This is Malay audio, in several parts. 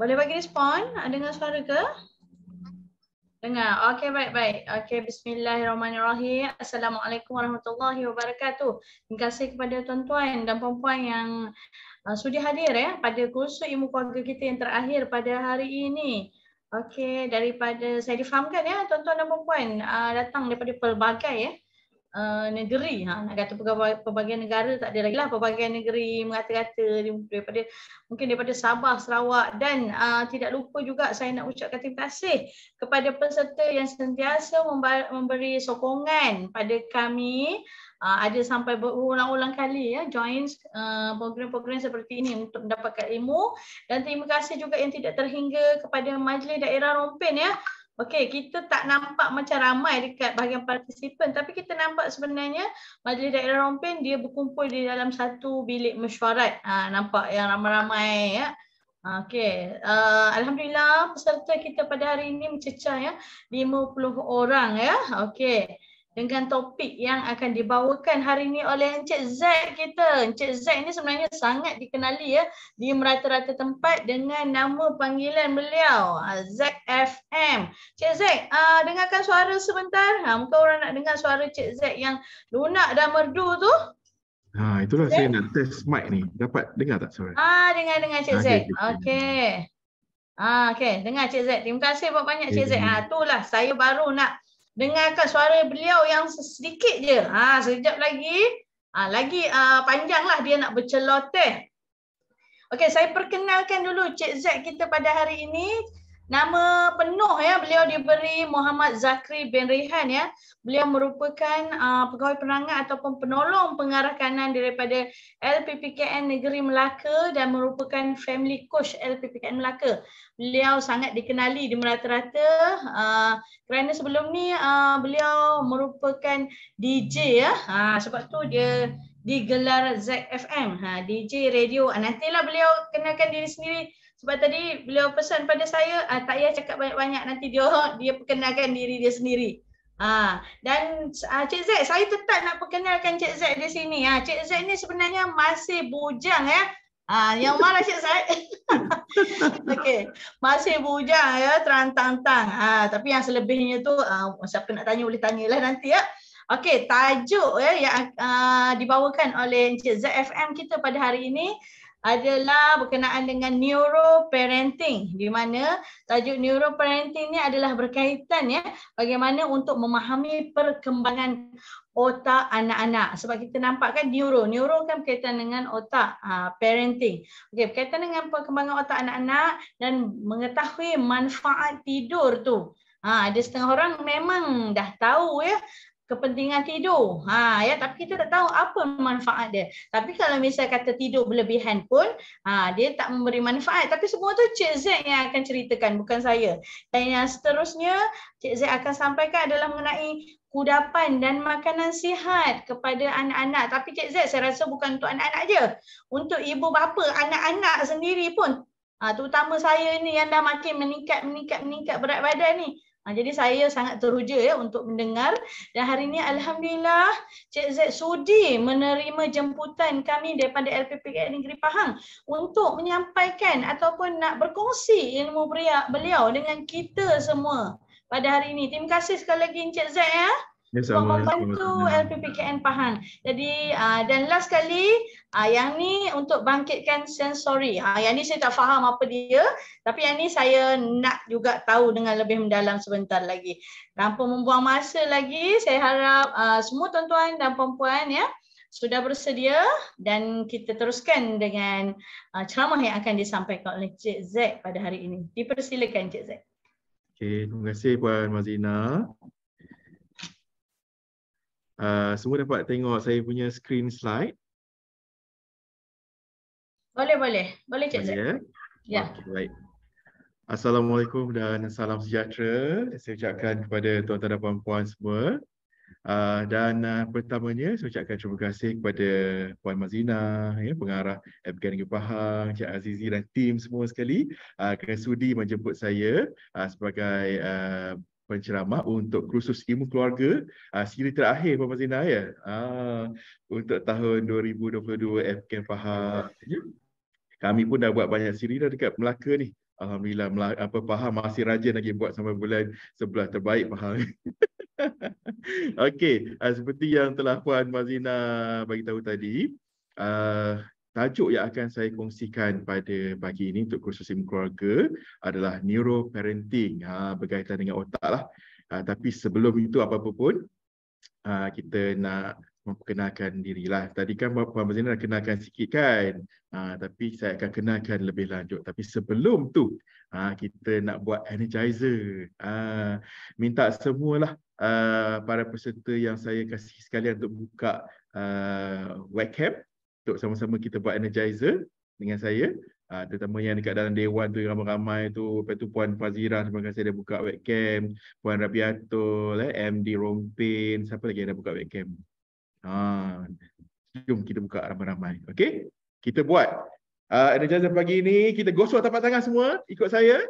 Boleh bagi respon? Dengar suara ke? Dengar. Okey, baik-baik. Okey, bismillahirrahmanirrahim. Assalamualaikum warahmatullahi wabarakatuh. Terima kasih kepada tuan-tuan dan puan-puan yang uh, sudi hadir ya pada kursus ilmu keluarga kita yang terakhir pada hari ini. Okey, daripada saya difahamkan ya tuan-tuan dan puan-puan uh, datang daripada pelbagai ya Eh, negeri. Ha, nak kata pelbagai negara tak ada lagi lah. Pelbagai negeri mengata-kata daripada, mungkin daripada Sabah, Sarawak dan uh, tidak lupa juga saya nak ucapkan terima kasih kepada peserta yang sentiasa memberi sokongan pada kami. Uh, ada sampai berulang-ulang kali ya join uh, program-program seperti ini untuk mendapatkan ilmu dan terima kasih juga yang tidak terhingga kepada majlis daerah Rompin ya. Okey, kita tak nampak macam ramai dekat bahagian participant tapi kita nampak sebenarnya majlis daerah Rompin dia berkumpul di dalam satu bilik mesyuarat. Ha, nampak yang ramai-ramai ya. Ha, okey, uh, alhamdulillah peserta kita pada hari ini mencecah ya 50 orang ya. Okey dengan topik yang akan dibawakan hari ini oleh Encik Z, kita. Encik Z ini sebenarnya sangat dikenali ya di merata-rata tempat dengan nama panggilan beliau ah, Zaid FM. Encik Zaid, uh, dengarkan suara sebentar. Ha, ah, mungkin orang nak dengar suara Encik Z yang lunak dan merdu tu. Ha, itulah Zek? saya nak test mic ni. Dapat dengar tak suara? Ah, dengar dengan Encik Z. Ah, okey. Okay. Ah, okay. Dengar Encik Z. Terima kasih banyak-banyak Encik okay. Zaid. itulah saya baru nak dengarkan suara beliau yang sedikit je. Ha, sekejap lagi. Ha, lagi uh, lah dia nak berceloteh. Okey, saya perkenalkan dulu Cik Z kita pada hari ini nama penuh ya beliau diberi Muhammad Zakri bin Rehan ya. Beliau merupakan uh, pegawai penerangan ataupun penolong pengarah kanan daripada LPPKN Negeri Melaka dan merupakan family coach LPPKN Melaka. Beliau sangat dikenali di merata-rata uh, kerana sebelum ni uh, beliau merupakan DJ ya. Uh, sebab tu dia digelar ZFM. Ha, DJ radio. Nantilah beliau kenalkan diri sendiri sebab tadi beliau pesan pada saya uh, tak payah cakap banyak-banyak nanti dia dia perkenalkan diri dia sendiri. Ha, dan uh, Cik Z, saya tetap nak perkenalkan Cik Z di sini. Ha, Cik Z ni sebenarnya masih bujang ya. Ha, yang marah Cik Z. okay. Masih bujang ya, terantang-tang. Ha, tapi yang selebihnya tu, uh, siapa nak tanya boleh lah nanti ya. Okey, tajuk ya, yang uh, dibawakan oleh Encik ZFM kita pada hari ini adalah berkenaan dengan neuro parenting di mana tajuk neuro parenting ni adalah berkaitan ya bagaimana untuk memahami perkembangan otak anak-anak sebab kita nampak kan neuro neuro kan berkaitan dengan otak uh, parenting okey berkaitan dengan perkembangan otak anak-anak dan mengetahui manfaat tidur tu Ha, ada setengah orang memang dah tahu ya kepentingan tidur. Ha ya tapi kita tak tahu apa manfaat dia. Tapi kalau misal kata tidur berlebihan pun ha dia tak memberi manfaat. Tapi semua tu Cik Z yang akan ceritakan bukan saya. Dan yang seterusnya Cik Z akan sampaikan adalah mengenai kudapan dan makanan sihat kepada anak-anak. Tapi Cik Z saya rasa bukan untuk anak-anak je. Untuk ibu bapa, anak-anak sendiri pun. Ha, terutama saya ni yang dah makin meningkat, meningkat, meningkat berat badan ni. Ha, jadi saya sangat teruja ya untuk mendengar dan hari ini alhamdulillah Cik Z sudi menerima jemputan kami daripada LPPKN Negeri Pahang untuk menyampaikan ataupun nak berkongsi ilmu beliau dengan kita semua pada hari ini. Terima kasih sekali lagi Cik Z ya. Ya, sama, untuk membantu LPPKN Pahang. Jadi uh, dan last sekali uh, yang ni untuk bangkitkan sensori. Ha, yang ni saya tak faham apa dia tapi yang ni saya nak juga tahu dengan lebih mendalam sebentar lagi. Tanpa membuang masa lagi saya harap uh, semua tuan-tuan dan puan-puan ya sudah bersedia dan kita teruskan dengan uh, ceramah yang akan disampaikan oleh Cik Zek pada hari ini. Dipersilakan Cik Zek. Okay, terima kasih Puan Mazina. Uh, semua dapat tengok saya punya screen slide? Boleh, boleh. Boleh, Cik Ya. ya. Okay, baik. Assalamualaikum dan salam sejahtera. Saya ucapkan kepada tuan-tuan dan puan-puan semua. Uh, dan uh, pertamanya, saya ucapkan terima kasih kepada Puan Mazina, ya, pengarah Abgan Negeri Pahang, Cik Azizi dan tim semua sekali uh, kerana sudi menjemput saya uh, sebagai uh, penceramah untuk kursus ilmu keluarga uh, siri terakhir Puan Mazina ya. Uh, untuk tahun 2022 FKM Faham. Ya. Kami pun dah buat banyak siri dah dekat Melaka ni. Alhamdulillah Mel- apa Faham masih rajin lagi buat sampai bulan sebelah terbaik Faham. Okey, uh, seperti yang telah Puan Mazina bagi tahu tadi, uh, tajuk yang akan saya hmm. kongsikan pada pagi ini untuk kursus ilmu keluarga adalah neuro parenting ha, berkaitan dengan otak lah. Ha, tapi sebelum itu apa-apa pun ha, kita nak memperkenalkan lah. Tadi kan Puan Mazina dah kenalkan sikit kan? Ha, tapi saya akan kenalkan lebih lanjut. Tapi sebelum tu ha, kita nak buat energizer. Ha, minta semualah uh, para peserta yang saya kasih sekalian untuk buka uh, webcam untuk sama-sama kita buat energizer dengan saya uh, terutama yang dekat dalam dewan tu yang ramai-ramai tu lepas tu Puan Fazira terima kasih dia buka webcam Puan Rabiatul eh, MD Rompin siapa lagi yang dah buka webcam ha, uh, jom kita buka ramai-ramai okay? kita buat uh, energizer pagi ni kita gosok tapak tangan semua ikut saya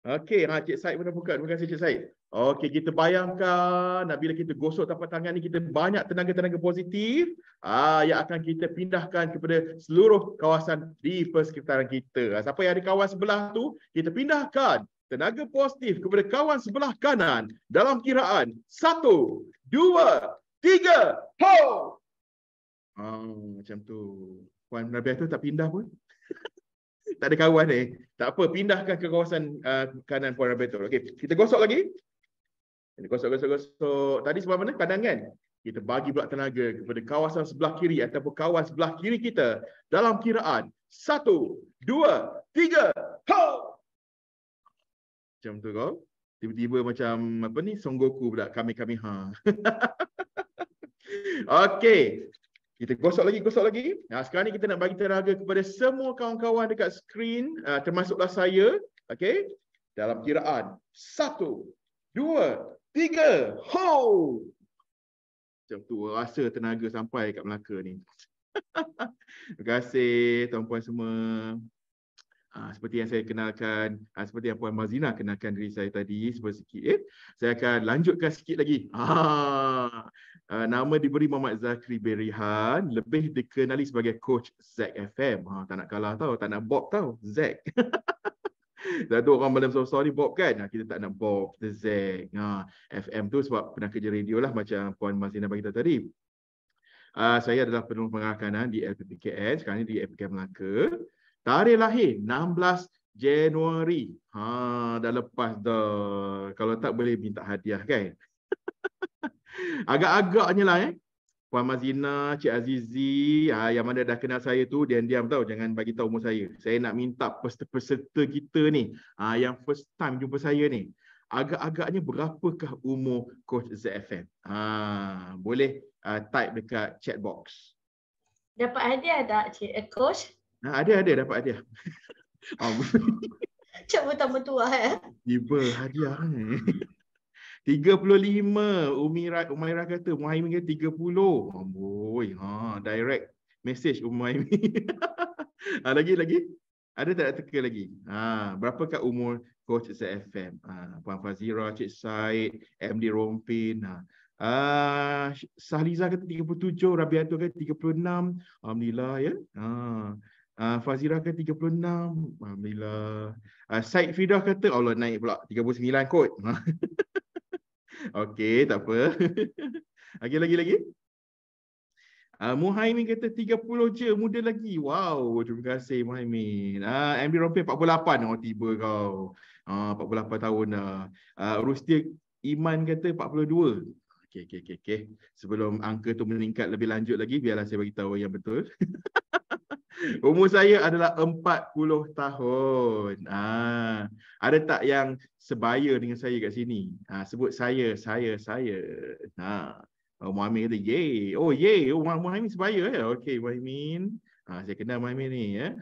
Okey, ha, Cik Syed pun dah buka. Terima kasih Cik Syed. Okey, kita bayangkan bila kita gosok tapak tangan ni, kita banyak tenaga-tenaga positif ah, yang akan kita pindahkan kepada seluruh kawasan di persekitaran kita. Ah, siapa yang ada kawan sebelah tu, kita pindahkan tenaga positif kepada kawan sebelah kanan dalam kiraan satu, dua, tiga, ho! Oh, macam tu. Puan Nabiah tu tak pindah pun tak ada kawan ni. Eh. Tak apa, pindahkan ke kawasan uh, kanan Puan Rabetul. Okay, kita gosok lagi. Kita gosok, gosok, gosok. Tadi sebab mana? Kadang kan? Kita bagi pula tenaga kepada kawasan sebelah kiri ataupun kawan sebelah kiri kita dalam kiraan. Satu, dua, tiga, ho! Macam tu kau. Tiba-tiba macam apa ni? Songgoku pula. Kami-kami ha. Okay. Kita gosok lagi, gosok lagi. Nah, sekarang ni kita nak bagi tenaga kepada semua kawan-kawan dekat skrin, uh, termasuklah saya. Okay? Dalam kiraan. Satu, dua, tiga, ho! Macam tu rasa tenaga sampai kat Melaka ni. Terima kasih tuan-puan semua. Ha, seperti yang saya kenalkan, ha, seperti yang Puan Mazina kenalkan diri saya tadi, sikit, eh? saya akan lanjutkan sikit lagi. Ha. Uh, nama diberi Muhammad Zakri Berihan, lebih dikenali sebagai Coach Zack FM. Ha, ah, tak nak kalah tau, tak nak Bob tau, Zack. Satu orang malam sore ni Bob kan? Ah, kita tak nak Bob, kita Zack. Ha, FM tu sebab pernah kerja radio lah macam Puan Mazina bagi kita tadi. Uh, saya adalah penerus pengarahkanan di LPPKN, sekarang ni di LPPKN Melaka. Tarikh lahir 16 Januari. Ha, dah lepas dah. Kalau tak boleh minta hadiah kan? Agak-agaknya lah eh. Puan Mazina, Cik Azizi, ah, yang mana dah kenal saya tu, dia diam tau. Jangan bagi tahu umur saya. Saya nak minta peserta peserta kita ni, ah, yang first time jumpa saya ni. Agak-agaknya berapakah umur Coach ZFM? Ha, ah, boleh ah, type dekat chat box. Dapat hadiah tak, Cik eh, Coach? Nah, ada, ada. Dapat hadiah. Ah, Cik pun tambah tua eh. Tiba hadiah. ni. 35 Umairah Umairah kata Muhaimin kata 30 boy, ha direct message Umaimi, ha, ah, lagi lagi ada tak teka lagi ha berapa kat umur coach SFM ha puan Fazira Cik Said MD Rompin ha ah Sahliza kata 37 Rabiatul kata 36 alhamdulillah ya ha Uh, ah, Fazira kata 36. Alhamdulillah. Uh, Said Fidah kata, Allah naik pula. 39 kot. Okey, tak apa. Okey, lagi-lagi. Uh, ah, Muhaimin kata 30 je, muda lagi. Wow, terima kasih Muhaimin. Ah, uh, MB Rompin 48 orang oh, tiba kau. Ah, uh, 48 tahun dah. Ah, uh, Rusti Iman kata 42. Okey, okey, okey. Okay. Sebelum angka tu meningkat lebih lanjut lagi, biarlah saya bagi tahu yang betul. Umur saya adalah 40 tahun. Ah, ada tak yang sebaya dengan saya kat sini? Ah, sebut saya, saya, saya. Ah. Oh, Muhammad kata, yay. Oh, yay. Oh, Muhammad sebaya. Ya? Eh? Okay, Muhammad. Ah, saya kenal Muhammad ni. Ya?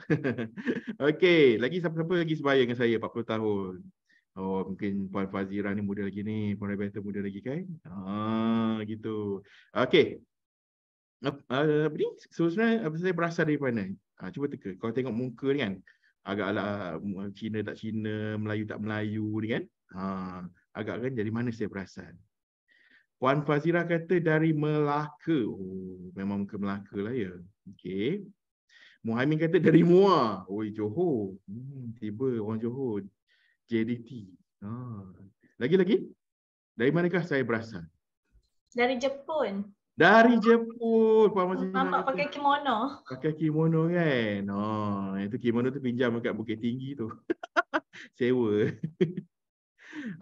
okay, lagi siapa-siapa lagi sebaya dengan saya 40 tahun? Oh, mungkin Puan Fazira ni muda lagi ni. Puan Rebeta muda lagi kan? Ah, gitu. Okay. Apa, ah, apa ni? Sebenarnya apa saya berasal dari mana? Ha, cuba teka. Kau tengok muka ni kan. Agak ala Cina tak Cina, Melayu tak Melayu ni kan. Ha, agak kan dari mana saya perasan. Puan Fazira kata dari Melaka. Oh, memang muka Melaka lah ya. Okay. Muhammad kata dari Muar. Oi, Johor. Hmm, tiba orang Johor. JDT. Ha. Ah. Lagi-lagi? Dari manakah saya berasal? Dari Jepun. Dari Jepun, Puan Mazina. Nampak pakai tu. kimono. Pakai kimono kan. Oh, itu kimono tu pinjam dekat Bukit Tinggi tu. Sewa.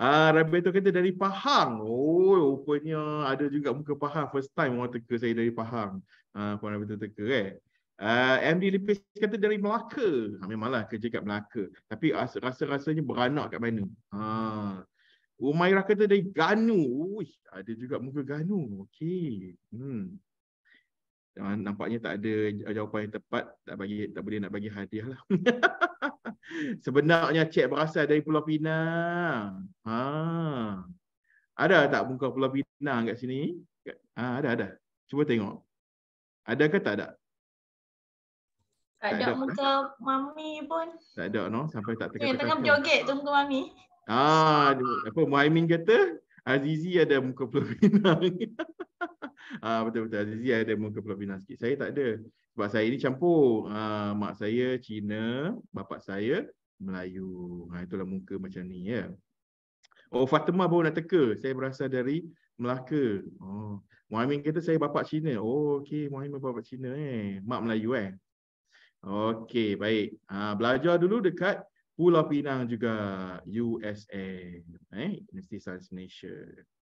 ah, Rabia tu kata dari Pahang. Oh, rupanya ada juga muka Pahang. First time orang teka saya dari Pahang. Ah, Puan Rabia tu teka kan. Uh, ah, MD Lipis kata dari Melaka. Ha, memanglah kerja kat Melaka. Tapi rasa-rasanya beranak kat mana. Ha. Umairah kata dari Ganu. Uish, ada juga muka Ganu. Okay, Hmm. Ah, nampaknya tak ada jawapan yang tepat. Tak bagi tak boleh nak bagi hadiah lah. Sebenarnya cek berasal dari Pulau Pinang. Ha. Ada tak muka Pulau Pinang kat sini? Ha, ada, ada. Cuba tengok. Ada ke tak ada? Tak, tak ada, ada muka kan? mami pun. Tak ada no sampai tak tengok. Yang tengah joget tu muka mami. Ah, apa Muhaimin kata Azizi ada muka peluh ah, betul betul Azizi ada muka peluh sikit. Saya tak ada. Sebab saya ni campur. Ah, mak saya Cina, bapa saya Melayu. Ha, itulah muka macam ni ya. Oh Fatima baru nak teka. Saya berasal dari Melaka. Oh. Muhaimin kata saya bapa Cina. Oh okey Muhaimin bapa Cina eh. Mak Melayu eh. Okey, baik. Ha, belajar dulu dekat Pulau Pinang juga USA, eh Universiti Sains Malaysia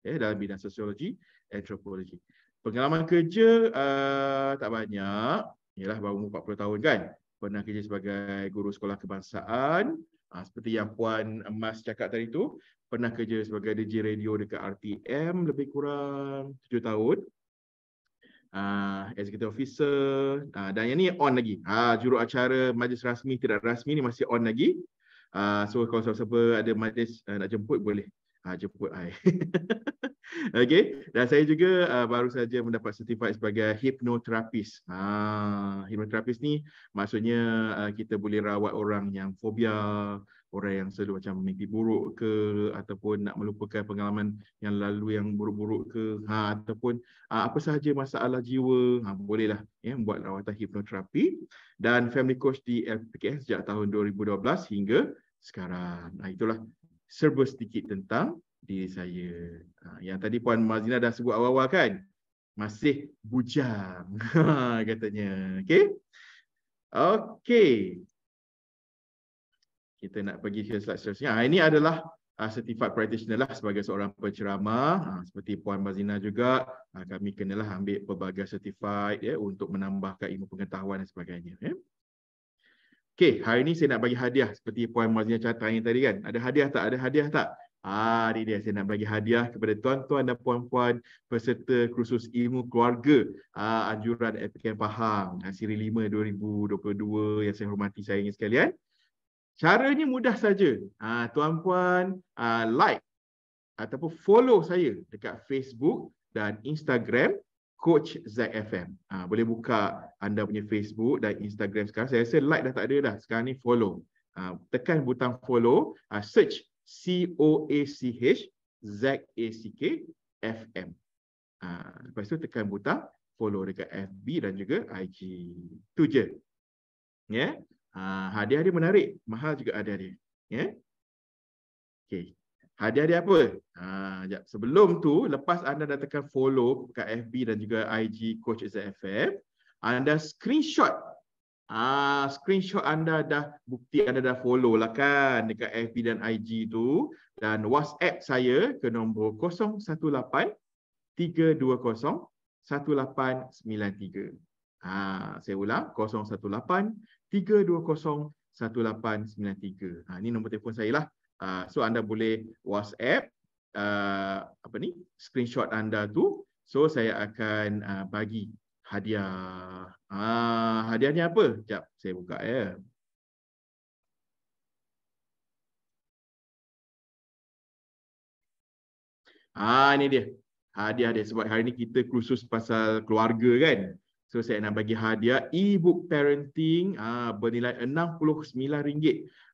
eh dalam bidang sosiologi antropologi pengalaman kerja uh, tak banyak ialah baru umur 40 tahun kan pernah kerja sebagai guru sekolah kebangsaan uh, seperti yang puan emas cakap tadi tu pernah kerja sebagai DJ radio dekat RTM lebih kurang 7 tahun Uh, executive officer uh, dan yang ni on lagi uh, juru acara majlis rasmi tidak rasmi ni masih on lagi Uh, so kalau siapa-siapa ada majlis uh, nak jemput boleh uh, jemput I. okay. Dan saya juga uh, baru saja mendapat certified sebagai hipnoterapis. uh, hipnoterapis ni maksudnya uh, kita boleh rawat orang yang fobia, orang yang selalu macam mimpi buruk ke ataupun nak melupakan pengalaman yang lalu yang buruk-buruk ke ha, ataupun ha, apa sahaja masalah jiwa ha, bolehlah ya, buat rawatan hipnoterapi dan family coach di LPKS sejak tahun 2012 hingga sekarang. Nah, ha, itulah serba sedikit tentang diri saya. Ha, yang tadi Puan Mazina dah sebut awal-awal kan? Masih bujang ha, katanya. Okay? Okay kita nak pergi ke slide seterusnya. Ha, ini adalah uh, ah, certified practitioner lah sebagai seorang pencerama. Ha, ah, seperti Puan Mazina juga, ha, kami kenalah ambil pelbagai sertifikat ya, untuk menambahkan ilmu pengetahuan dan sebagainya. Ya. Okey, hari ini saya nak bagi hadiah seperti Puan Mazina catain tadi kan. Ada hadiah tak? Ada hadiah tak? hari ini saya nak bagi hadiah kepada tuan-tuan dan puan-puan peserta kursus ilmu keluarga anjuran FPKM Pahang siri 5 2022 yang saya hormati saya ingin sekalian. Caranya mudah saja. Ah, tuan-puan ah, like ataupun follow saya dekat Facebook dan Instagram Coach ZFM. Ah, boleh buka anda punya Facebook dan Instagram sekarang. Saya rasa like dah tak ada dah. Sekarang ni follow. Tekan butang follow. Search C-O-A-C-H Z-A-C-K F-M. Lepas tu tekan butang follow dekat FB dan juga IG. Tu je. Yeah? Ha, hadiah dia menarik, mahal juga hadiah dia. Ya. Yeah? Okey. Hadiah dia apa? Ha, jap. sebelum tu lepas anda dah tekan follow kat FB dan juga IG Coach ZFM, anda screenshot Ah, screenshot anda dah bukti anda dah follow lah kan dekat FB dan IG tu dan WhatsApp saya ke nombor 018 320 1893. Ah, saya ulang 3201893. Ha ni nombor telefon saya lah. Uh, so anda boleh WhatsApp uh, apa ni screenshot anda tu. So saya akan uh, bagi hadiah. Ha hadiahnya apa? Jap saya buka ya. Ah ini dia. Hadiah dia sebab hari ni kita khusus pasal keluarga kan. So saya nak bagi hadiah e-book parenting ah bernilai RM69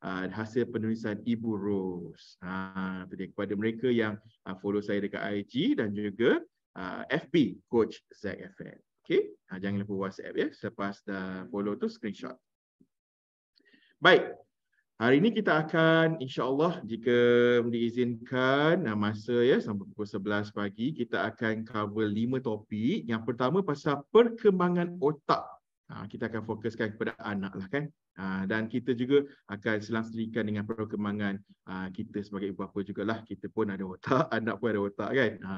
uh, ah, hasil penulisan Ibu Rose. Uh, kepada mereka yang ah, follow saya dekat IG dan juga uh, FB Coach ZFN. FM. Okay? jangan lupa WhatsApp ya. Selepas dah follow tu screenshot. Baik, Hari ini kita akan insyaallah, jika diizinkan masa ya sampai pukul 11 pagi kita akan cover 5 topik. Yang pertama pasal perkembangan otak. Ha, kita akan fokuskan kepada anak lah kan. Ha, dan kita juga akan selang-selingkan dengan perkembangan ha, kita sebagai ibu bapa juga lah. Kita pun ada otak, anak pun ada otak kan. Ha,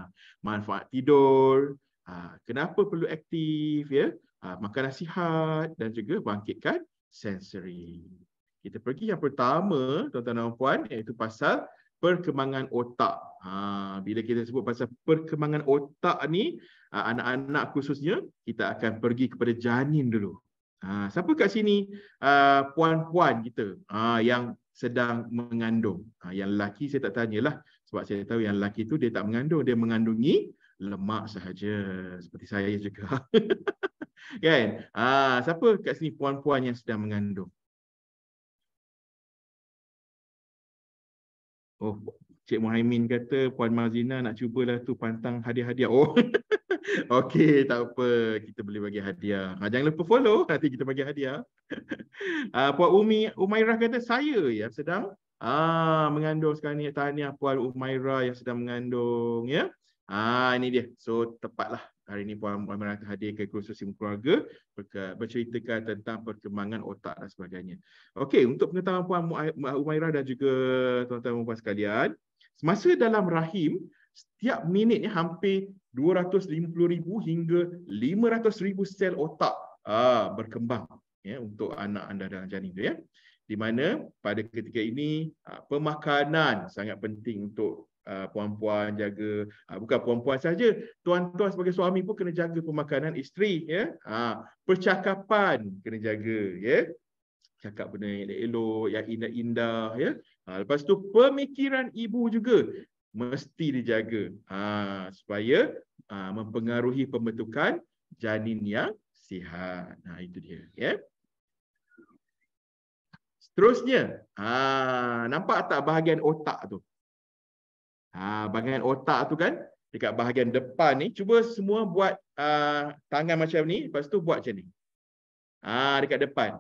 manfaat tidur, ha, kenapa perlu aktif ya. Ha, ah, makanan sihat dan juga bangkitkan sensory. Kita pergi yang pertama, tuan-tuan dan puan, iaitu pasal perkembangan otak. Ha, bila kita sebut pasal perkembangan otak ni, ha, anak-anak khususnya, kita akan pergi kepada janin dulu. Ha, siapa kat sini uh, puan-puan kita uh, yang sedang mengandung? Ha, yang lelaki saya tak tanyalah sebab saya tahu yang lelaki tu dia tak mengandung. Dia mengandungi lemak sahaja seperti saya juga. kan? Ha, siapa kat sini puan-puan yang sedang mengandung? Oh, Cik Muhaimin kata Puan Mazina nak cubalah tu pantang hadiah-hadiah. Oh. Okey, tak apa. Kita boleh bagi hadiah. Ah, jangan lupa follow. Nanti kita bagi hadiah. Ah, Puan Umi, Umairah kata saya yang sedang ah mengandung sekarang ni. Tahniah Puan Umairah yang sedang mengandung. Ya. Ah, ini dia. So, tepatlah hari ini Puan akan hadir ke kursus simul keluarga berceritakan tentang perkembangan otak dan sebagainya. Okey, untuk pengetahuan Puan Umairah dan juga tuan-tuan dan puan sekalian, semasa dalam rahim, setiap minitnya hampir 250,000 hingga 500,000 sel otak aa, ah, berkembang ya untuk anak anda dalam janin tu ya. Di mana pada ketika ini aa, ah, pemakanan sangat penting untuk Ah, puan-puan jaga ah, bukan puan-puan saja tuan-tuan sebagai suami pun kena jaga pemakanan isteri ya ah, percakapan kena jaga ya cakap benda yang elok-elok yang indah-indah ya lepas tu pemikiran ibu juga mesti dijaga supaya mempengaruhi pembentukan janin yang sihat nah itu dia ya terusnya ha, nampak tak bahagian otak tu? Ha, bahagian otak tu kan dekat bahagian depan ni cuba semua buat uh, tangan macam ni lepas tu buat macam ni. Ha, dekat depan.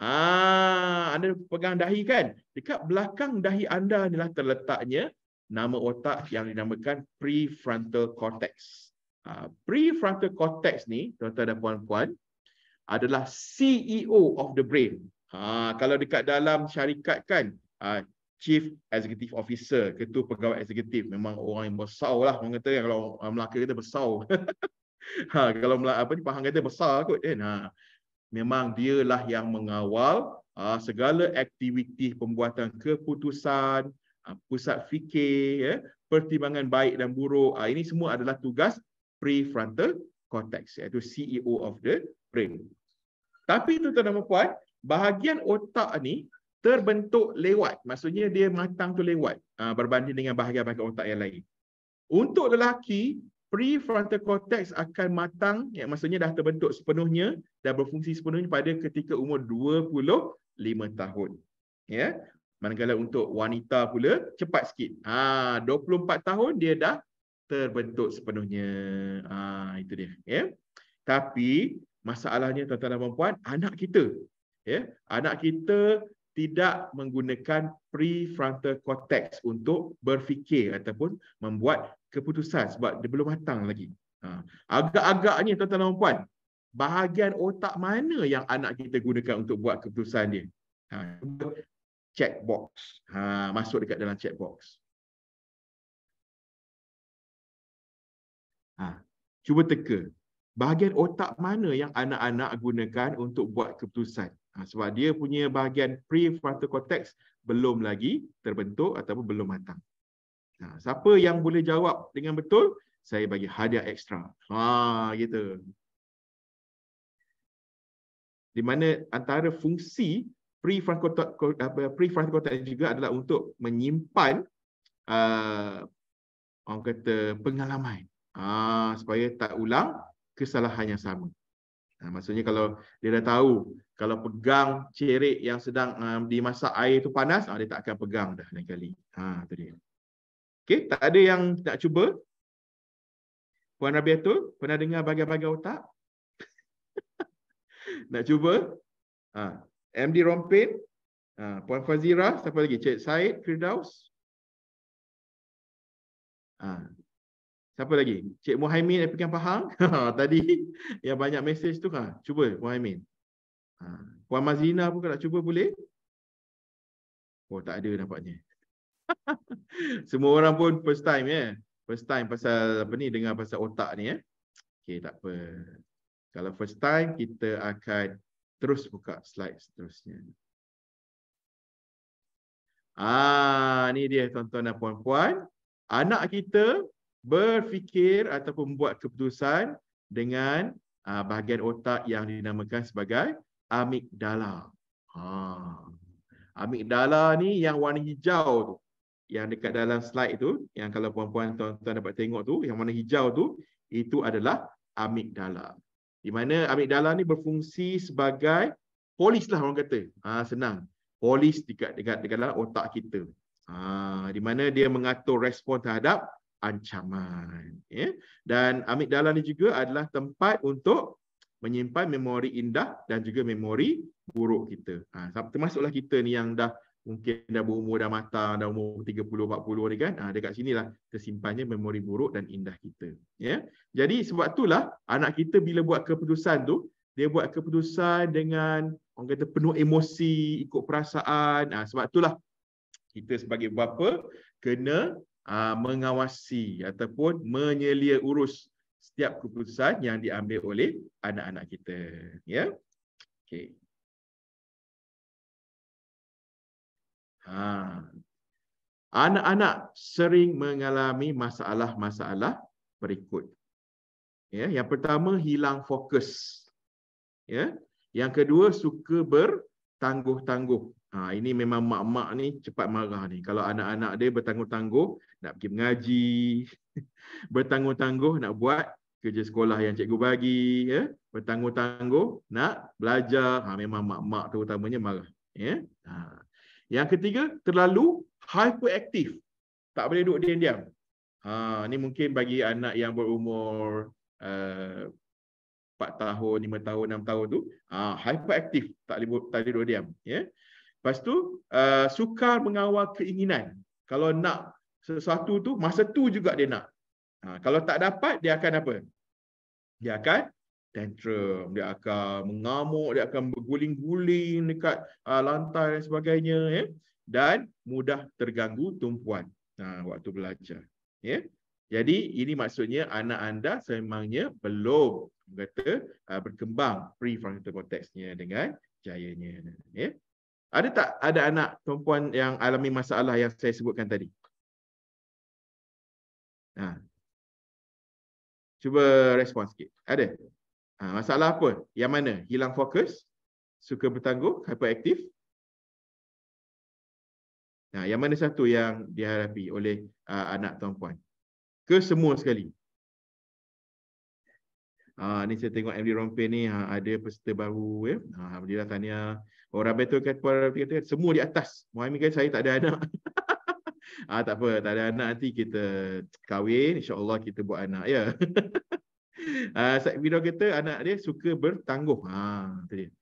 Ha, anda pegang dahi kan? Dekat belakang dahi anda inilah terletaknya nama otak yang dinamakan prefrontal cortex. Ha, prefrontal cortex ni tuan-tuan dan puan-puan adalah CEO of the brain. Ha, kalau dekat dalam syarikat kan, ha, chief executive officer, ketua pegawai eksekutif. Memang orang yang besar lah orang kata kan, kalau Melaka kata besar. ha, kalau Melaka, apa ni Pahang kata besar kot eh, kan. ha, nah, memang dialah yang mengawal ha, segala aktiviti pembuatan keputusan, ha, pusat fikir, ya, pertimbangan baik dan buruk. Ha, ini semua adalah tugas prefrontal cortex iaitu CEO of the brain. Tapi tuan-tuan dan puan, bahagian otak ni terbentuk lewat. Maksudnya dia matang tu lewat ah, berbanding dengan bahagian-bahagian otak yang lain. Untuk lelaki, prefrontal cortex akan matang, yang maksudnya dah terbentuk sepenuhnya dan berfungsi sepenuhnya pada ketika umur 25 tahun. Ya. Manakala untuk wanita pula cepat sikit. Ha, 24 tahun dia dah terbentuk sepenuhnya. Ha, itu dia. Ya. Tapi masalahnya tuan-tuan dan puan anak kita. Ya. Anak kita tidak menggunakan prefrontal cortex untuk berfikir ataupun membuat keputusan sebab dia belum matang lagi. Ha. Agak-agaknya tuan-tuan dan puan, bahagian otak mana yang anak kita gunakan untuk buat keputusan dia? Ha. Check box. Ha, masuk dekat dalam check box. Ha, cuba teka. Bahagian otak mana yang anak-anak gunakan untuk buat keputusan? Ha, sebab dia punya bahagian prefrontal cortex belum lagi terbentuk ataupun belum matang. Ha, siapa yang boleh jawab dengan betul, saya bagi hadiah ekstra. Ha, gitu. Di mana antara fungsi prefrontal cortex juga adalah untuk menyimpan uh, orang kata pengalaman. Ha, supaya tak ulang kesalahan yang sama. Ha, maksudnya kalau dia dah tahu kalau pegang cerik yang sedang um, dimasak air itu panas, ha, dia tak akan pegang dah lain kali. Ha, tu dia. Okay, tak ada yang nak cuba? Puan Rabiatul, pernah dengar bagai-bagai otak? nak cuba? Ha, MD Rompin, ha, Puan Fazira, siapa lagi? Cik Said, Firdaus. Ha, Siapa lagi? Cik Muhaimin apa yang faham? Tadi yang banyak mesej tu kan. Cuba Muhaimin. Ha. Puan Mazlina pun nak cuba boleh? Oh tak ada nampaknya. Semua orang pun first time ya. Eh? First time pasal apa ni dengar pasal otak ni ya. Eh? Okey tak apa. Kalau first time kita akan terus buka slide seterusnya. Ah ni dia tuan-tuan dan puan-puan. Anak kita berfikir ataupun membuat keputusan dengan uh, bahagian otak yang dinamakan sebagai amigdala. Ha. Amigdala ni yang warna hijau tu. Yang dekat dalam slide tu, yang kalau puan-puan tuan-tuan dapat tengok tu, yang warna hijau tu, itu adalah amigdala. Di mana amigdala ni berfungsi sebagai polis lah orang kata. Ha, senang. Polis dekat, dekat, dekat dalam otak kita. Ha, di mana dia mengatur respon terhadap ancaman. Ya? Dan amigdala ni juga adalah tempat untuk menyimpan memori indah dan juga memori buruk kita. Ha, termasuklah kita ni yang dah mungkin dah berumur dah matang, dah umur 30 40 ni kan. Ha, dekat lah, tersimpannya memori buruk dan indah kita. Ya. Jadi sebab itulah anak kita bila buat keputusan tu, dia buat keputusan dengan orang kata penuh emosi, ikut perasaan. Ha, sebab itulah kita sebagai bapa kena uh, mengawasi ataupun menyelia urus setiap keputusan yang diambil oleh anak-anak kita. Ya. Okey. Ha. Anak-anak sering mengalami masalah-masalah berikut. Ya, yang pertama hilang fokus. Ya. Yang kedua suka bertangguh-tangguh. Ha, ini memang mak-mak ni cepat marah ni. Kalau anak-anak dia bertangguh-tangguh, nak pergi mengaji, bertangguh-tangguh nak buat kerja sekolah yang cikgu bagi, ya? bertangguh-tangguh nak belajar. Ha, memang mak-mak terutamanya marah. Ya? Ha. Yang ketiga, terlalu hyperaktif. Tak boleh duduk diam-diam. Ha, ini mungkin bagi anak yang berumur uh, eh, 4 tahun, 5 tahun, 6 tahun tu, ha, hyperaktif, tak boleh, tak boleh duduk diam. Ya? Lepas tu, uh, sukar mengawal keinginan. Kalau nak sesuatu tu masa tu juga dia nak. Ha, kalau tak dapat dia akan apa? Dia akan tantrum, dia akan mengamuk, dia akan berguling-guling dekat uh, lantai dan sebagainya ya. Eh? Dan mudah terganggu tumpuan ha, waktu belajar. Ya. Yeah? Jadi ini maksudnya anak anda sememangnya belum kata ha, berkembang prefrontal cortexnya dengan jayanya. Ya. Ada tak ada anak perempuan yang alami masalah yang saya sebutkan tadi? Ha. Cuba respon sikit. Ada? Ha, masalah apa? Yang mana? Hilang fokus? Suka bertangguh? Hyperaktif? Ha, yang mana satu yang diharapi oleh uh, anak tuan puan? Ke semua sekali? Ha, ni saya tengok MD Rompin ni ha, ada peserta baru. Ya? Ha, Alhamdulillah tanya. Orang betul kata, kata, kata, semua di atas. Muhammad kata saya tak ada anak. Ah tak apa, tak ada anak nanti kita kahwin, insya-Allah kita buat anak ya. Ah uh, Said Bino kata anak dia suka bertangguh. Ha tu dia.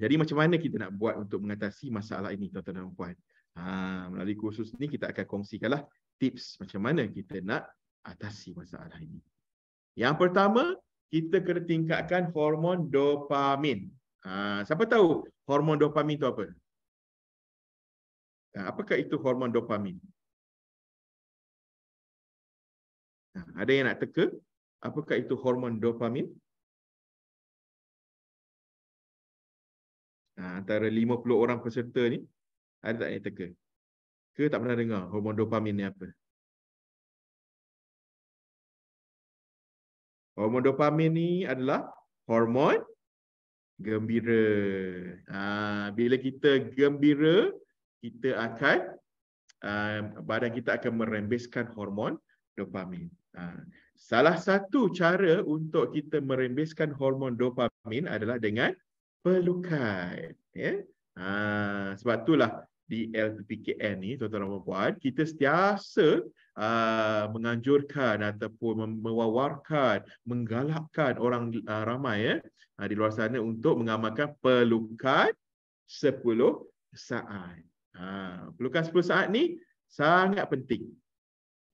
Jadi macam mana kita nak buat untuk mengatasi masalah ini tuan-tuan dan puan? Ha, melalui kursus ni kita akan kongsikanlah tips macam mana kita nak atasi masalah ini. Yang pertama, kita kena tingkatkan hormon dopamin. Ha, siapa tahu hormon dopamin tu apa? Apakah itu hormon dopamin? Ada yang nak teka? Apakah itu hormon dopamin? Antara 50 orang peserta ni, ada tak yang teka? Ke tak pernah dengar hormon dopamin ni apa? Hormon dopamin ni adalah hormon gembira. Ha, bila kita gembira, kita akan ah, badan kita akan merembeskan hormon dopamin. Ah, salah satu cara untuk kita merembeskan hormon dopamin adalah dengan pelukan. Ya? Ah, sebab itulah di LPPKN ni, tuan-tuan dan puan kita setiasa Uh, menganjurkan ataupun mewawarkan, menggalakkan orang uh, ramai ya uh, di luar sana untuk mengamalkan pelukan 10 saat. Ha, pelukan 10 saat ni sangat penting.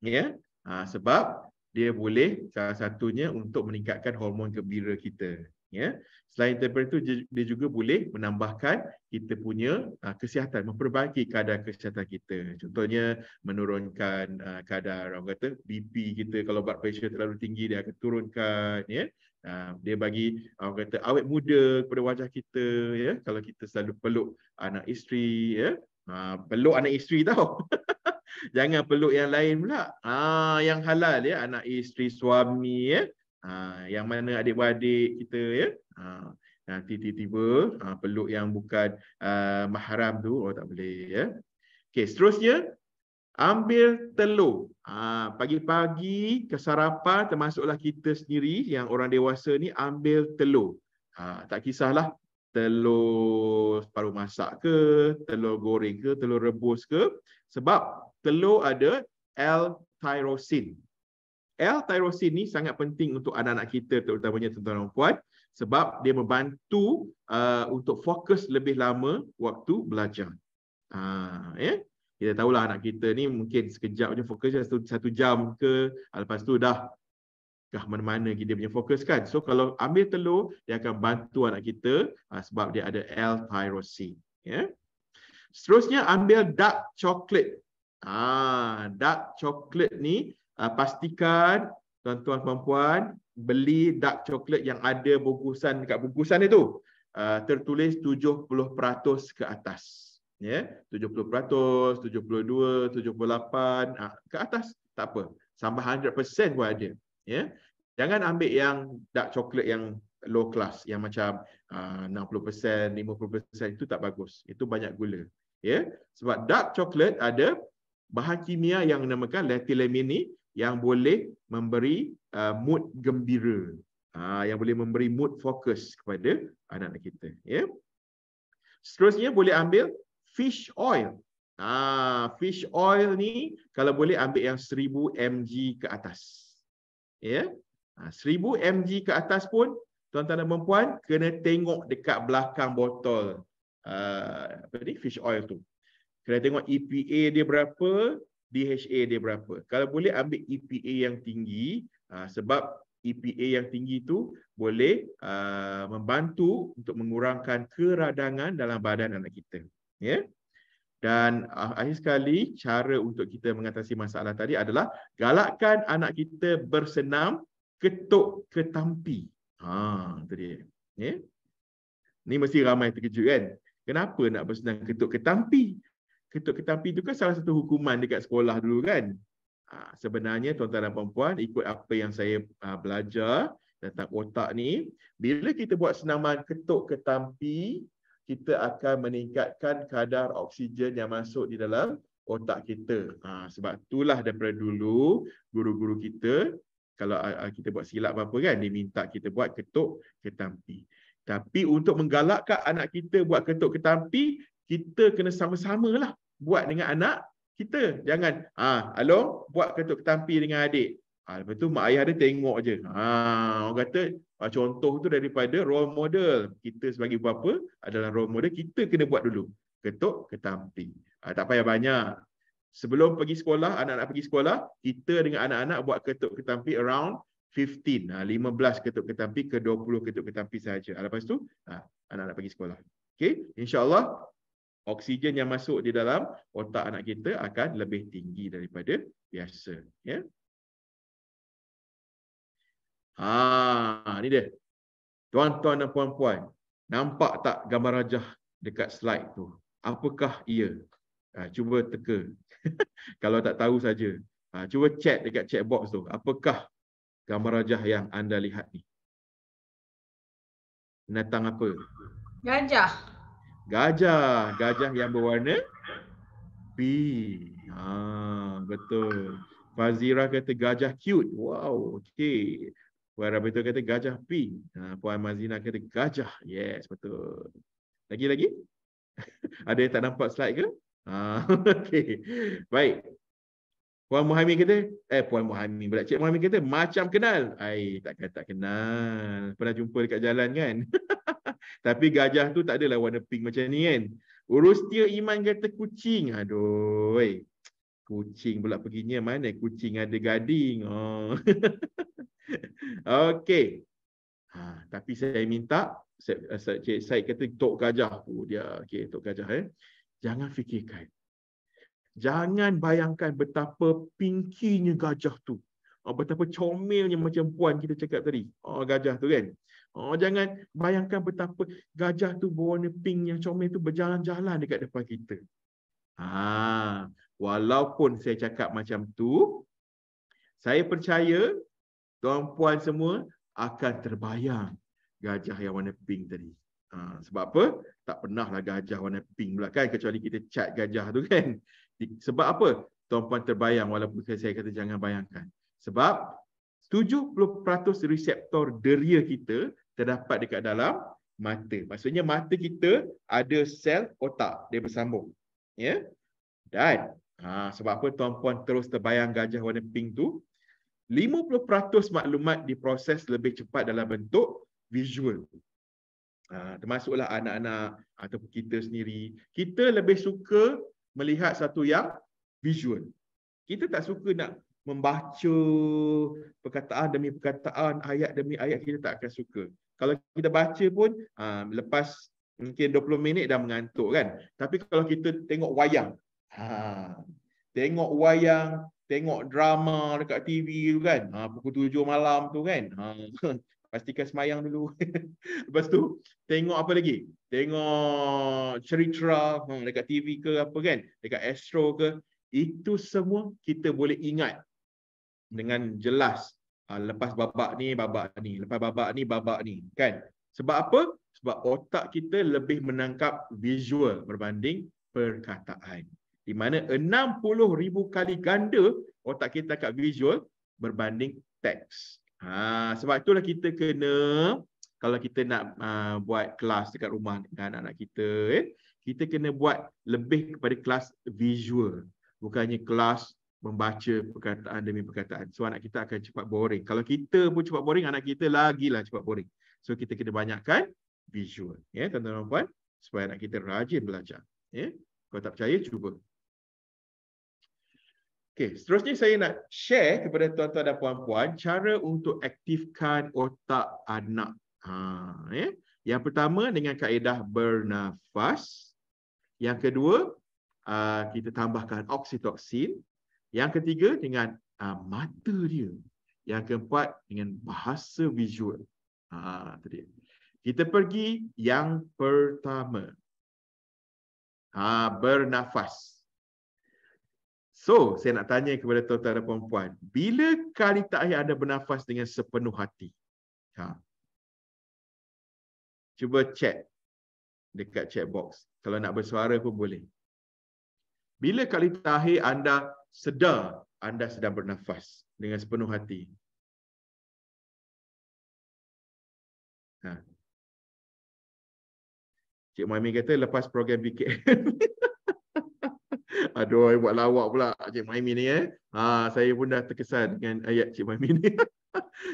Ya. Ha, sebab dia boleh salah satunya untuk meningkatkan hormon gembira kita. Ya. Selain daripada itu, dia juga boleh menambahkan kita punya uh, kesihatan, memperbaiki kadar kesihatan kita. Contohnya, menurunkan uh, kadar orang kata BP kita kalau blood pressure terlalu tinggi, dia akan turunkan. Ya. Uh, dia bagi orang kata awet muda kepada wajah kita. Ya. Kalau kita selalu peluk anak isteri, ya. Ha, peluk anak isteri tau. Jangan peluk yang lain pula. Ha, yang halal ya. Anak isteri, suami ya. Ha, yang mana adik-beradik kita ya. Ha, nanti tiba-tiba ha, peluk yang bukan uh, mahram tu. Oh tak boleh ya. Okey seterusnya. Ambil telur. Ha, pagi-pagi ha, kesarapan termasuklah kita sendiri yang orang dewasa ni ambil telur. Ha, tak kisahlah telur paru masak ke, telur goreng ke, telur rebus ke. Sebab telur ada l tyrosin l tyrosin ni sangat penting untuk anak-anak kita terutamanya tuan-tuan dan puan sebab dia membantu uh, untuk fokus lebih lama waktu belajar. Uh, ya. Yeah? Kita tahulah anak kita ni mungkin sekejap je fokus satu, satu jam ke lepas tu dah ke mana-mana kita punya fokus kan. So kalau ambil telur, dia akan bantu anak kita uh, sebab dia ada L-tyrosine. Yeah? Seterusnya ambil dark chocolate. Ah, dark chocolate ni uh, pastikan tuan-tuan perempuan beli dark chocolate yang ada bungkusan dekat bungkusan itu. Uh, tertulis 70% ke atas. Ya, yeah? 70%, 72, 78 uh, ke atas tak apa. Sampai 100% pun ada ya yeah? jangan ambil yang dark coklat yang low class yang macam uh, 60% 50% itu tak bagus itu banyak gula ya yeah? sebab dark coklat ada bahan kimia yang dinamakan lactylamine yang boleh memberi uh, mood gembira uh, yang boleh memberi mood fokus kepada anak-anak kita ya yeah? seterusnya boleh ambil fish oil Ah, fish oil ni kalau boleh ambil yang 1000 mg ke atas ya. Ha, 1000 mg ke atas pun tuan-tuan dan puan kena tengok dekat belakang botol ha, apa uh, fish oil tu. Kena tengok EPA dia berapa, DHA dia berapa. Kalau boleh ambil EPA yang tinggi ha, sebab EPA yang tinggi tu boleh uh, membantu untuk mengurangkan keradangan dalam badan anak kita. Ya. Yeah? Dan ah, akhir sekali, cara untuk kita mengatasi masalah tadi adalah galakkan anak kita bersenam ketuk ketampi. tampi. Ha, itu dia. Ya? Ni mesti ramai terkejut kan? Kenapa nak bersenam ketuk ketampi? Ketuk ketampi tampi itu kan salah satu hukuman dekat sekolah dulu kan? Ha, sebenarnya tuan-tuan dan puan-puan ikut apa yang saya uh, belajar tentang otak ni, bila kita buat senaman ketuk ketampi kita akan meningkatkan kadar oksigen yang masuk di dalam otak kita. Ha, sebab itulah daripada dulu guru-guru kita kalau ah, ah, kita buat silap apa-apa kan dia minta kita buat ketuk ketampi. Tapi untuk menggalakkan anak kita buat ketuk ketampi kita kena sama-samalah buat dengan anak kita. Jangan, ah, along buat ketuk ketampi dengan adik. Ha, lepas tu mak ayah dia tengok je. Ha, orang kata ah, contoh tu daripada role model. Kita sebagai bapa adalah role model. Kita kena buat dulu. Ketuk, ketamping. Ha, tak payah banyak. Sebelum pergi sekolah, anak-anak pergi sekolah, kita dengan anak-anak buat ketuk ketampi around 15, ha, 15 ketuk ketampi ke 20 ketuk ketampi sahaja. Ha, lepas tu, anak-anak ha, pergi sekolah. Okay, insyaAllah oksigen yang masuk di dalam otak anak kita akan lebih tinggi daripada biasa. Yeah? Ha, ni dia. Tuan-tuan dan puan-puan, nampak tak gambar rajah dekat slide tu? Apakah ia? Ha, cuba teka. Kalau tak tahu saja, ha, cuba chat dekat chat box tu. Apakah gambar rajah yang anda lihat ni? Natang apa? Gajah. Gajah, gajah yang berwarna P. Ha, betul. Fazira kata gajah cute. Wow, okey. Puan Rabita kata gajah pink. Ha, Puan Mazina kata gajah. Yes, betul. Lagi-lagi? Ada yang tak nampak slide ke? Ha, okay. Baik. Puan Muhammad kata, eh Puan Muhammad pula. Cik Muhammad kata, macam kenal. Ai, kata tak kenal. Pernah jumpa dekat jalan kan? Tapi gajah tu tak adalah warna pink macam ni kan? Urus Urustia Iman kata kucing. Aduh. Kucing pula perginya mana? Kucing ada gading. Oh. Okey. Ha, tapi saya minta saya saya kata tok gajah tu oh, dia okey tok gajah eh. Jangan fikirkan. Jangan bayangkan betapa pinkinya gajah tu. Oh, betapa comelnya macam puan kita cakap tadi. Oh gajah tu kan. Oh jangan bayangkan betapa gajah tu berwarna pink yang comel tu berjalan-jalan dekat depan kita. Ha, Walaupun saya cakap macam tu, saya percaya tuan puan semua akan terbayang gajah yang warna pink tadi. Ha, sebab apa? Tak pernah lah gajah warna pink pula kan kecuali kita cat gajah tu kan. Sebab apa? Tuan puan terbayang walaupun saya, saya kata jangan bayangkan. Sebab 70% reseptor deria kita terdapat dekat dalam mata. Maksudnya mata kita ada sel otak dia bersambung. Ya. Yeah? Dan Ha, sebab apa tuan-puan terus terbayang gajah warna pink tu? 50% maklumat diproses lebih cepat dalam bentuk visual. Ha, termasuklah anak-anak atau kita sendiri. Kita lebih suka melihat satu yang visual. Kita tak suka nak membaca perkataan demi perkataan, ayat demi ayat, kita tak akan suka. Kalau kita baca pun, ha, lepas mungkin 20 minit dah mengantuk kan. Tapi kalau kita tengok wayang, Ha. Tengok wayang, tengok drama dekat TV tu kan. Ha, pukul tujuh malam tu kan. Ha. Pastikan semayang dulu. Lepas tu, tengok apa lagi? Tengok cerita ha, dekat TV ke apa kan? Dekat Astro ke? Itu semua kita boleh ingat dengan jelas. Ha, lepas babak ni, babak ni. Lepas babak ni, babak ni. Kan? Sebab apa? Sebab otak kita lebih menangkap visual berbanding perkataan di mana 60,000 kali ganda otak kita kat visual berbanding teks. Ha, sebab itulah kita kena kalau kita nak uh, buat kelas dekat rumah dengan anak-anak kita, eh, kita kena buat lebih kepada kelas visual. Bukannya kelas membaca perkataan demi perkataan. So anak kita akan cepat boring. Kalau kita pun cepat boring, anak kita lagi lah cepat boring. So kita kena banyakkan visual. Ya, yeah, tuan-tuan dan puan. Supaya anak kita rajin belajar. Ya. Yeah. Kalau tak percaya, cuba. Okey, seterusnya saya nak share kepada tuan-tuan dan puan-puan cara untuk aktifkan otak anak. Ha, ya. Yang pertama dengan kaedah bernafas. Yang kedua, kita tambahkan oksitoksin. Yang ketiga dengan uh, mata dia. Yang keempat dengan bahasa visual. Ha, tadi. Kita pergi yang pertama. Ha, Bernafas. So, saya nak tanya kepada tuan-tuan dan puan-puan. Bila kali terakhir anda bernafas dengan sepenuh hati? Ha. Cuba chat dekat chat box. Kalau nak bersuara pun boleh. Bila kali terakhir anda sedar anda sedang bernafas dengan sepenuh hati? Ha. Cik Mami kata lepas program BKM. Aduh, buat lawak pula Cik Maimi ni eh. Ha, saya pun dah terkesan dengan ayat Cik Maimi ni. ya,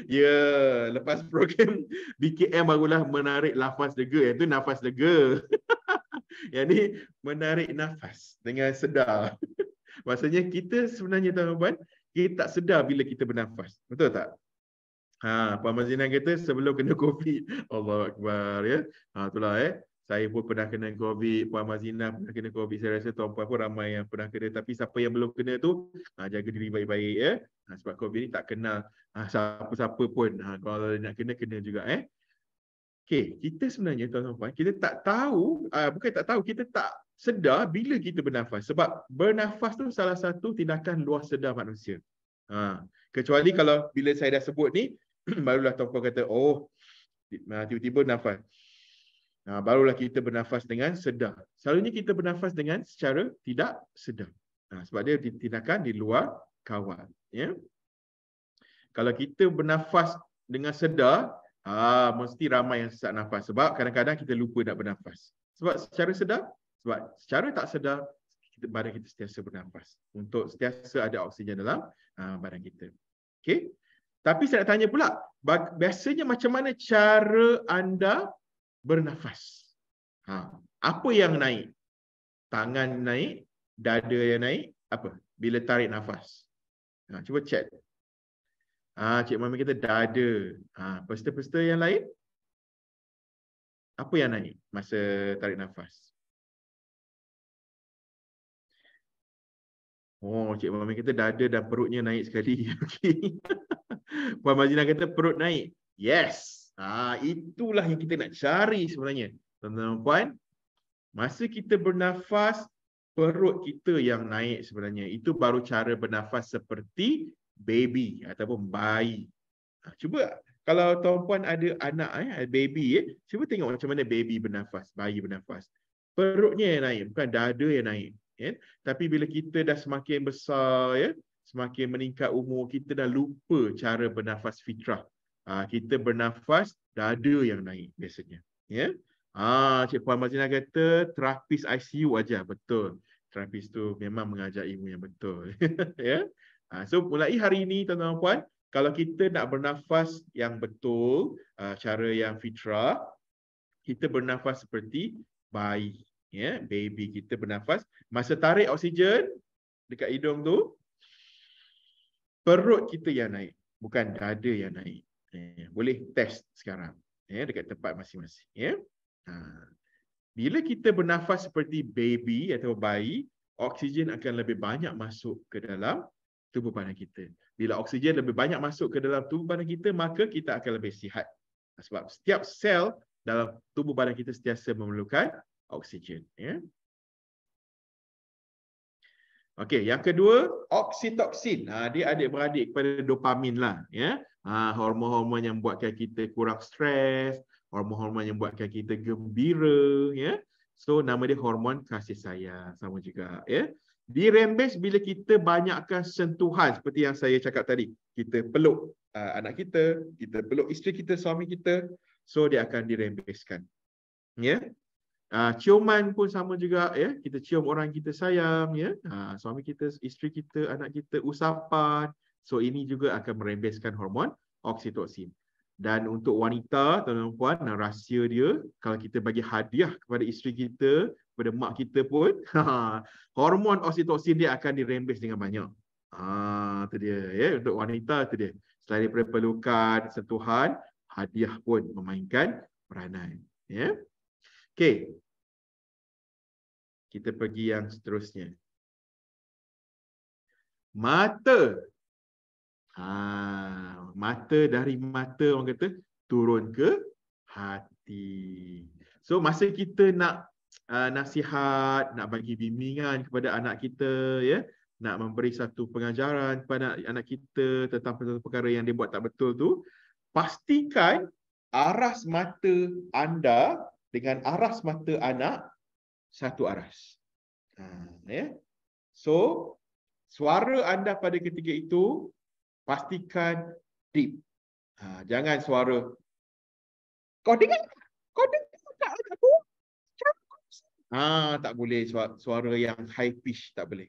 yeah, lepas program BKM barulah menarik nafas lega. Yang tu nafas lega. Yang ni menarik nafas dengan sedar. Maksudnya kita sebenarnya tuan-tuan, kita tak sedar bila kita bernafas. Betul tak? Ha, Puan Mazinan kata sebelum kena COVID. Allah Akbar ya. Ha, itulah eh saya pun pernah kena COVID, Puan Mazinah pernah kena COVID. Saya rasa tuan-puan pun ramai yang pernah kena. Tapi siapa yang belum kena tu, ha, jaga diri baik-baik ya. Ha, sebab COVID ni tak kenal ha, siapa-siapa pun. Ha, kalau nak kena, kena juga eh. Okay, kita sebenarnya tuan-tuan kita tak tahu, uh, bukan tak tahu, kita tak sedar bila kita bernafas. Sebab bernafas tu salah satu tindakan luar sedar manusia. Ha, kecuali kalau bila saya dah sebut ni, barulah tuan-tuan kata, oh, ha, tiba-tiba nafas. Nah, ha, barulah kita bernafas dengan sedar. Selalunya kita bernafas dengan secara tidak sedar. Nah, ha, sebab dia ditindakan di luar kawal. Ya? Kalau kita bernafas dengan sedar, ah, mesti ramai yang sesak nafas. Sebab kadang-kadang kita lupa nak bernafas. Sebab secara sedar, sebab secara tak sedar, badan kita setiasa bernafas. Untuk setiasa ada oksigen dalam ah, badan kita. Okay? Tapi saya nak tanya pula, biasanya macam mana cara anda bernafas. Ha. Apa yang naik? Tangan naik, dada yang naik, apa? Bila tarik nafas. Ha. Cuba chat. Ha. Cik Mami kita dada. Ha. Pesta-pesta yang lain? Apa yang naik masa tarik nafas? Oh, Cik Mami kita dada dan perutnya naik sekali. Okay. Puan Mazina kata perut naik. Yes. Ah itulah yang kita nak cari sebenarnya. Tuan-tuan dan puan, masa kita bernafas perut kita yang naik sebenarnya. Itu baru cara bernafas seperti baby ataupun bayi. Ha, cuba kalau tuan puan ada anak eh baby eh, cuba tengok macam mana baby bernafas, bayi bernafas. Perutnya yang naik, bukan dada yang naik. Yeah. Tapi bila kita dah semakin besar, ya, semakin meningkat umur, kita dah lupa cara bernafas fitrah. Ah, kita bernafas dada yang naik biasanya ya ah cik puan Mazina kata terapis ICU aja betul terapis tu memang mengajar ilmu yang betul ya ah, so mulai hari ini tuan-tuan puan kalau kita nak bernafas yang betul ah, cara yang fitrah kita bernafas seperti bayi ya baby kita bernafas masa tarik oksigen dekat hidung tu perut kita yang naik bukan dada yang naik Eh, boleh test sekarang. Eh, dekat tempat masing-masing. Ya. Ha. Bila kita bernafas seperti baby atau bayi, oksigen akan lebih banyak masuk ke dalam tubuh badan kita. Bila oksigen lebih banyak masuk ke dalam tubuh badan kita, maka kita akan lebih sihat. Sebab setiap sel dalam tubuh badan kita setiap sel memerlukan oksigen. Ya. Okey, yang kedua oksitoksin. Ha, ah, dia adik-beradik kepada dopamin lah. Ya. Ha, hormon-hormon yang buatkan kita kurang stres. Hormon-hormon yang buatkan kita gembira. Ya. So nama dia hormon kasih sayang. Sama juga. Ya. Dirembes bila kita banyakkan sentuhan seperti yang saya cakap tadi. Kita peluk uh, anak kita. Kita peluk isteri kita, suami kita. So dia akan dirembeskan. Ya. Uh, ciuman pun sama juga ya. Yeah? Kita cium orang kita sayang ya. Yeah? Uh, suami kita, isteri kita, anak kita, usapan. So ini juga akan merembeskan hormon oksitosin. Dan untuk wanita, tuan dan puan, nah, rahsia dia kalau kita bagi hadiah kepada isteri kita, kepada mak kita pun, ha, hormon oksitosin dia akan dirembes dengan banyak. Ah, uh, itu dia. Yeah? Untuk wanita, tu dia. Selain daripada pelukan, sentuhan, hadiah pun memainkan peranan. Ya. Yeah? Okay, Kita pergi yang seterusnya. Mata. Ha, mata dari mata orang kata turun ke hati. So masa kita nak uh, nasihat, nak bagi bimbingan kepada anak kita, ya, yeah, nak memberi satu pengajaran kepada anak kita tentang satu perkara yang dia buat tak betul tu, pastikan aras mata anda dengan aras mata anak satu aras. Ha, yeah. So suara anda pada ketika itu pastikan deep. Ha, jangan suara kau dengar kau dengar tak aku ha, tak boleh suara, suara yang high pitch tak boleh.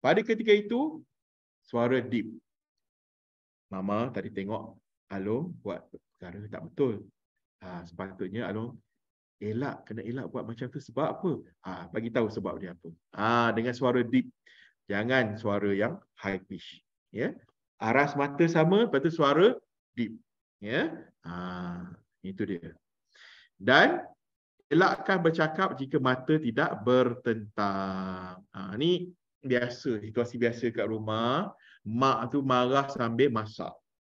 Pada ketika itu suara deep. Mama tadi tengok Alung buat perkara tak betul. Ha, sepatutnya Alung elak kena elak buat macam tu sebab apa? Ha bagi tahu sebab dia apa. Ha dengan suara deep. Jangan suara yang high pitch. Ya. Yeah? Aras mata sama, lepas tu suara deep. Ya. Yeah? Ha itu dia. Dan elakkan bercakap jika mata tidak bertentang. Ha ni biasa, situasi biasa kat rumah, mak tu marah sambil masak.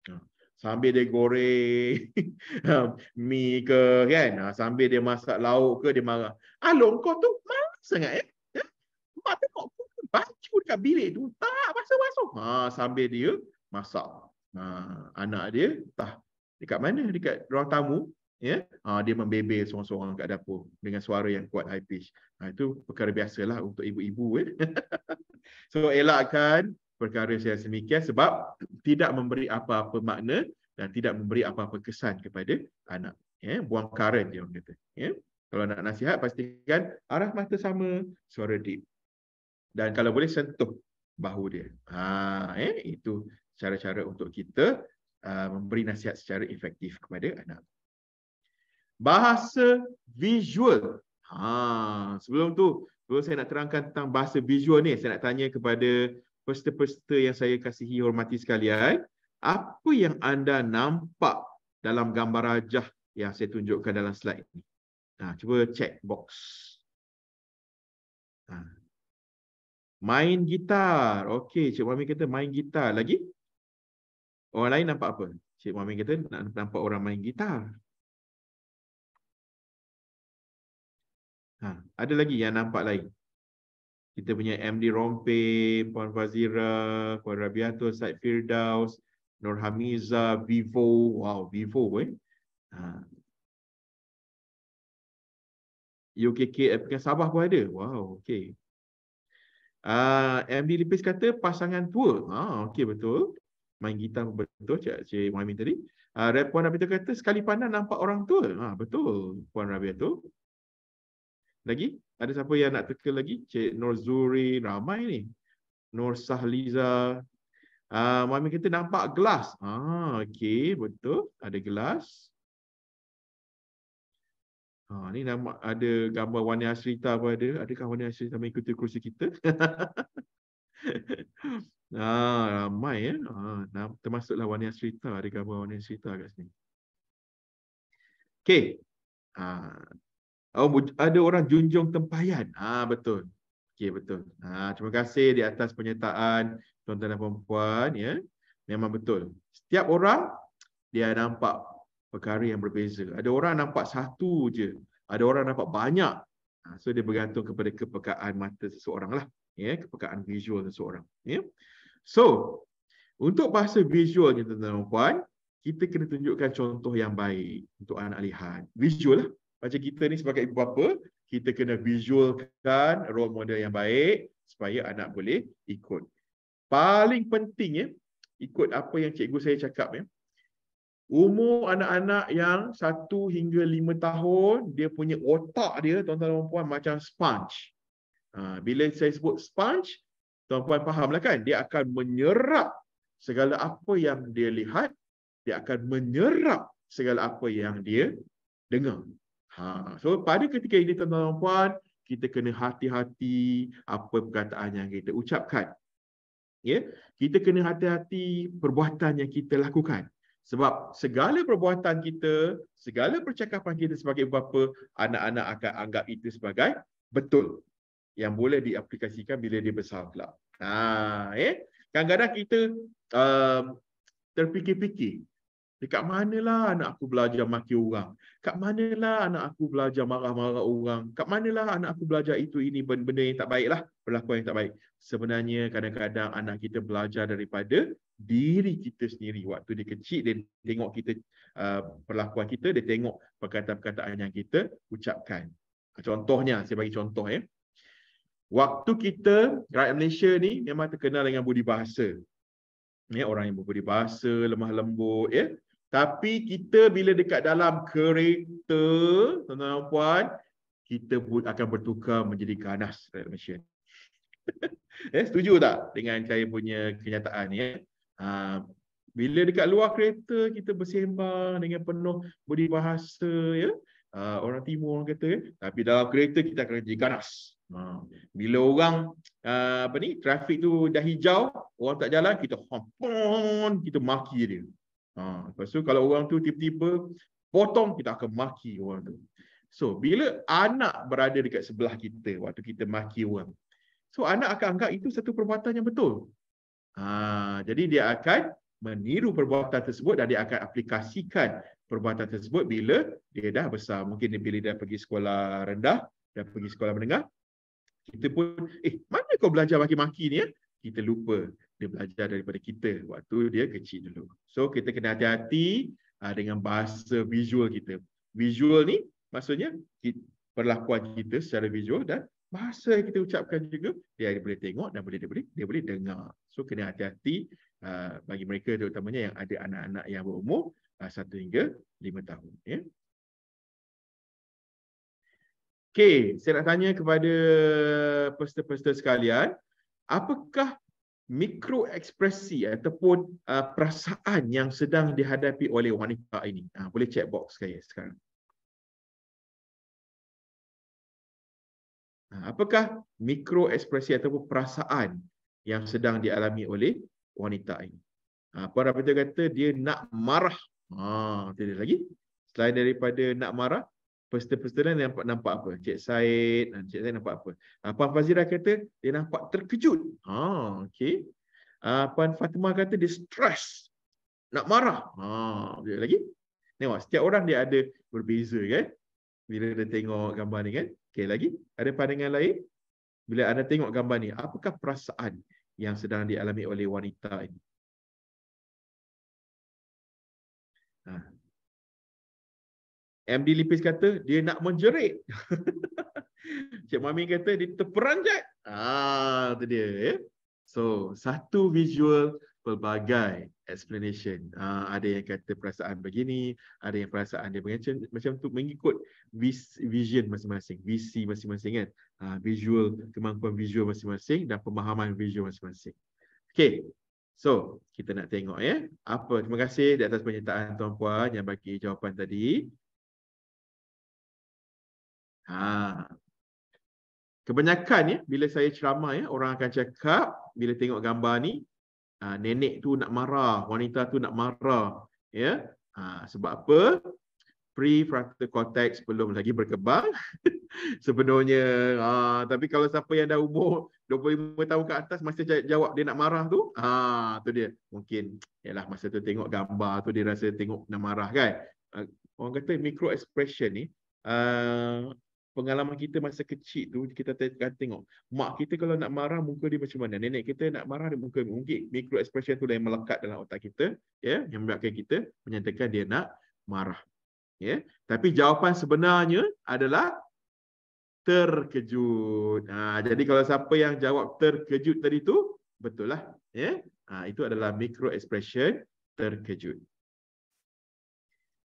Ha sambil dia goreng mi ke kan ha, sambil dia masak lauk ke dia marah alung kau tu malas sangat eh ya? mak tengok baju dekat bilik tu tak basuh-basuh ha sambil dia masak ha anak dia tah dekat mana dekat ruang tamu ya ha, dia membebel seorang-seorang kat dapur dengan suara yang kuat high pitch ha, itu perkara biasalah untuk ibu-ibu eh. so elakkan perkara saya semikian sebab tidak memberi apa-apa makna dan tidak memberi apa-apa kesan kepada anak. Ya, buang karen dia orang kata. Ya. Kalau nak nasihat, pastikan arah mata sama, suara deep. Dan kalau boleh, sentuh bahu dia. Ha, eh, itu cara-cara untuk kita uh, memberi nasihat secara efektif kepada anak. Bahasa visual. Ha, sebelum tu, sebelum saya nak terangkan tentang bahasa visual ni, saya nak tanya kepada peserta-peserta yang saya kasihi hormati sekalian, apa yang anda nampak dalam gambar rajah yang saya tunjukkan dalam slide ini? Ha, cuba check box. Ha. Main gitar. Okey, Cik Mami kata main gitar. Lagi? Orang lain nampak apa? Cik Mami kata nak nampak orang main gitar. Ha, ada lagi yang nampak lain? kita punya MD Rompe, Puan Fazira, Puan Rabiatu, Syed Firdaus, Nur Hamiza, Vivo. Wow, Vivo eh. Ha. UKK FK Sabah pun ada. Wow, okay. Uh, ah, MD Lipis kata pasangan tua. Ah, ha, okay, betul. Main gitar pun betul, Cik, Cik Muhammad tadi. Uh, Rap Puan Rabiatu kata sekali pandang nampak orang tua. Ah, betul, Puan Rabiatu. Lagi? Lagi? Ada siapa yang nak teka lagi? Cik Nur Zuri, ramai ni. Nur Sahliza. Ah, uh, mami kita nampak gelas. Ah, okey, betul. Ada gelas. ah, ni nama ada gambar Wani Asrita apa ada? Adakah Wani Asrita mengikuti kursi kita? ah, ramai ya. Ah, termasuklah Wani Asrita, ada gambar Wani Asrita kat sini. Okey. Ah, Oh, ada orang junjung tempayan. Ah betul. Okey betul. Ah terima kasih di atas penyertaan tuan-tuan dan puan-puan ya. Memang betul. Setiap orang dia nampak perkara yang berbeza. Ada orang nampak satu je. Ada orang nampak banyak. Ah so dia bergantung kepada kepekaan mata seseorang lah. Ya, kepekaan visual seseorang, ya. So, untuk bahasa visualnya tuan-tuan dan puan, kita kena tunjukkan contoh yang baik untuk anak lihat. Visual lah macam kita ni sebagai ibu bapa, kita kena visualkan role model yang baik supaya anak boleh ikut. Paling penting ya, ikut apa yang cikgu saya cakap ya. Umur anak-anak yang 1 hingga 5 tahun, dia punya otak dia tuan-tuan dan puan macam sponge. Ha, bila saya sebut sponge, tuan-puan fahamlah kan, dia akan menyerap segala apa yang dia lihat, dia akan menyerap segala apa yang dia dengar. Ha. So pada ketika ini tuan-tuan dan puan, kita kena hati-hati apa perkataan yang kita ucapkan. Ya, kita kena hati-hati perbuatan yang kita lakukan. Sebab segala perbuatan kita, segala percakapan kita sebagai bapa, anak-anak akan anggap itu sebagai betul. Yang boleh diaplikasikan bila dia besar pula. Ha, ya? Kadang-kadang kita um, terfikir-fikir Dekat manalah anak aku belajar maki orang? Kat manalah anak aku belajar marah-marah orang? Kat manalah anak aku belajar itu ini benda yang tak baiklah, perlakuan yang tak baik. Sebenarnya kadang-kadang anak kita belajar daripada diri kita sendiri. Waktu dia kecil dia tengok kita uh, perlakuan kita, dia tengok perkataan-perkataan yang kita ucapkan. Contohnya, saya bagi contoh ya. Waktu kita rakyat Malaysia ni memang terkenal dengan budi bahasa. Ya, orang yang berbudi bahasa, lemah lembut. Ya. Tapi kita bila dekat dalam kereta, tuan-tuan dan puan, kita akan bertukar menjadi ganas red machine. eh, setuju tak dengan saya punya kenyataan ya? Ha, bila dekat luar kereta kita bersembang dengan penuh budi bahasa ya. Ha, orang timur orang kata ya? tapi dalam kereta kita akan jadi ganas. Ha, bila orang uh, apa ni trafik tu dah hijau, orang tak jalan kita hampun, kita maki dia. Ha, lepas tu kalau orang tu tiba-tiba potong, kita akan maki orang tu. So, bila anak berada dekat sebelah kita waktu kita maki orang, so anak akan anggap itu satu perbuatan yang betul. Ha, jadi dia akan meniru perbuatan tersebut dan dia akan aplikasikan perbuatan tersebut bila dia dah besar. Mungkin dia pilih dia pergi sekolah rendah dah pergi sekolah menengah. Kita pun, eh mana kau belajar maki-maki ni ya? Kita lupa dia belajar daripada kita waktu dia kecil dulu. So kita kena hati-hati ah, dengan bahasa visual kita. Visual ni maksudnya perlakuan kita secara visual dan bahasa yang kita ucapkan juga dia boleh tengok dan boleh dia boleh dia boleh dengar. So kena hati-hati ah, bagi mereka terutamanya yang ada anak-anak yang berumur uh, ah, 1 hingga 5 tahun ya. Yeah. Okey, saya nak tanya kepada peserta-peserta sekalian, apakah mikro ekspresi ataupun uh, perasaan yang sedang dihadapi oleh wanita ini. Uh, boleh check box saya sekarang. Uh, apakah mikro ekspresi ataupun perasaan yang sedang dialami oleh wanita ini? Uh, ah, Para pendeta kata dia nak marah. Ha, uh, tiada lagi. Selain daripada nak marah, Pesta-pesta nampak, nampak apa? Cik Said, ah, Cik Said nampak apa? Ah, Puan Fazira kata, dia nampak terkejut. Ah, okay. Ah, Puan Fatimah kata, dia stres, Nak marah. Ah, lagi. Tengok, setiap orang dia ada berbeza kan? Bila dia tengok gambar ni kan? Okay, lagi. Ada pandangan lain? Bila anda tengok gambar ni, apakah perasaan yang sedang dialami oleh wanita ini? Ah. MD Lipis kata dia nak menjerit. Cik Mami kata dia terperanjat. Ah, tu dia. Yeah? So, satu visual pelbagai explanation. Ah, ada yang kata perasaan begini, ada yang perasaan dia macam, macam tu mengikut vision masing-masing, visi masing-masing kan. Ah, visual, kemampuan visual masing-masing dan pemahaman visual masing-masing. Okay, So, kita nak tengok ya. Apa? Terima kasih di atas penyertaan tuan-puan yang bagi jawapan tadi. Ha. Kebanyakan ya, bila saya ceramah ya, orang akan cakap bila tengok gambar ni, ha, nenek tu nak marah, wanita tu nak marah, ya. Ha, sebab apa? Prefrontal cortex belum lagi berkembang sebenarnya. Ha, tapi kalau siapa yang dah umur 25 tahun ke atas masih jawab dia nak marah tu, ha, tu dia. Mungkin ialah masa tu tengok gambar tu dia rasa tengok nak marah kan. Ha, orang kata micro expression ni uh, pengalaman kita masa kecil tu kita akan tengok mak kita kalau nak marah muka dia macam mana nenek kita nak marah dia muka mungkin micro expression tu yang melekat dalam otak kita ya yeah, yang membuatkan kita menyatakan dia nak marah ya yeah. tapi jawapan sebenarnya adalah terkejut ha, jadi kalau siapa yang jawab terkejut tadi tu betul lah ya yeah. ha, itu adalah micro expression terkejut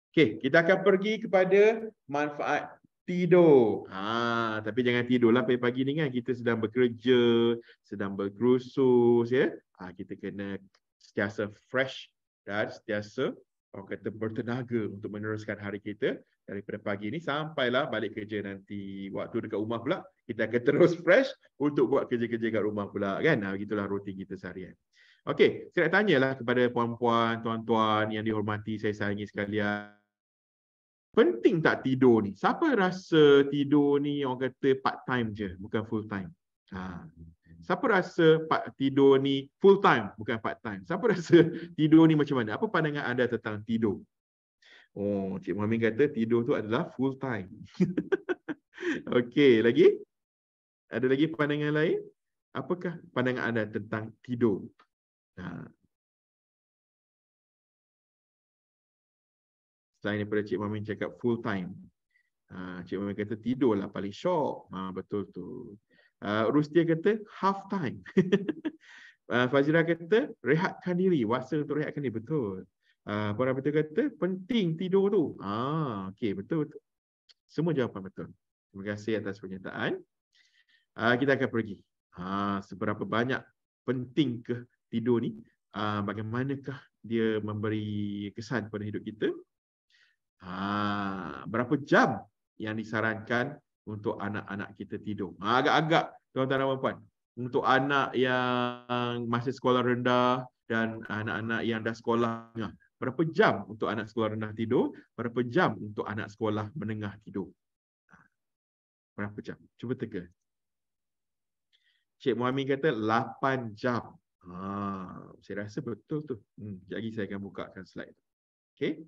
Okay, kita akan pergi kepada manfaat tidur. Ha, tapi jangan tidurlah pagi-pagi ni kan. Kita sedang bekerja, sedang berkerusus. Ya? Ha, kita kena setiasa fresh dan setiasa orang kata bertenaga untuk meneruskan hari kita daripada pagi ni sampailah balik kerja nanti waktu dekat rumah pula kita akan terus fresh untuk buat kerja-kerja kat rumah pula kan ha, ah, begitulah rutin kita seharian Okey, saya nak tanyalah kepada puan-puan, tuan-tuan yang dihormati saya sayangi sekalian penting tak tidur ni? Siapa rasa tidur ni orang kata part time je, bukan full time? Ha. Siapa rasa part tidur ni full time, bukan part time? Siapa rasa tidur ni macam mana? Apa pandangan anda tentang tidur? Oh, Cik Muhammad kata tidur tu adalah full time. Okay, lagi? Ada lagi pandangan lain? Apakah pandangan anda tentang tidur? Ha. Selain daripada Cik Mamin cakap full time. Uh, Cik Mamin kata tidur lah paling syok. Uh, ah, betul tu. Uh, Rustia kata half time. uh, Fazira kata rehatkan diri. Wasa untuk rehatkan diri. Betul. Uh, Puan Rapita kata penting tidur tu. Ah, okay, betul, betul. Semua jawapan betul. Terima kasih atas pernyataan. Uh, kita akan pergi. uh, seberapa banyak penting ke tidur ni? Uh, bagaimanakah dia memberi kesan pada hidup kita? Ha, berapa jam yang disarankan untuk anak-anak kita tidur? Ha, agak-agak tuan-tuan dan puan-puan. Untuk anak yang masih sekolah rendah dan anak-anak yang dah sekolah Berapa jam untuk anak sekolah rendah tidur? Berapa jam untuk anak sekolah menengah tidur? Ha, berapa jam? Cuba teka. Cik Muhammad kata 8 jam. Ha, saya rasa betul tu. Hmm, sekejap saya akan bukakan slide. Okay.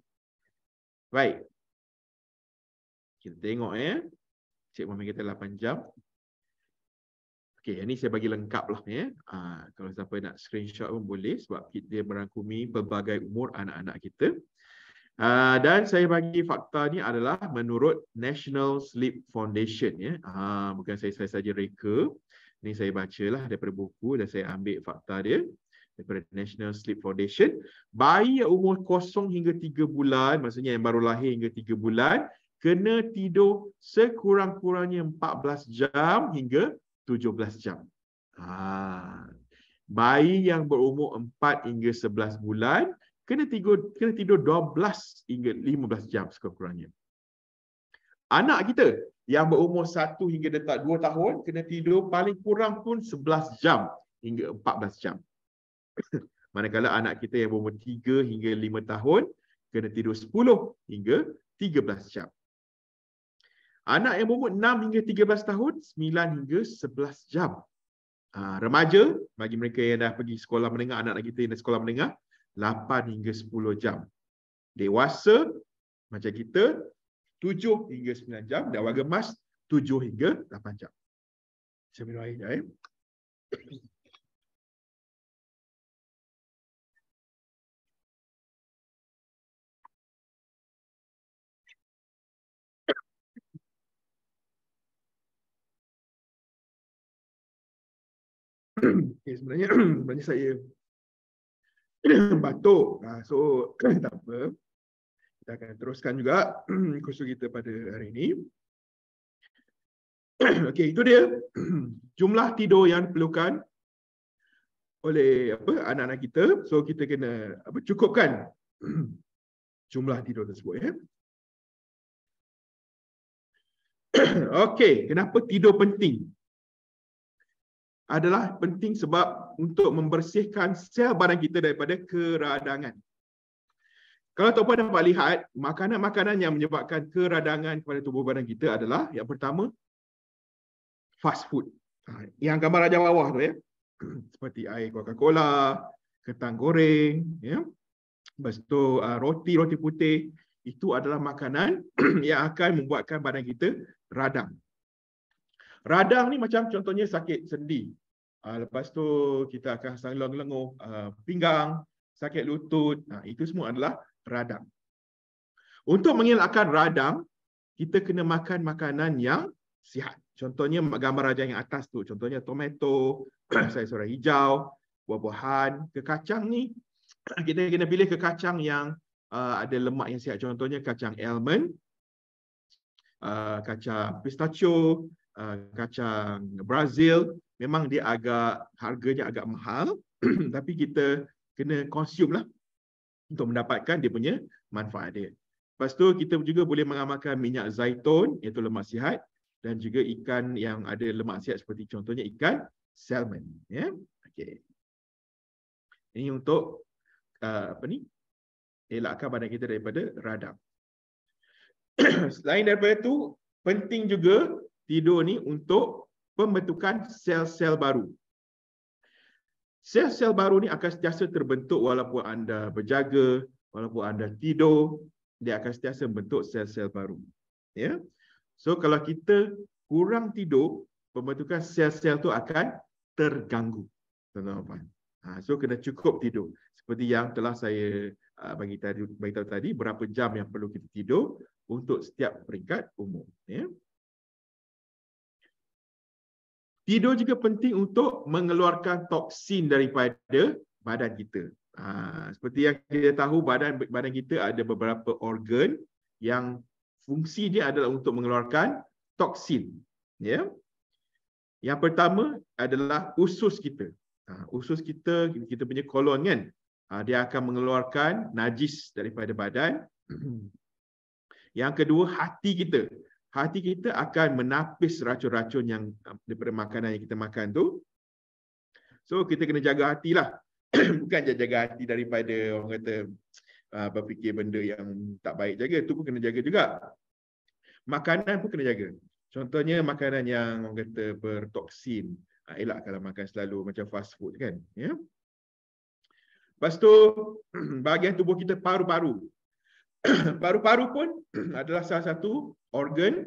Baik. Kita tengok ya. Cik Mami kata 8 jam. Okey, yang ni saya bagi lengkap lah ya. Ha, kalau siapa nak screenshot pun boleh sebab kita merangkumi berbagai umur anak-anak kita. Ha, dan saya bagi fakta ni adalah menurut National Sleep Foundation ya. Ha, bukan saya saja reka. Ni saya bacalah daripada buku dan saya ambil fakta dia daripada National Sleep Foundation bayi yang umur kosong hingga 3 bulan maksudnya yang baru lahir hingga 3 bulan kena tidur sekurang-kurangnya 14 jam hingga 17 jam. Ha. Bayi yang berumur 4 hingga 11 bulan kena tidur kena tidur 12 hingga 15 jam sekurang-kurangnya. Anak kita yang berumur 1 hingga dekat 2 tahun kena tidur paling kurang pun 11 jam hingga 14 jam. Manakala anak kita yang berumur 3 hingga 5 tahun kena tidur 10 hingga 13 jam. Anak yang berumur 6 hingga 13 tahun 9 hingga 11 jam. Ha, remaja bagi mereka yang dah pergi sekolah menengah anak anak kita yang dah sekolah menengah 8 hingga 10 jam. Dewasa macam kita 7 hingga 9 jam dan warga emas 7 hingga 8 jam. Saya minum air ya. Eh? okay, sebenarnya sebenarnya saya batuk. Ah, so, tak apa. Kita akan teruskan juga kursus kita pada hari ini. Okey, itu dia. Jumlah tidur yang perlukan oleh apa anak-anak kita. So, kita kena apa, cukupkan jumlah tidur tersebut. Ya. Okey, kenapa tidur penting? adalah penting sebab untuk membersihkan sel badan kita daripada keradangan. Kalau tuan-puan dapat lihat, makanan-makanan yang menyebabkan keradangan kepada tubuh badan kita adalah yang pertama, fast food. Ha, yang gambar raja bawah tu ya. Seperti air Coca-Cola, ketang goreng, ya. Lepas tu roti-roti uh, putih. Itu adalah makanan yang akan membuatkan badan kita radang. Radang ni macam contohnya sakit sendi. Uh, lepas tu kita akan sanglong lenguh uh, ah, pinggang, sakit lutut. Uh, itu semua adalah radang. Untuk mengelakkan radang, kita kena makan makanan yang sihat. Contohnya gambar raja yang atas tu. Contohnya tomato, saya suara hijau, buah-buahan, kekacang ni. Kita kena pilih kekacang yang uh, ada lemak yang sihat. Contohnya kacang almond, uh, kacang pistachio, Uh, kacang Brazil memang dia agak harganya agak mahal tapi kita kena consume lah untuk mendapatkan dia punya manfaat dia. Lepas tu kita juga boleh mengamalkan minyak zaitun iaitu lemak sihat dan juga ikan yang ada lemak sihat seperti contohnya ikan salmon. Ya, yeah? okay. Ini untuk uh, apa ni? Elakkan badan kita daripada radang. Selain daripada itu, penting juga tidur ni untuk pembentukan sel-sel baru. Sel-sel baru ni akan sentiasa terbentuk walaupun anda berjaga, walaupun anda tidur, dia akan sentiasa membentuk sel-sel baru. Ya. Yeah? So kalau kita kurang tidur, pembentukan sel-sel tu akan terganggu. Tuan-tuan. Ha, so kena cukup tidur. Seperti yang telah saya uh, bagi tadi bagi tahu tadi berapa jam yang perlu kita tidur untuk setiap peringkat umur, ya. Yeah? Tidur juga penting untuk mengeluarkan toksin daripada badan kita. Ha, seperti yang kita tahu badan badan kita ada beberapa organ yang fungsi dia adalah untuk mengeluarkan toksin. Ya. Yang pertama adalah usus kita. Ha, usus kita kita punya kolon kan. Ha, dia akan mengeluarkan najis daripada badan. yang kedua hati kita hati kita akan menapis racun-racun yang ah, daripada makanan yang kita makan tu. So kita kena jaga hatilah. Bukan jaga hati daripada orang kata uh, berfikir benda yang tak baik jaga. Itu pun kena jaga juga. Makanan pun kena jaga. Contohnya makanan yang orang kata bertoksin. Uh, elak kalau makan selalu macam fast food kan. Ya? Yeah? Lepas tu bahagian tubuh kita paru-paru. paru-paru pun adalah salah satu organ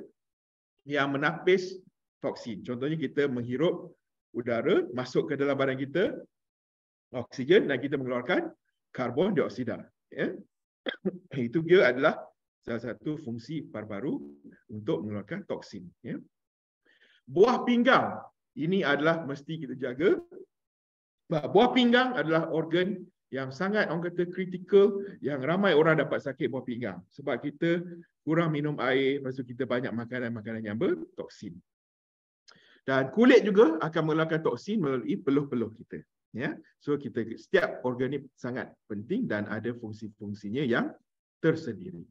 yang menapis toksin. Contohnya kita menghirup udara masuk ke dalam badan kita oksigen dan kita mengeluarkan karbon dioksida. Yeah. Itu dia adalah salah satu fungsi paru-paru untuk mengeluarkan toksin. Yeah. Buah pinggang. Ini adalah mesti kita jaga. Buah pinggang adalah organ yang sangat orang kata kritikal yang ramai orang dapat sakit buah pinggang sebab kita kurang minum air lepas kita banyak makanan-makanan yang bertoksin. Dan kulit juga akan mengeluarkan toksin melalui peluh-peluh kita. Ya. So kita setiap organ organik sangat penting dan ada fungsi-fungsinya yang tersendiri.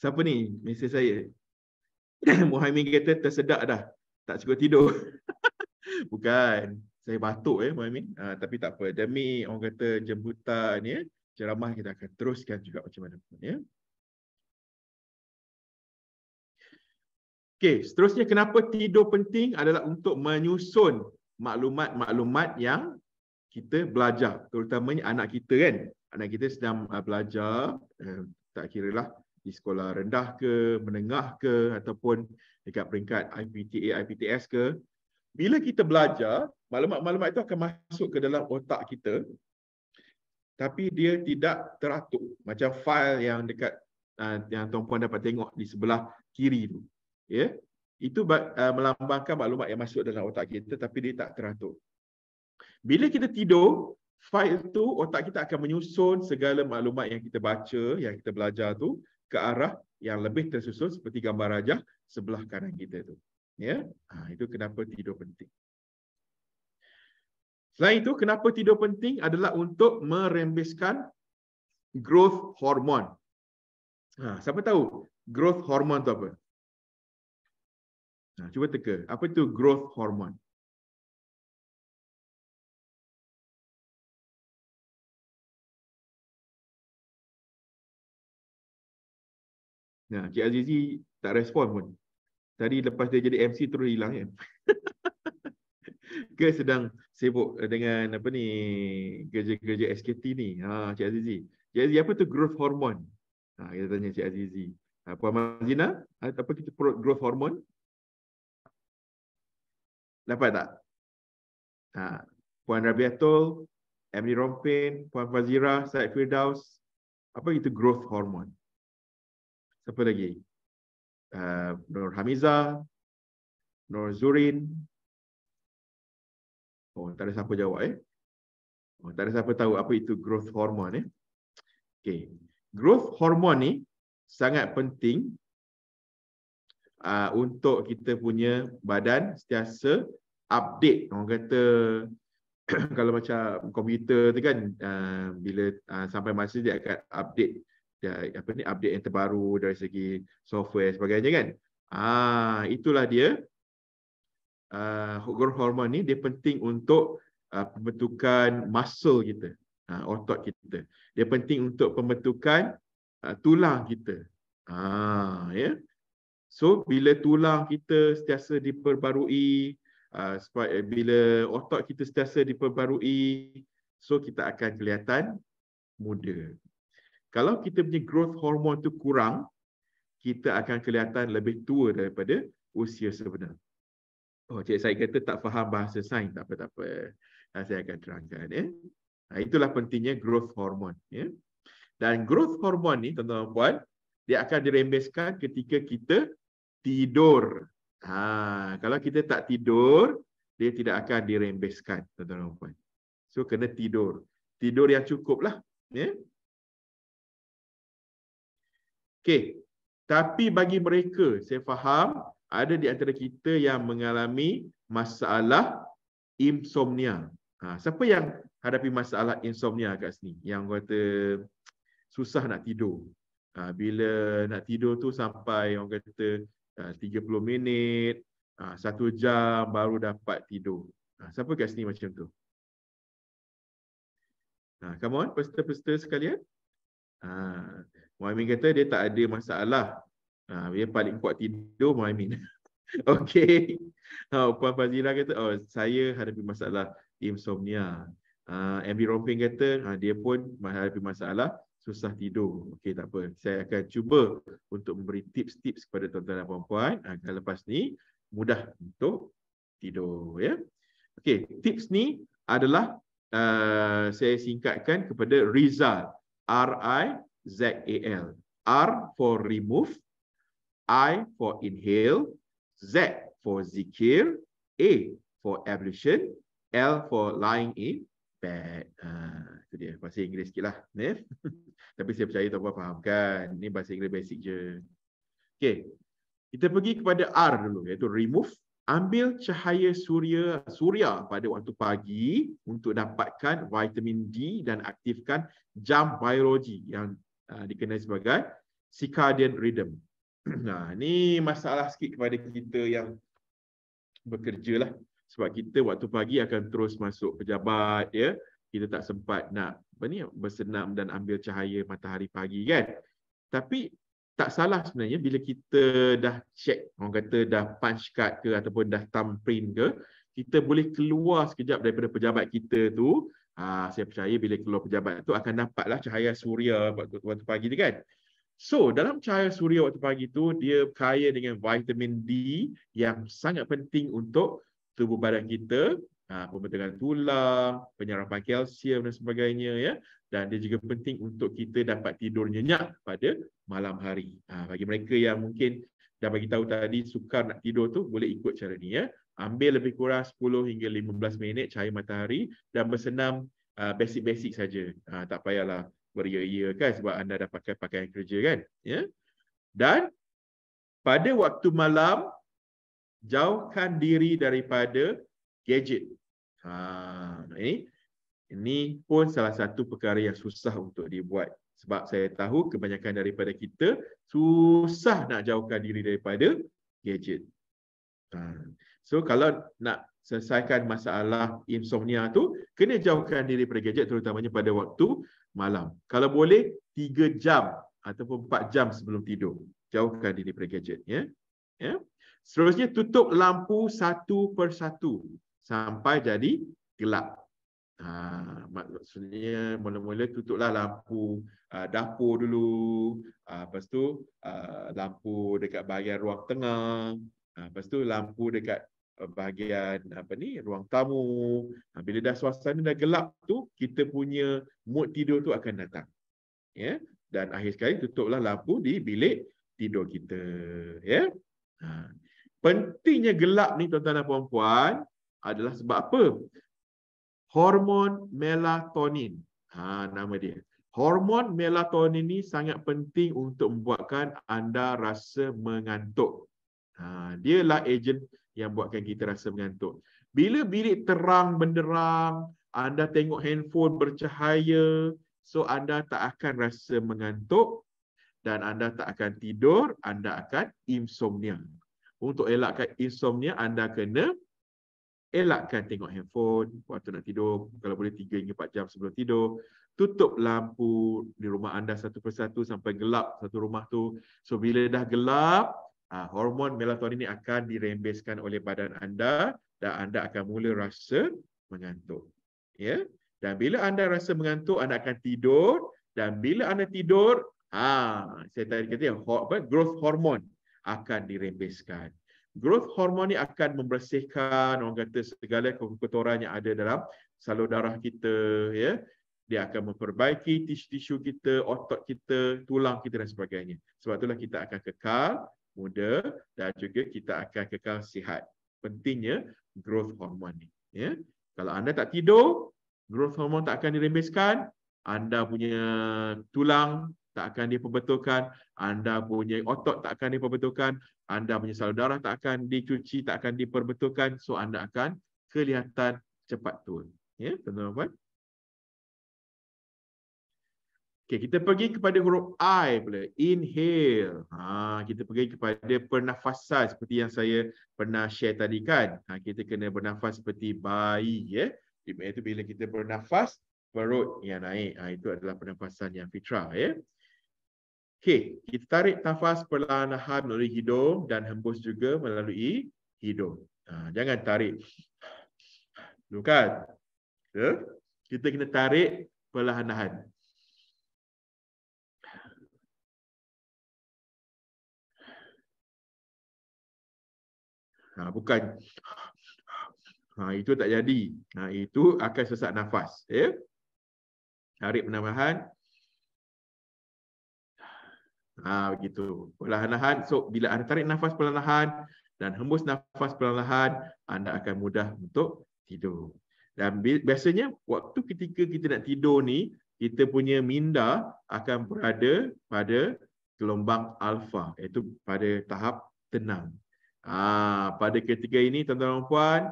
Siapa ni mesej saya? Muhammad kata tersedak dah. Tak cukup tidur. Bukan saya batuk ya eh, Muhammad ah, ha, tapi tak apa demi orang kata jemputan ya ceramah kita akan teruskan juga macam mana pun ya Okey, seterusnya kenapa tidur penting adalah untuk menyusun maklumat-maklumat yang kita belajar. Terutamanya anak kita kan. Anak kita sedang ah, belajar, eh, tak kira lah di sekolah rendah ke, menengah ke ataupun dekat peringkat IPTA, IPTS ke bila kita belajar, maklumat-maklumat itu akan masuk ke dalam otak kita tapi dia tidak teratur macam fail yang dekat ah, yang tuan-tuan dapat tengok di sebelah kiri tu. Ya. Itu ah, melambangkan maklumat yang masuk dalam otak kita tapi dia tak teratur. Bila kita tidur, fail itu otak kita akan menyusun segala maklumat yang kita baca, yang kita belajar tu ke arah yang lebih tersusun seperti gambar rajah sebelah kanan kita tu. Ya, ha, itu kenapa tidur penting. Selain itu, kenapa tidur penting adalah untuk merembeskan growth hormon. Ha, siapa tahu growth hormon tu apa? Ha, cuba teka. Apa itu growth hormon? Nah, Cik Azizi tak respon pun. Tadi lepas dia jadi MC terus hilang kan. ke sedang sibuk dengan apa ni kerja-kerja SKT ni. Ha Cik Azizi. Cik Azizi apa tu growth hormone? Ha kita tanya Cik Azizi. Apa Mazina? Ha, apa kita perut growth hormone? Dapat tak? Ha, Puan Rabiatul, Emily Rompin, Puan Fazira, Syed Firdaus. Apa itu growth hormone? Siapa lagi? uh, Nur Hamiza, Nur Zurin. Oh, tak ada siapa jawab eh. Oh, tak ada siapa tahu apa itu growth hormone eh. Okay. Growth hormone ni sangat penting uh, untuk kita punya badan setiasa update. Orang kata kalau macam komputer tu kan uh, bila uh, sampai masa dia akan update Ya apa ni update yang terbaru dari segi software sebagainya kan. Ah itulah dia. Ah uh, growth hormone ni dia penting untuk uh, pembentukan muscle kita, uh, otot kita. Dia penting untuk pembentukan uh, tulang kita. Ah ya. Yeah. So bila tulang kita sentiasa diperbarui, uh, bila otot kita sentiasa diperbarui, so kita akan kelihatan muda. Kalau kita punya growth hormone tu kurang, kita akan kelihatan lebih tua daripada usia sebenar. Oh, cik saya kata tak faham bahasa sains. Tak apa-apa. Nah, saya akan terangkan. Ya. Nah, itulah pentingnya growth hormone. Ya. Dan growth hormone ni, tuan-tuan puan, dia akan dirembeskan ketika kita tidur. Ha, kalau kita tak tidur, dia tidak akan dirembeskan, tuan-tuan puan. So, kena tidur. Tidur yang cukup lah. Ya. Okey. Tapi bagi mereka, saya faham ada di antara kita yang mengalami masalah insomnia. Ha, siapa yang hadapi masalah insomnia kat sini? Yang kata susah nak tidur. Ha, bila nak tidur tu sampai orang kata 30 ha, minit, ha, satu jam baru dapat tidur. Ha, siapa kat sini macam tu? Ha, come on, peserta-peserta sekalian. Ha, Muhammad kata dia tak ada masalah. Ha, dia paling kuat tidur Muhammad. Okey. Ha, Puan Fazila kata, oh, saya hadapi masalah insomnia. Uh, ha, MB Romping kata, ha, dia pun menghadapi masalah susah tidur. Okey, tak apa. Saya akan cuba untuk memberi tips-tips kepada tuan-tuan dan puan-puan agar ha, lepas ni mudah untuk tidur. Ya? Okey, tips ni adalah uh, saya singkatkan kepada Rizal. r i Z A L. R for remove, I for inhale, Z for zikir, A for ablution, L for lying in bed. Ah, itu dia bahasa Inggeris sikitlah, Nif. Tapi saya percaya tuan-tuan faham kan. Ini bahasa Inggeris basic je. Okay, Kita pergi kepada R dulu iaitu remove ambil cahaya surya surya pada waktu pagi untuk dapatkan vitamin D dan aktifkan jam biologi yang Ah, dikenali sebagai circadian rhythm. Nah, ni masalah sikit kepada kita yang bekerja lah. Sebab kita waktu pagi akan terus masuk pejabat, ya. Kita tak sempat nak apa ni, bersenam dan ambil cahaya matahari pagi kan. Tapi tak salah sebenarnya bila kita dah check, orang kata dah punch card ke ataupun dah thumbprint ke, kita boleh keluar sekejap daripada pejabat kita tu, Ah, saya percaya bila keluar pejabat itu akan dapatlah cahaya suria waktu, waktu pagi itu kan. So, dalam cahaya suria waktu pagi itu, dia kaya dengan vitamin D yang sangat penting untuk tubuh badan kita. Ah, pembentukan tulang, penyerapan kalsium dan sebagainya. ya. Dan dia juga penting untuk kita dapat tidur nyenyak pada malam hari. Ah, bagi mereka yang mungkin dah bagi tahu tadi sukar nak tidur tu boleh ikut cara ni ya ambil lebih kurang 10 hingga 15 minit cahaya matahari dan bersenam uh, basic-basic saja. Uh, tak payahlah beria-ia kan sebab anda dah pakai pakaian kerja kan. Ya. Dan pada waktu malam jauhkan diri daripada gadget. Ha, ini ini pun salah satu perkara yang susah untuk dibuat sebab saya tahu kebanyakan daripada kita susah nak jauhkan diri daripada gadget. Ha. So kalau nak selesaikan masalah insomnia tu, kena jauhkan diri daripada gadget terutamanya pada waktu malam. Kalau boleh, 3 jam ataupun 4 jam sebelum tidur. Jauhkan diri daripada gadget. Ya? Ya? Seterusnya, tutup lampu satu per satu sampai jadi gelap. Ha, maksudnya mula-mula tutuplah lampu uh, dapur dulu. Uh, lepas tu uh, lampu dekat bahagian ruang tengah. Uh, lepas tu lampu dekat Eh, bahagian apa ni ruang tamu ha, bila dah suasana dah gelap tu kita punya mood tidur tu akan datang ya yeah? dan akhir sekali tutuplah lampu di bilik tidur kita ya yeah? ha. pentingnya gelap ni tuan-tuan dan puan-puan adalah sebab apa hormon melatonin ha nama dia hormon melatonin ni sangat penting untuk membuatkan anda rasa mengantuk ha dialah agent yang buatkan kita rasa mengantuk. Bila bilik terang benderang, anda tengok handphone bercahaya, so anda tak akan rasa mengantuk dan anda tak akan tidur, anda akan insomnia. Untuk elakkan insomnia, anda kena elakkan tengok handphone waktu nak tidur. Kalau boleh 3 hingga 4 jam sebelum tidur. Tutup lampu di rumah anda satu persatu sampai gelap satu rumah tu. So bila dah gelap, Ah, hormon melatonin ini akan dirembeskan oleh badan anda dan anda akan mula rasa mengantuk. Ya. Dan bila anda rasa mengantuk, anda akan tidur dan bila anda tidur, ha, saya tadi kata yang growth hormone akan dirembeskan. Growth hormon ini akan membersihkan orang kata segala kotoran yang ada dalam salur darah kita, ya. Dia akan memperbaiki tisu-tisu kita, otot kita, tulang kita dan sebagainya. Sebab itulah kita akan kekal muda dan juga kita akan kekal sihat. Pentingnya growth hormone ni. Ya? Kalau anda tak tidur, growth hormone tak akan dirembeskan, anda punya tulang tak akan diperbetulkan, anda punya otot tak akan diperbetulkan, anda punya salur darah tak akan dicuci, tak akan diperbetulkan, so anda akan kelihatan cepat tua. Ya, tuan-tuan. Okay, kita pergi kepada huruf I pula. Inhale. Ha, kita pergi kepada pernafasan seperti yang saya pernah share tadi kan. Ha, kita kena bernafas seperti bayi. Ya. Yeah. Itu bila kita bernafas, perut yang naik. Ha, itu adalah pernafasan yang fitrah. Ya. Okay, kita tarik nafas perlahan-lahan melalui hidung dan hembus juga melalui hidung. Ha, jangan tarik. Bukan. Ya, Kita kena tarik perlahan-lahan. Ha, bukan ha, itu tak jadi. Ha, itu akan sesak nafas. Ya? Tarik penambahan. Ha, begitu. Perlahan-lahan. So, bila anda tarik nafas perlahan-lahan dan hembus nafas perlahan-lahan, anda akan mudah untuk tidur. Dan bi biasanya, waktu ketika kita nak tidur ni, kita punya minda akan berada pada gelombang alfa, iaitu pada tahap tenang. Ah, pada ketika ini tuan-tuan dan puan,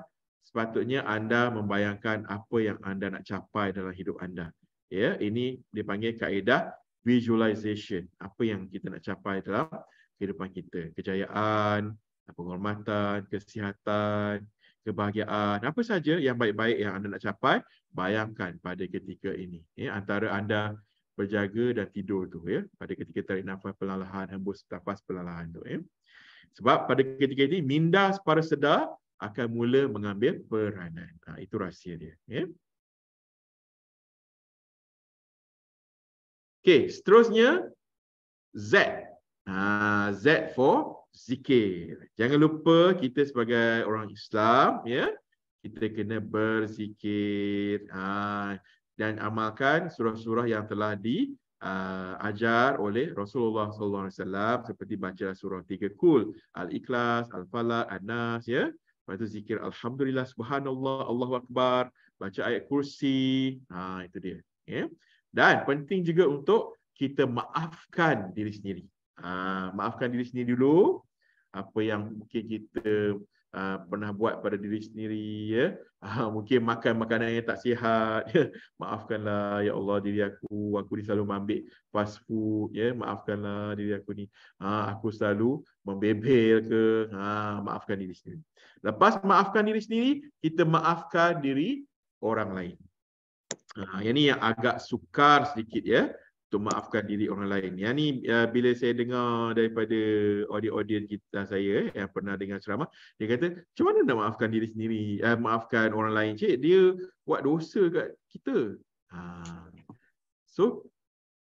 sepatutnya anda membayangkan apa yang anda nak capai dalam hidup anda. Ya, ini dipanggil kaedah visualization. Apa yang kita nak capai dalam kehidupan kita? Kejayaan, penghormatan, kesihatan, kebahagiaan, apa saja yang baik-baik yang anda nak capai, bayangkan pada ketika ini. Ya, antara anda berjaga dan tidur tu ya, pada ketika tarik nafas perlahan-lahan, hembus nafas perlahan-lahan tu ya. Sebab pada ketika ini minda para sedar akan mula mengambil peranan. Ha, itu rahsia dia. Yeah. Okay, seterusnya Z. Ha, Z for zikir. Jangan lupa kita sebagai orang Islam, ya, yeah, kita kena berzikir ha, dan amalkan surah-surah yang telah di uh, ajar oleh Rasulullah sallallahu alaihi wasallam seperti baca surah tiga kul al-ikhlas al-falaq an-nas ya lepas tu zikir alhamdulillah subhanallah Allahu akbar baca ayat kursi ha itu dia ya dan penting juga untuk kita maafkan diri sendiri ha, maafkan diri sendiri dulu apa yang mungkin kita uh, pernah buat pada diri sendiri ya uh, mungkin makan makanan yang tak sihat ya maafkanlah ya Allah diri aku aku ni selalu ambil fast food ya maafkanlah diri aku ni uh, aku selalu membebel ke uh, maafkan diri sendiri lepas maafkan diri sendiri kita maafkan diri orang lain ha uh, yang ni yang agak sukar sedikit ya untuk maafkan diri orang lain. Yang ni uh, bila saya dengar daripada audien-audien kita saya yang pernah dengar ceramah, dia kata, macam mana nak maafkan diri sendiri, uh, maafkan orang lain? Cik, dia buat dosa kat kita. Uh, so,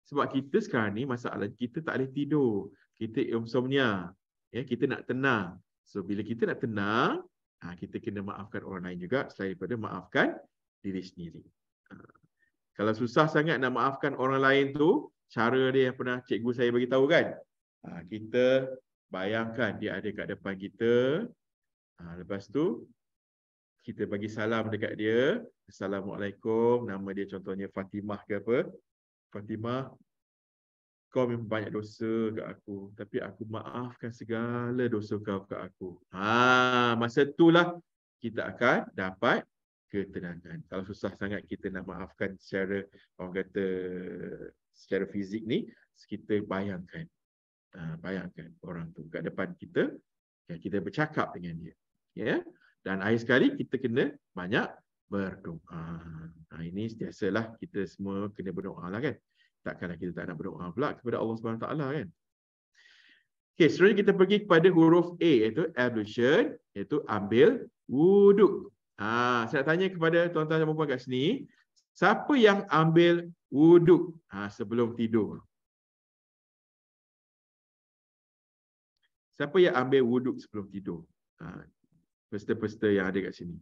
sebab kita sekarang ni masalah kita tak boleh tidur. Kita insomnia. Ya, kita nak tenang. So, bila kita nak tenang, uh, kita kena maafkan orang lain juga selain daripada maafkan diri sendiri. Uh, kalau susah sangat nak maafkan orang lain tu, cara dia yang pernah cikgu saya bagi tahu kan? Ha, kita bayangkan dia ada kat depan kita. Ha, lepas tu, kita bagi salam dekat dia. Assalamualaikum. Nama dia contohnya Fatimah ke apa? Fatimah, kau memang banyak dosa ke aku. Tapi aku maafkan segala dosa kau ke aku. Ha, masa itulah kita akan dapat ketenangan. Kalau susah sangat kita nak maafkan secara orang kata secara fizik ni, kita bayangkan. Ha, bayangkan orang tu kat depan kita yang kita bercakap dengan dia. Ya. Yeah? Dan akhir sekali kita kena banyak berdoa. Nah, ha, ini setiasalah kita semua kena berdoa lah kan. Takkanlah kita tak nak berdoa pula kepada Allah SWT kan. Okay, seterusnya kita pergi kepada huruf A iaitu ablution iaitu ambil wuduk. Ha, saya tanya kepada tuan-tuan dan puan-puan kat sini, siapa yang ambil wuduk ha, sebelum tidur? Siapa yang ambil wuduk sebelum tidur? Ha, Pesta-pesta yang ada kat sini.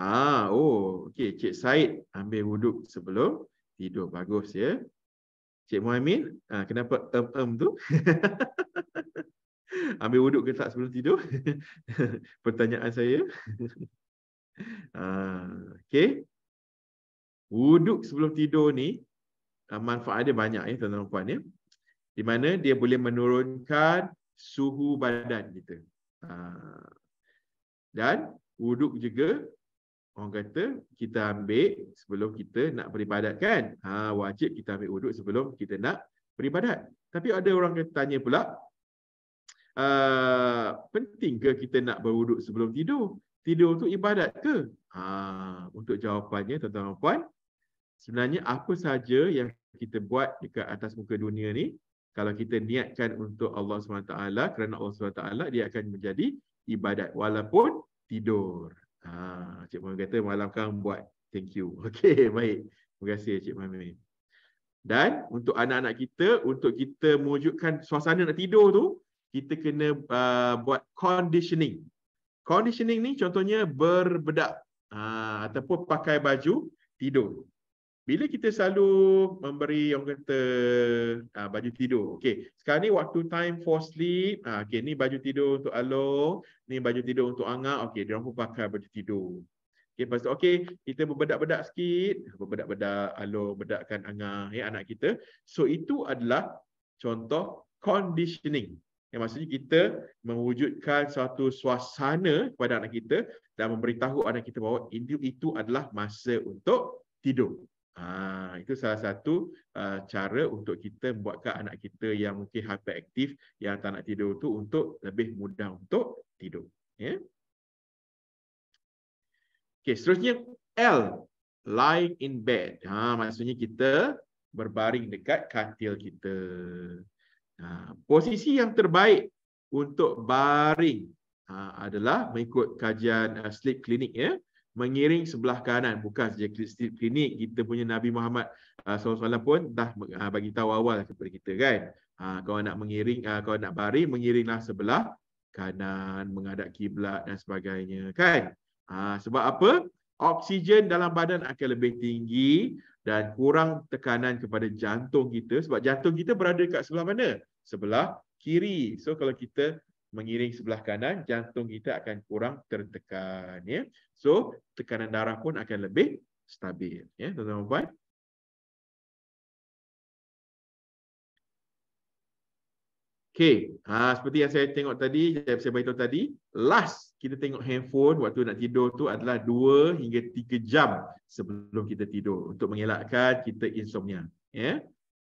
Ah, oh, okey. Cik Said ambil wuduk sebelum tidur. Bagus ya. Cik Muhammad, ah, kenapa em-em tu? Ambil wuduk ke tak sebelum tidur? Pertanyaan saya. Ah, okay. Wuduk sebelum tidur ni, ah, manfaat dia banyak ya tuan-tuan puan ya. Di mana dia boleh menurunkan suhu badan kita. Dan wuduk juga orang kata kita ambil sebelum kita nak beribadat kan? Ha, wajib kita ambil wuduk sebelum kita nak beribadat. Tapi ada orang kata tanya pula, ah, penting ke kita nak berwuduk sebelum tidur? Tidur untuk ibadat ke? Ha, untuk jawapannya tuan-tuan dan puan, sebenarnya apa saja yang kita buat dekat atas muka dunia ni, kalau kita niatkan untuk Allah SWT, kerana Allah SWT, dia akan menjadi ibadat walaupun tidur. Ha, Cik Mami kata malam kau buat. Thank you. Okey, baik. Terima kasih Cik Mami. Dan untuk anak-anak kita, untuk kita mewujudkan suasana nak tidur tu, kita kena uh, buat conditioning. Conditioning ni contohnya berbedak uh, ataupun pakai baju tidur bila kita selalu memberi orang kata uh, baju tidur. Okey, sekarang ni waktu time for sleep. Uh, okey, ni baju tidur untuk Along, ni baju tidur untuk Anga. Okey, dia orang pun pakai baju tidur. Okey, pastu okey, kita berbedak-bedak sikit, berbedak-bedak Along bedakkan Anga ya anak kita. So itu adalah contoh conditioning. Yang maksudnya kita mewujudkan satu suasana kepada anak kita dan memberitahu anak kita bahawa itu adalah masa untuk tidur. Ha, itu salah satu uh, cara untuk kita buatkan anak kita yang mungkin hyperaktif yang tak nak tidur tu untuk lebih mudah untuk tidur. Yeah. Okay, seterusnya L, lying in bed. Ha, maksudnya kita berbaring dekat katil kita. Ha, posisi yang terbaik untuk baring ha, adalah mengikut kajian uh, sleep clinic. Yeah mengiring sebelah kanan bukan saja klinik kita punya Nabi Muhammad ah, SAW pun dah ah, bagi tahu awal kepada kita kan uh, ah, kau nak mengiring uh, kau nak bari mengiringlah sebelah kanan menghadap kiblat dan sebagainya kan sebab apa oksigen dalam badan akan lebih tinggi dan kurang tekanan kepada jantung kita sebab jantung kita berada kat sebelah mana sebelah kiri so kalau kita mengiring sebelah kanan, jantung kita akan kurang tertekan. Ya. So, tekanan darah pun akan lebih stabil. Ya. Tuan-tuan Okay. Ha, seperti yang saya tengok tadi, saya, saya beritahu tadi, last kita tengok handphone waktu nak tidur tu adalah 2 hingga 3 jam sebelum kita tidur untuk mengelakkan kita insomnia. Ya.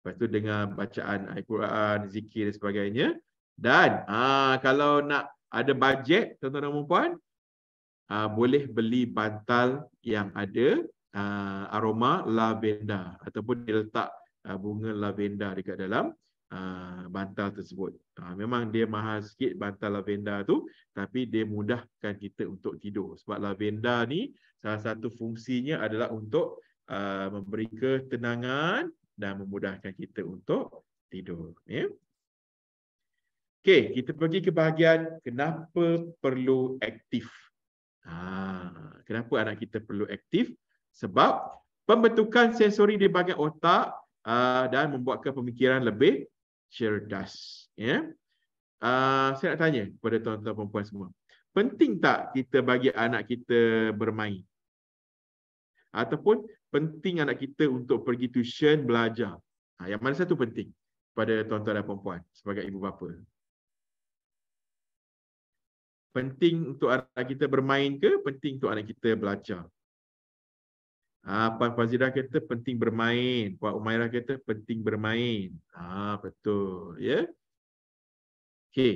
Lepas tu dengan bacaan Al-Quran, zikir dan sebagainya. Dan aa, ah, kalau nak ada bajet, tuan-tuan dan puan, aa, ah, boleh beli bantal yang ada aa, ah, aroma lavender ataupun dia letak aa, bunga lavender dekat dalam aa, bantal tersebut. Aa, memang dia mahal sikit bantal lavender tu, tapi dia mudahkan kita untuk tidur. Sebab lavender ni salah satu fungsinya adalah untuk aa, memberi ketenangan dan memudahkan kita untuk tidur. Yeah? Okey, kita pergi ke bahagian kenapa perlu aktif. Ha, kenapa anak kita perlu aktif? Sebab pembentukan sensori di bahagian otak uh, dan membuatkan pemikiran lebih cerdas. Yeah. Ya. Uh, saya nak tanya kepada tuan-tuan perempuan semua. Penting tak kita bagi anak kita bermain? Ataupun penting anak kita untuk pergi tuition belajar? Ha, yang mana satu penting pada tuan-tuan dan perempuan sebagai ibu bapa? Penting untuk anak kita bermain ke penting untuk anak kita belajar? Ha, Puan Fazira kata penting bermain. Puan Umairah kata penting bermain. ha, betul. Ya? Yeah? Okay.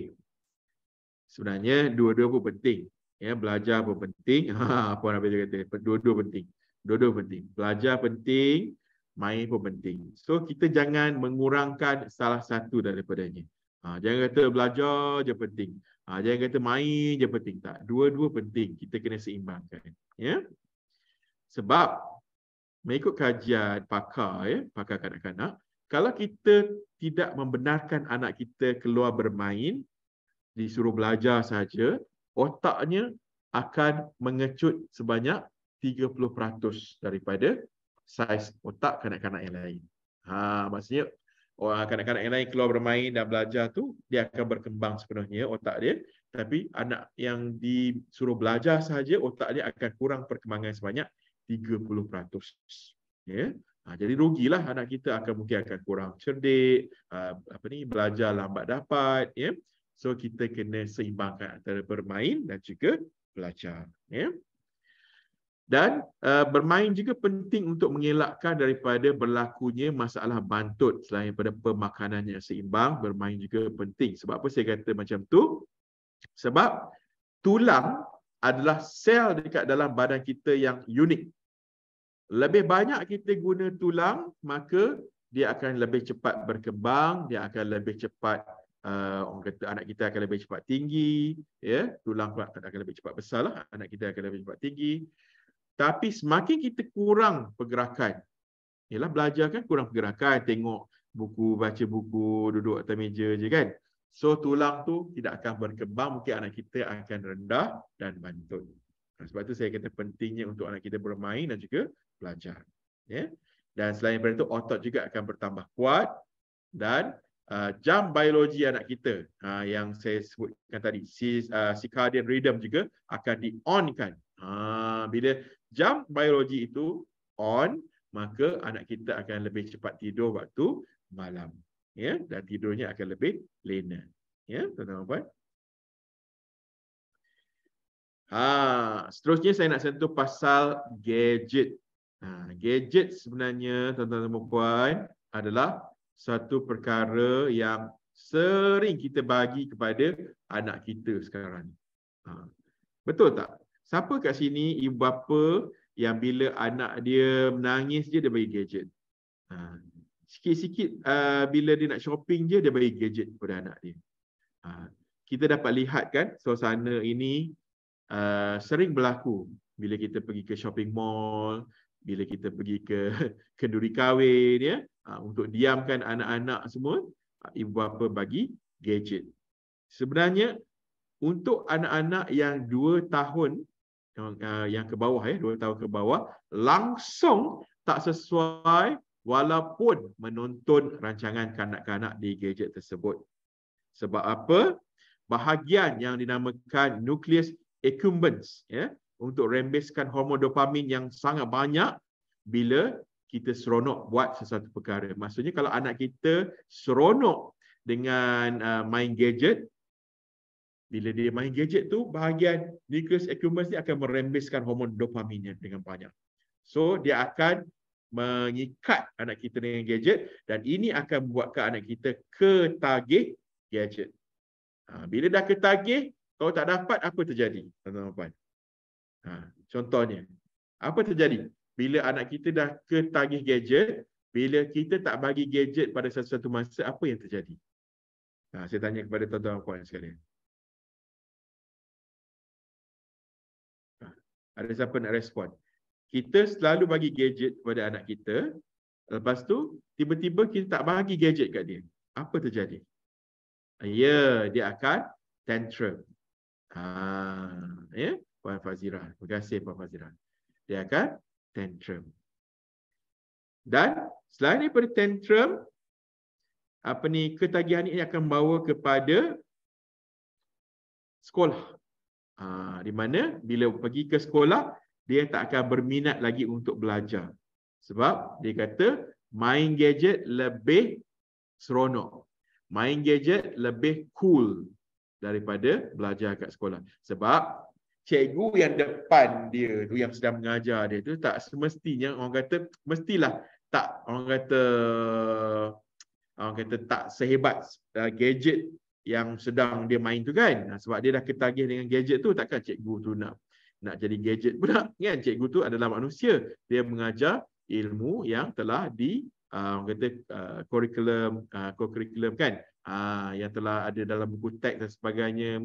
Sebenarnya dua-dua pun penting. Ya, yeah, belajar pun penting. Ha, Puan Rabia kata dua-dua penting. Dua-dua penting. Belajar penting, main pun penting. So kita jangan mengurangkan salah satu daripadanya. Ha, jangan kata belajar je penting. Ha, ah, jangan kata main je penting. Tak. Dua-dua penting. Kita kena seimbangkan. Ya? Sebab mengikut kajian pakar, ya, pakar kanak-kanak, kalau kita tidak membenarkan anak kita keluar bermain, disuruh belajar saja, otaknya akan mengecut sebanyak 30% daripada saiz otak kanak-kanak yang lain. Ha, maksudnya orang kanak-kanak yang lain keluar bermain dan belajar tu dia akan berkembang sepenuhnya otak dia tapi anak yang disuruh belajar saja otak dia akan kurang perkembangan sebanyak 30%. Ya. Ha, jadi rugilah anak kita akan mungkin akan kurang cerdik, uh, apa ni belajar lambat dapat, ya. So kita kena seimbangkan antara bermain dan juga belajar, ya dan uh, bermain juga penting untuk mengelakkan daripada berlakunya masalah bantut selain daripada pemakanan yang seimbang bermain juga penting sebab apa saya kata macam tu sebab tulang adalah sel dekat dalam badan kita yang unik lebih banyak kita guna tulang maka dia akan lebih cepat berkembang dia akan lebih cepat Uh, orang kata anak kita akan lebih cepat tinggi ya yeah? tulang akan akan lebih cepat besarlah anak kita akan lebih cepat tinggi tapi semakin kita kurang pergerakan, ialah belajar kan kurang pergerakan, tengok buku, baca buku, duduk atas meja je kan. So tulang tu tidak akan berkembang, mungkin anak kita akan rendah dan bantut. Sebab tu saya kata pentingnya untuk anak kita bermain dan juga belajar. Yeah? Dan selain daripada itu, otot juga akan bertambah kuat dan uh, jam biologi anak kita uh, yang saya sebutkan tadi, si si uh, circadian rhythm juga akan di-onkan. Uh, bila jam biologi itu on maka anak kita akan lebih cepat tidur waktu malam ya dan tidurnya akan lebih lena ya tuan-tuan puan ha seterusnya saya nak sentuh pasal gadget ha gadget sebenarnya tuan-tuan dan puan adalah satu perkara yang sering kita bagi kepada anak kita sekarang ha betul tak Siapa kat sini ibu bapa yang bila anak dia menangis je dia bagi gadget. Ha. Sikit-sikit uh, bila dia nak shopping je dia bagi gadget kepada anak dia. Ha. Kita dapat lihat kan suasana ini uh, sering berlaku bila kita pergi ke shopping mall, bila kita pergi ke kenduri kahwin ya, ha, untuk diamkan anak-anak semua, ha, ibu bapa bagi gadget. Sebenarnya untuk anak-anak yang 2 tahun Eh, yang ke bawah ya dua tahun ke bawah langsung tak sesuai walaupun menonton rancangan kanak-kanak di gadget tersebut sebab apa bahagian yang dinamakan nucleus accumbens ya untuk rembeskan hormon dopamin yang sangat banyak bila kita seronok buat sesuatu perkara maksudnya kalau anak kita seronok dengan uh, main gadget bila dia main gadget tu, bahagian nucleus accumbens ni akan merembeskan hormon dopaminnya dengan banyak. So dia akan mengikat anak kita dengan gadget dan ini akan buatkan anak kita ketagih gadget. Ha, bila dah ketagih, kalau tak dapat, apa terjadi? Ha, contohnya, apa terjadi? Bila anak kita dah ketagih gadget, bila kita tak bagi gadget pada sesuatu masa, apa yang terjadi? Ha, saya tanya kepada tuan-tuan puan sekalian. ada siapa nak respon. Kita selalu bagi gadget kepada anak kita, lepas tu tiba-tiba kita tak bagi gadget kat dia. Apa terjadi? Ya, yeah, dia akan tantrum. Ah, ya, yeah? Puan Fazira. Terima kasih Puan Fazira. Dia akan tantrum. Dan selain daripada tantrum, apa ni ketagihan ini akan bawa kepada sekolah. Ha, di mana bila pergi ke sekolah, dia tak akan berminat lagi untuk belajar. Sebab dia kata main gadget lebih seronok. Main gadget lebih cool daripada belajar kat sekolah. Sebab cikgu yang depan dia tu yang sedang mengajar dia tu tak semestinya orang kata mestilah tak orang kata orang kata tak sehebat uh, gadget yang sedang dia main tu kan ha, sebab dia dah ketagih dengan gadget tu takkan cikgu tu nak nak jadi gadget pula kan cikgu tu adalah manusia dia mengajar ilmu yang telah di uh, kata uh, curriculum uh, ah, curriculum kan uh, yang telah ada dalam buku teks dan sebagainya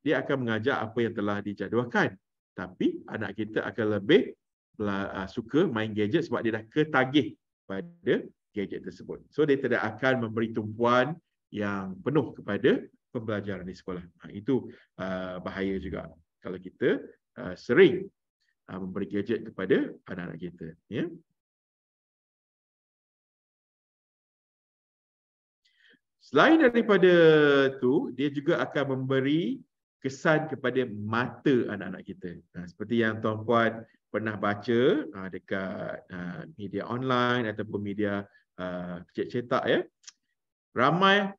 dia akan mengajar apa yang telah dijadualkan tapi anak kita akan lebih uh, suka main gadget sebab dia dah ketagih pada gadget tersebut so dia tidak akan memberi tumpuan yang penuh kepada pembelajaran di sekolah. Ha, itu uh, bahaya juga kalau kita uh, sering uh, memberi gadget kepada anak-anak kita. Ya. Selain daripada itu, dia juga akan memberi kesan kepada mata anak-anak kita. Ha, seperti yang tuan-puan pernah baca ha, dekat media online ataupun media cetak-cetak. Ya. Ramai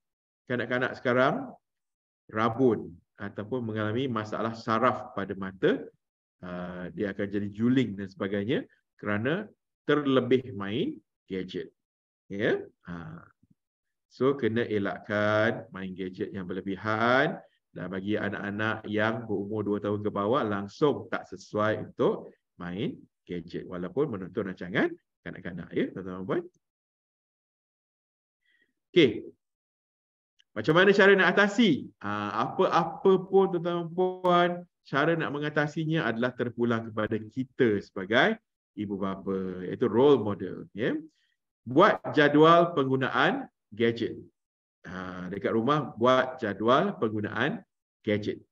kanak-kanak sekarang rabun ataupun mengalami masalah saraf pada mata uh, dia akan jadi juling dan sebagainya kerana terlebih main gadget ya yeah? Ha. uh. so kena elakkan main gadget yang berlebihan dan bagi anak-anak yang berumur 2 tahun ke bawah langsung tak sesuai untuk main gadget walaupun menonton rancangan kanak-kanak ya tuan-tuan okey macam mana cara nak atasi? Apa-apa ah, pun tuan-tuan dan puan, cara nak mengatasinya adalah terpulang kepada kita sebagai ibu bapa, iaitu role model. Ya? Buat jadual penggunaan gadget. Ha, dekat rumah, buat jadual penggunaan gadget.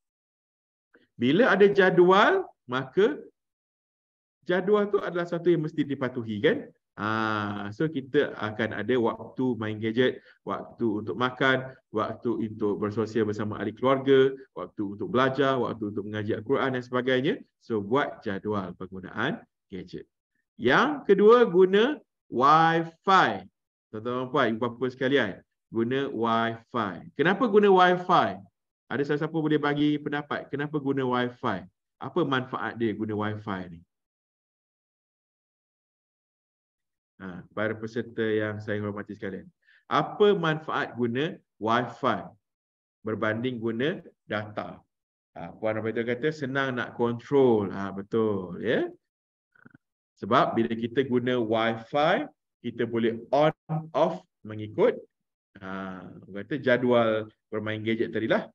Bila ada jadual, maka jadual tu adalah satu yang mesti dipatuhi kan? Ah, so kita akan ada waktu main gadget, waktu untuk makan, waktu untuk bersosial bersama ahli keluarga, waktu untuk belajar, waktu untuk mengaji Al-Quran dan sebagainya. So buat jadual penggunaan gadget. Yang kedua guna Wi-Fi. Tuan-tuan dan puan, ibu bapa sekalian, guna Wi-Fi. Kenapa guna Wi-Fi? Ada siapa-siapa boleh bagi pendapat kenapa guna Wi-Fi? Apa manfaat dia guna Wi-Fi ni? Ha, para peserta yang saya hormati sekalian. Apa manfaat guna Wi-Fi berbanding guna data? Ha, Puan Rabita kata senang nak kontrol. Ha, betul. ya. Sebab bila kita guna Wi-Fi, kita boleh on off mengikut ha, kata jadual bermain gadget tadilah.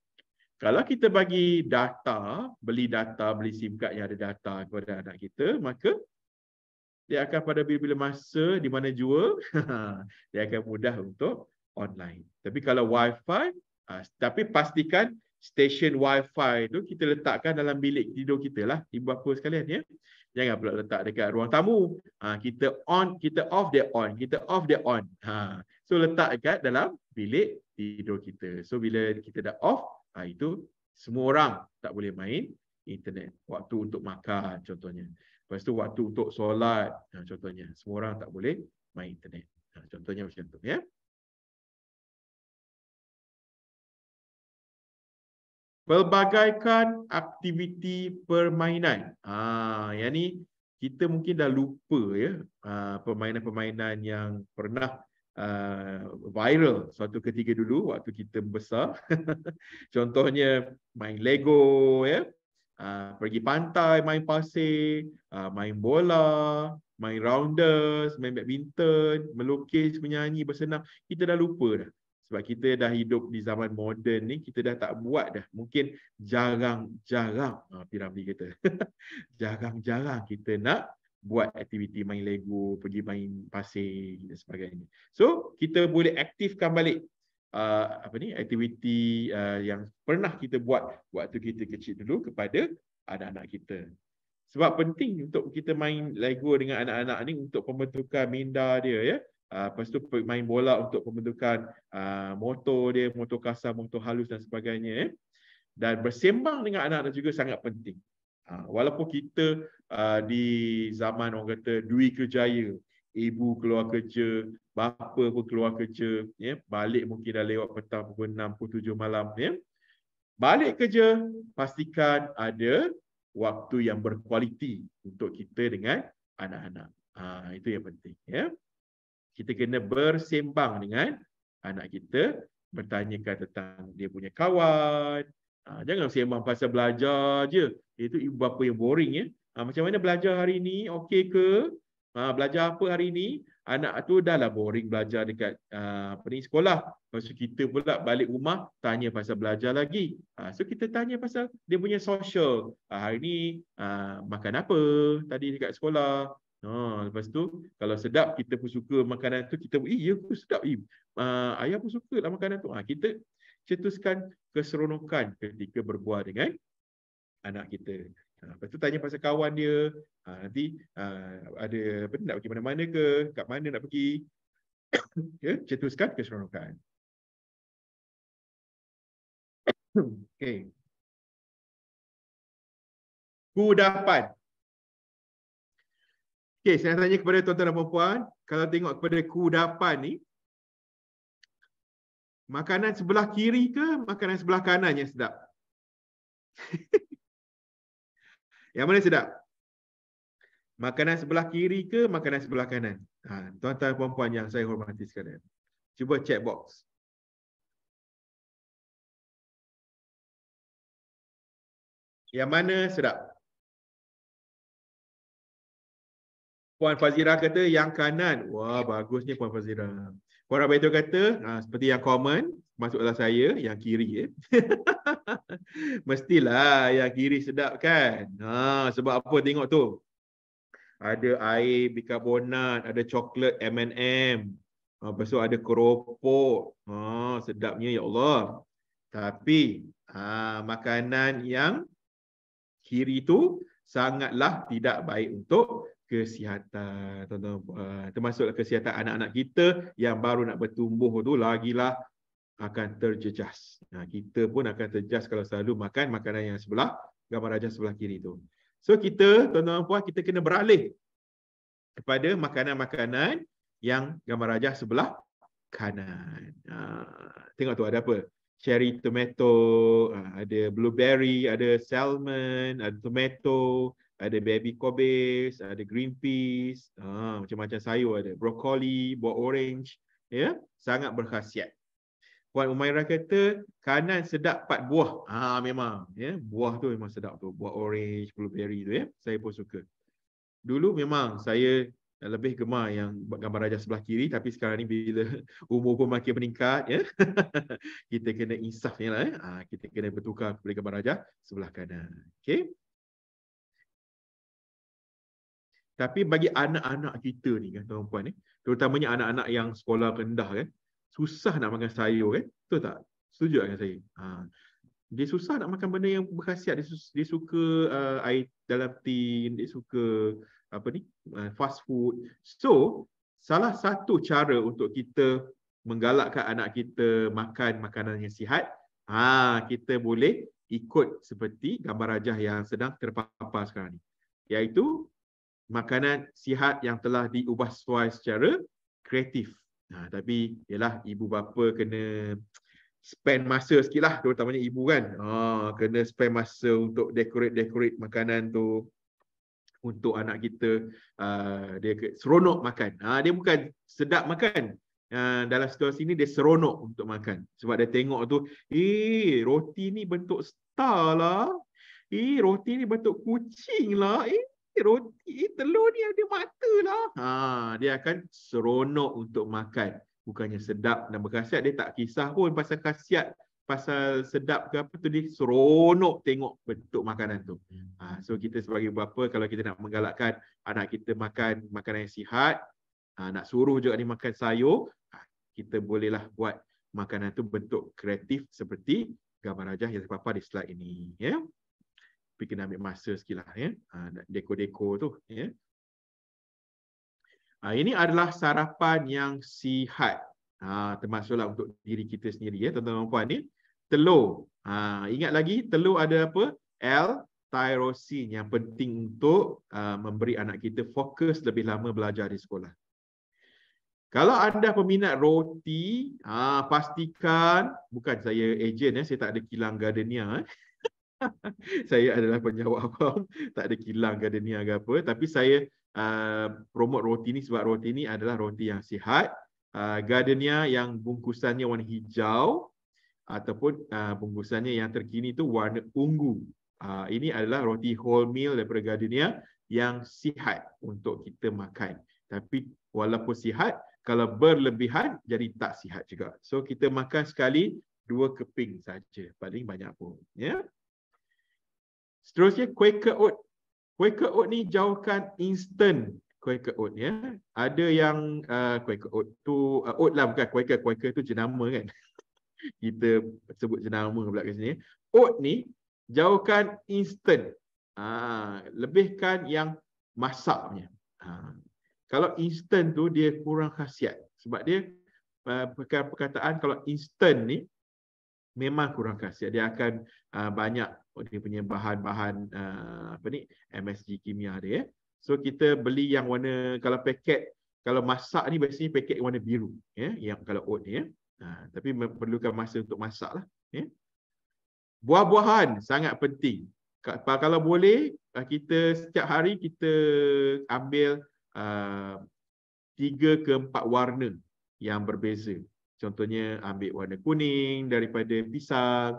Kalau kita bagi data, beli data, beli SIM card yang ada data kepada anak kita, maka dia akan pada bila-bila masa di mana jua dia akan mudah untuk online. Tapi kalau wifi ah, tapi pastikan stesen wifi tu kita letakkan dalam bilik tidur kita lah ibu bapa sekalian ya. Jangan pula letak dekat ruang tamu. Ha, kita on, kita off dia on, kita off dia on. Ha. So letak dekat dalam bilik tidur kita. So bila kita dah off, ha, itu semua orang tak boleh main internet waktu untuk makan contohnya. Lepas tu waktu untuk solat ha, contohnya semua orang tak boleh main internet. Ha, contohnya macam tu ya. Pelbagaikan aktiviti permainan. Ha, yang ni kita mungkin dah lupa ya ha, permainan-permainan yang pernah uh, viral suatu ketiga dulu waktu kita besar. Contohnya main Lego ya, Ah, pergi pantai, main pasir, uh, main bola, main rounders, main badminton, melukis, menyanyi, bersenam. Kita dah lupa dah. Sebab kita dah hidup di zaman moden ni, kita dah tak buat dah. Mungkin jarang-jarang, uh, Piramli kita jarang-jarang kita nak buat aktiviti main Lego, pergi main pasir dan sebagainya. So, kita boleh aktifkan balik uh, apa ni aktiviti uh, yang pernah kita buat waktu kita kecil dulu kepada anak-anak kita. Sebab penting untuk kita main Lego dengan anak-anak ni untuk pembentukan minda dia ya. Uh, lepas tu main bola untuk pembentukan uh, motor dia, motor kasar, motor halus dan sebagainya. Eh. Dan bersembang dengan anak-anak juga sangat penting. Uh, walaupun kita uh, di zaman orang kata Dwi Kerjaya, ibu keluar kerja, bapa pun keluar kerja, ya, balik mungkin dah lewat petang pukul 6 pukul 7 malam, ya. Balik kerja, pastikan ada waktu yang berkualiti untuk kita dengan anak-anak. Ha, itu yang penting, ya. Kita kena bersembang dengan anak kita, bertanyakan tentang dia punya kawan. Ha, jangan sembang pasal belajar je. Itu ibu bapa yang boring, ya. Ha, macam mana belajar hari ini? Okey ke? Ha, belajar apa hari ni? Anak tu dah lah boring belajar dekat uh, apa ni, sekolah. Lepas tu kita pula balik rumah tanya pasal belajar lagi. Ha, so kita tanya pasal dia punya social. Ha, hari ni uh, makan apa tadi dekat sekolah? Ha, lepas tu kalau sedap kita pun suka makanan tu. Kita pun, iya eh, aku sedap. Eh, uh, ayah pun suka lah makanan tu. Ha, kita cetuskan keseronokan ketika berbual dengan anak kita. Ha, lepas tu tanya pasal kawan dia. Ha, nanti ha, ada apa nak pergi mana-mana ke? Kat mana nak pergi? ya, cetuskan keseronokan. Okey. Kudapan. Okay, saya nak tanya kepada tuan-tuan dan puan kalau tengok kepada kudapan ni, makanan sebelah kiri ke makanan sebelah kanan yang sedap? Yang mana sedap? Makanan sebelah kiri ke makanan sebelah kanan? Ha, tuan-tuan dan puan-puan yang saya hormati sekalian. Cuba chat box. Yang mana sedap? Puan Fazira kata yang kanan. Wah, bagusnya Puan Fazira. Korang betul kata ha, seperti yang komen masuklah saya yang kiri eh. Mestilah yang kiri sedap kan. Ha, sebab apa tengok tu? Ada air bikarbonat, ada coklat M&M. Ha, lepas tu ada keropok. Ha, sedapnya ya Allah. Tapi ha, makanan yang kiri tu sangatlah tidak baik untuk kesihatan tuan-tuan uh, termasuklah kesihatan anak-anak kita yang baru nak bertumbuh tu lagilah akan terjejas. Nah, kita pun akan terjejas kalau selalu makan makanan yang sebelah gambar raja sebelah kiri tu. So kita tuan-tuan puan kita kena beralih kepada makanan-makanan yang gambar raja sebelah kanan. Ha, tengok tu ada apa? Cherry tomato, ha, ada blueberry, ada salmon, ada tomato, ada baby cobbes, ada green peas, ha, macam-macam sayur ada, brokoli, buah orange, ya, yeah? sangat berkhasiat. Puan Umaira kata, kanan sedap pat buah. Ha, memang, ya, yeah? buah tu memang sedap tu, buah orange, blueberry tu ya, yeah? saya pun suka. Dulu memang saya lebih gemar yang gambar raja sebelah kiri tapi sekarang ni bila umur pun makin meningkat ya kita kena insafnya lah, eh? kita kena bertukar kepada gambar raja sebelah kanan okey Tapi bagi anak-anak kita ni kan tuan puan ni, eh? terutamanya anak-anak yang sekolah rendah kan, susah nak makan sayur kan. Betul tak? Setuju dengan saya. Ha. Dia susah nak makan benda yang berkhasiat. Dia, sus- dia suka uh, air dalam tin, dia suka apa ni? Uh, fast food. So, salah satu cara untuk kita menggalakkan anak kita makan makanan yang sihat, ha, kita boleh ikut seperti gambar rajah yang sedang terpapar sekarang ni. Iaitu makanan sihat yang telah diubah sesuai secara kreatif. Nah, ha, tapi ialah ibu bapa kena spend masa sikit lah terutamanya ibu kan. ah kena spend masa untuk decorate-decorate makanan tu untuk anak kita uh, dia seronok makan. Ha, dia bukan sedap makan. Uh, dalam situasi ni dia seronok untuk makan. Sebab dia tengok tu, eh roti ni bentuk star lah. Eh roti ni bentuk kucing lah. Eh roti eh, telur ni ada mata lah. Ha, dia akan seronok untuk makan. Bukannya sedap dan berkhasiat. Dia tak kisah pun pasal khasiat. Pasal sedap ke apa tu dia seronok tengok bentuk makanan tu. Ha, so kita sebagai bapa kalau kita nak menggalakkan anak kita makan makanan yang sihat. Ha, nak suruh juga dia makan sayur. Ha, kita bolehlah buat makanan tu bentuk kreatif seperti gambar rajah yang terpapar di slide ini. Ya. Yeah? pergi kena ambil masa sikit lah ya. Ha, nak deko-deko tu ya. Ha, ini adalah sarapan yang sihat. Ha, termasuklah untuk diri kita sendiri ya tuan-tuan dan puan ni. Ya. Telur. Ha, ingat lagi telur ada apa? L tyrosine yang penting untuk uh, memberi anak kita fokus lebih lama belajar di sekolah. Kalau anda peminat roti, ha, pastikan bukan saya ejen ya, saya tak ada kilang gardenia. Eh. saya adalah penjawab awam tak ada kilang ke ada niaga apa tapi saya uh, promote roti ni sebab roti ni adalah roti yang sihat uh, gardenia yang bungkusannya warna hijau ataupun uh, bungkusannya yang terkini tu warna ungu uh, ini adalah roti wholemeal daripada gardenia yang sihat untuk kita makan tapi walaupun sihat kalau berlebihan jadi tak sihat juga so kita makan sekali dua keping saja paling banyak pun ya yeah? Seterusnya Quaker Oat. Quaker Oat ni jauhkan instant Quaker Oat ya. Ada yang uh, Quaker Oat tu uh, oat lah bukan Quaker Quaker tu jenama kan. Kita sebut jenama pula kat sini. Oat ni jauhkan instant. Ha, lebihkan yang masaknya. Ha. Kalau instant tu dia kurang khasiat. Sebab dia uh, perkataan kalau instant ni memang kurang khasiat. Dia akan uh, banyak Oh, dia punya bahan-bahan uh, apa ni MSG kimia dia eh. So kita beli yang warna kalau paket kalau masak ni biasanya paket warna biru ya yeah, yang kalau oat ni ya. Eh. Yeah. Ha, tapi memerlukan masa untuk masak lah. Yeah. Buah-buahan sangat penting. Kalau boleh uh, kita setiap hari kita ambil uh, tiga uh, ke empat warna yang berbeza. Contohnya ambil warna kuning daripada pisang,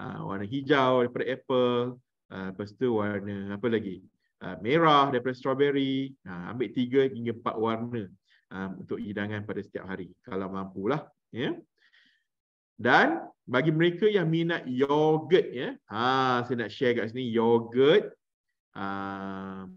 Ah, warna hijau daripada apple, ah, lepas tu warna apa lagi? Ah, merah daripada strawberry. ambil tiga hingga empat warna untuk hidangan pada setiap hari kalau mampu lah, ya. Dan bagi mereka yang minat yogurt ya. Ha, saya nak share kat sini yogurt um,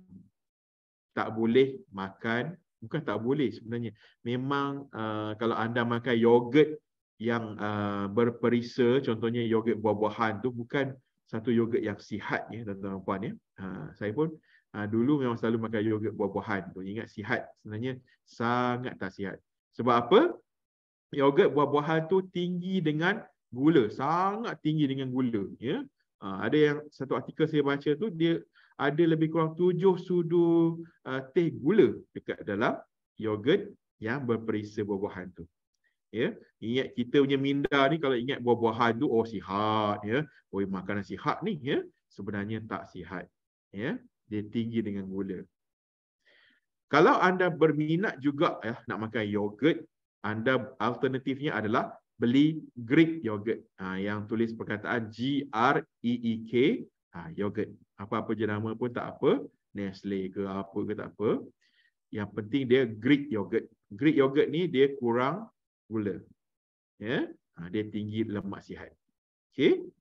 tak boleh makan, bukan tak boleh sebenarnya. Memang uh, kalau anda makan yogurt yang uh, berperisa contohnya yogurt buah-buahan tu bukan satu yogurt yang sihat ya tuan-tuan dan puan ya. Ha, saya pun ha, dulu memang selalu makan yogurt buah-buahan. Tu. Ingat sihat sebenarnya sangat tak sihat. Sebab apa? Yogurt buah-buahan tu tinggi dengan gula, sangat tinggi dengan gula ya. Ha, ada yang satu artikel saya baca tu dia ada lebih kurang tujuh sudu uh, teh gula dekat dalam yogurt yang berperisa buah-buahan tu ya ingat kita punya minda ni kalau ingat buah-buahan tu oh sihat ya oi oh, makanan sihat ni ya sebenarnya tak sihat ya dia tinggi dengan gula kalau anda berminat juga ya nak makan yogurt anda alternatifnya adalah beli greek yogurt ha, yang tulis perkataan g r e e k ha, yogurt apa-apa jenama pun tak apa nestle ke apa ke tak apa yang penting dia greek yogurt greek yogurt ni dia kurang gula. Ya, yeah? Ha, dia tinggi lemak sihat. Okey.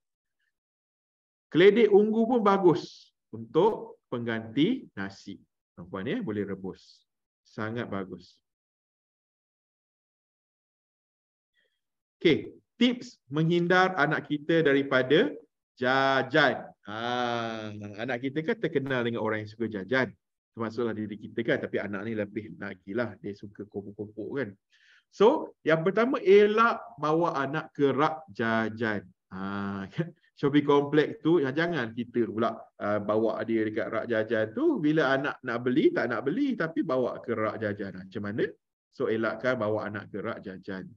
Keledek ungu pun bagus untuk pengganti nasi. Tuan-tuan ya, boleh rebus. Sangat bagus. Okey, tips menghindar anak kita daripada jajan. Ha, anak kita kan terkenal dengan orang yang suka jajan. Termasuklah diri kita kan, tapi anak ni lebih nagilah. Dia suka kopok-kopok kan. So yang pertama elak bawa anak ke rak jajan. Ha, kan? shopping complex tu ya, jangan kita pula uh, bawa dia dekat rak jajan tu bila anak nak beli tak nak beli tapi bawa ke rak jajan. Macam mana? So elakkan bawa anak ke rak jajan.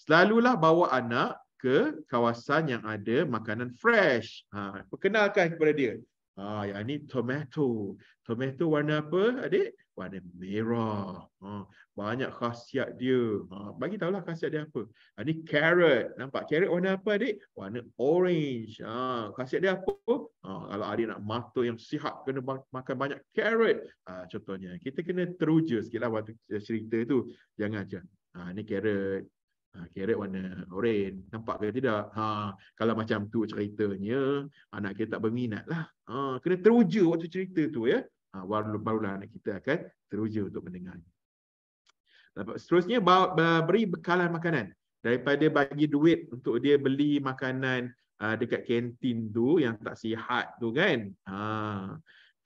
Selalulah bawa anak ke kawasan yang ada makanan fresh. Ha, perkenalkan kepada dia. Ha, yang ni tomato. Tomato warna apa adik? warna merah. Ha, banyak khasiat dia. Ha, bagi tahulah khasiat dia apa. Ha, ini carrot. Nampak carrot warna apa adik? Warna orange. Ha, khasiat dia apa? Ha, kalau adik nak mata yang sihat, kena makan banyak carrot. Ha, contohnya, kita kena teruja sikitlah waktu cerita tu. Jangan je. Ha, ini carrot. Ha, carrot warna orange. Nampak ke tidak? Ha, kalau macam tu ceritanya, anak kita tak berminat lah. Ha, kena teruja waktu cerita tu ya. Uh, barulah anak kita akan teruja untuk mendengar. Dapat seterusnya beri bekalan makanan daripada bagi duit untuk dia beli makanan ah, dekat kantin tu yang tak sihat tu kan. Ha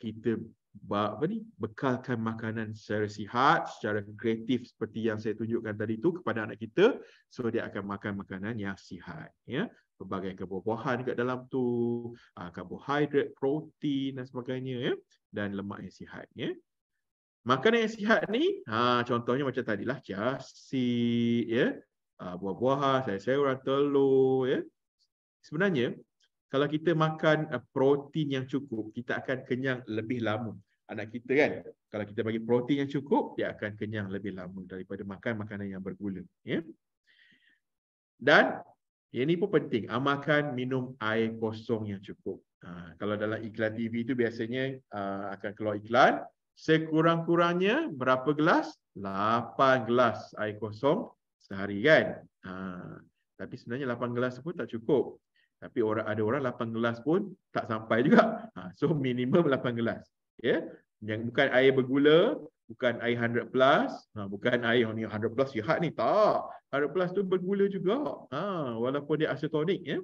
kita apa ni bekalkan makanan secara sihat, secara kreatif seperti yang saya tunjukkan tadi tu kepada anak kita so dia akan makan makanan yang sihat ya pelbagai kebuah-buahan dekat dalam tu, uh, karbohidrat, protein dan sebagainya ya dan lemak yang sihat ya. Makanan yang sihat ni ha contohnya macam tadilah jasi ya, uh, buah-buahan, sayur-sayuran, telur ya. Sebenarnya kalau kita makan eh, protein yang cukup, kita akan kenyang lebih lama. Anak kita kan, kalau kita bagi protein yang cukup, dia akan kenyang lebih lama daripada makan makanan yang bergula. Ya? Dan ini pun penting. Amalkan minum air kosong yang cukup. Ha, kalau dalam iklan TV itu biasanya uh, akan keluar iklan. Sekurang-kurangnya berapa gelas? 8 gelas air kosong sehari kan? Ha, tapi sebenarnya 8 gelas pun tak cukup. Tapi orang ada orang 8 gelas pun tak sampai juga. Ha, so minimum 8 gelas. Yeah? Yang bukan air bergula, bukan air 100 plus ha, bukan air ni 100 plus sihat ni tak 100 plus tu bergula juga ha, walaupun dia asetonik ya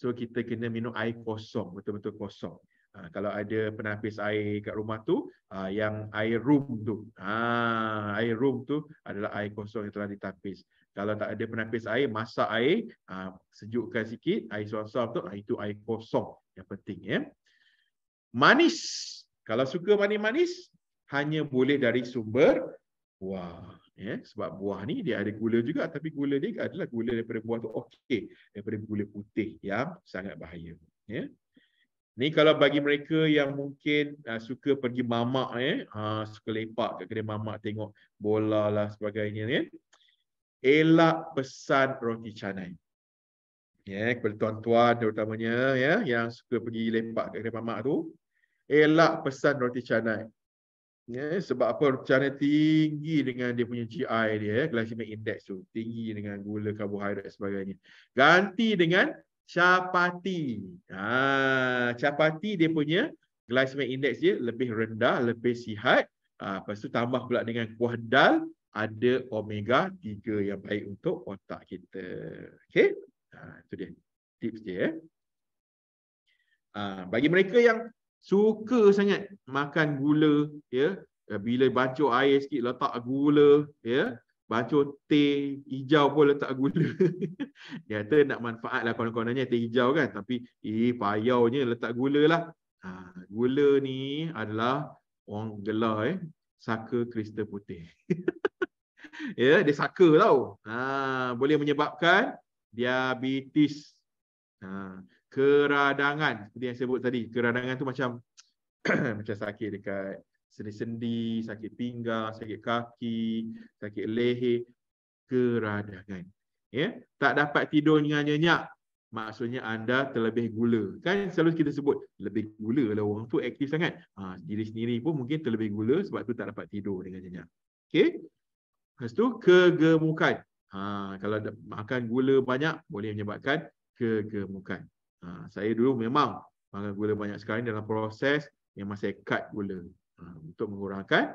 so kita kena minum air kosong betul-betul kosong ha, kalau ada penapis air kat rumah tu ha, yang air room tu ha, air room tu adalah air kosong yang telah ditapis kalau tak ada penapis air masak air ha, sejukkan sikit air suam-suam tu ha, itu air kosong yang penting ya manis kalau suka manis-manis, hanya boleh dari sumber buah. Ya, sebab buah ni dia ada gula juga tapi gula dia adalah gula daripada buah tu okey daripada gula putih yang sangat bahaya. Ya. Ni kalau bagi mereka yang mungkin uh, suka pergi mamak eh, uh, suka lepak kat kedai mamak tengok bola lah sebagainya ya. Elak pesan roti canai. Ya, yeah, kepada tuan-tuan terutamanya ya yeah, yang suka pergi lepak kat kedai mamak tu, elak pesan roti canai ya sebab apa percana tinggi dengan dia punya GI dia yeah, glycemic index tu tinggi dengan gula karbohidrat sebagainya ganti dengan chapati ha chapati dia punya glycemic index dia lebih rendah lebih sihat ha, lepas tu tambah pula dengan kuah dal ada omega 3 yang baik untuk otak kita okey ha itu dia tips dia eh. ha, bagi mereka yang suka sangat makan gula ya eh, bila bacuh air sikit letak gula ya bacuh teh hijau pun letak gula dia kata nak manfaatlah kawan-kawannya teh hijau kan tapi eh payahnya letak gula lah ha, gula ni adalah orang gelar eh saka kristal putih ya dia saka tau ha, boleh menyebabkan diabetes ha, keradangan seperti yang saya sebut tadi. Keradangan tu macam macam sakit dekat sendi-sendi, sakit pinggang, sakit kaki, sakit leher, keradangan. Ya, yeah? tak dapat tidur dengan nyenyak. Maksudnya anda terlebih gula. Kan selalu kita sebut lebih gula lah orang tu aktif sangat. Ha, diri sendiri pun mungkin terlebih gula sebab tu tak dapat tidur dengan nyenyak. Okey. Lepas tu kegemukan. Ha, kalau makan gula banyak boleh menyebabkan kegemukan. Ha, saya dulu memang makan gula banyak sekali dalam proses yang masih cut gula ha, untuk mengurangkan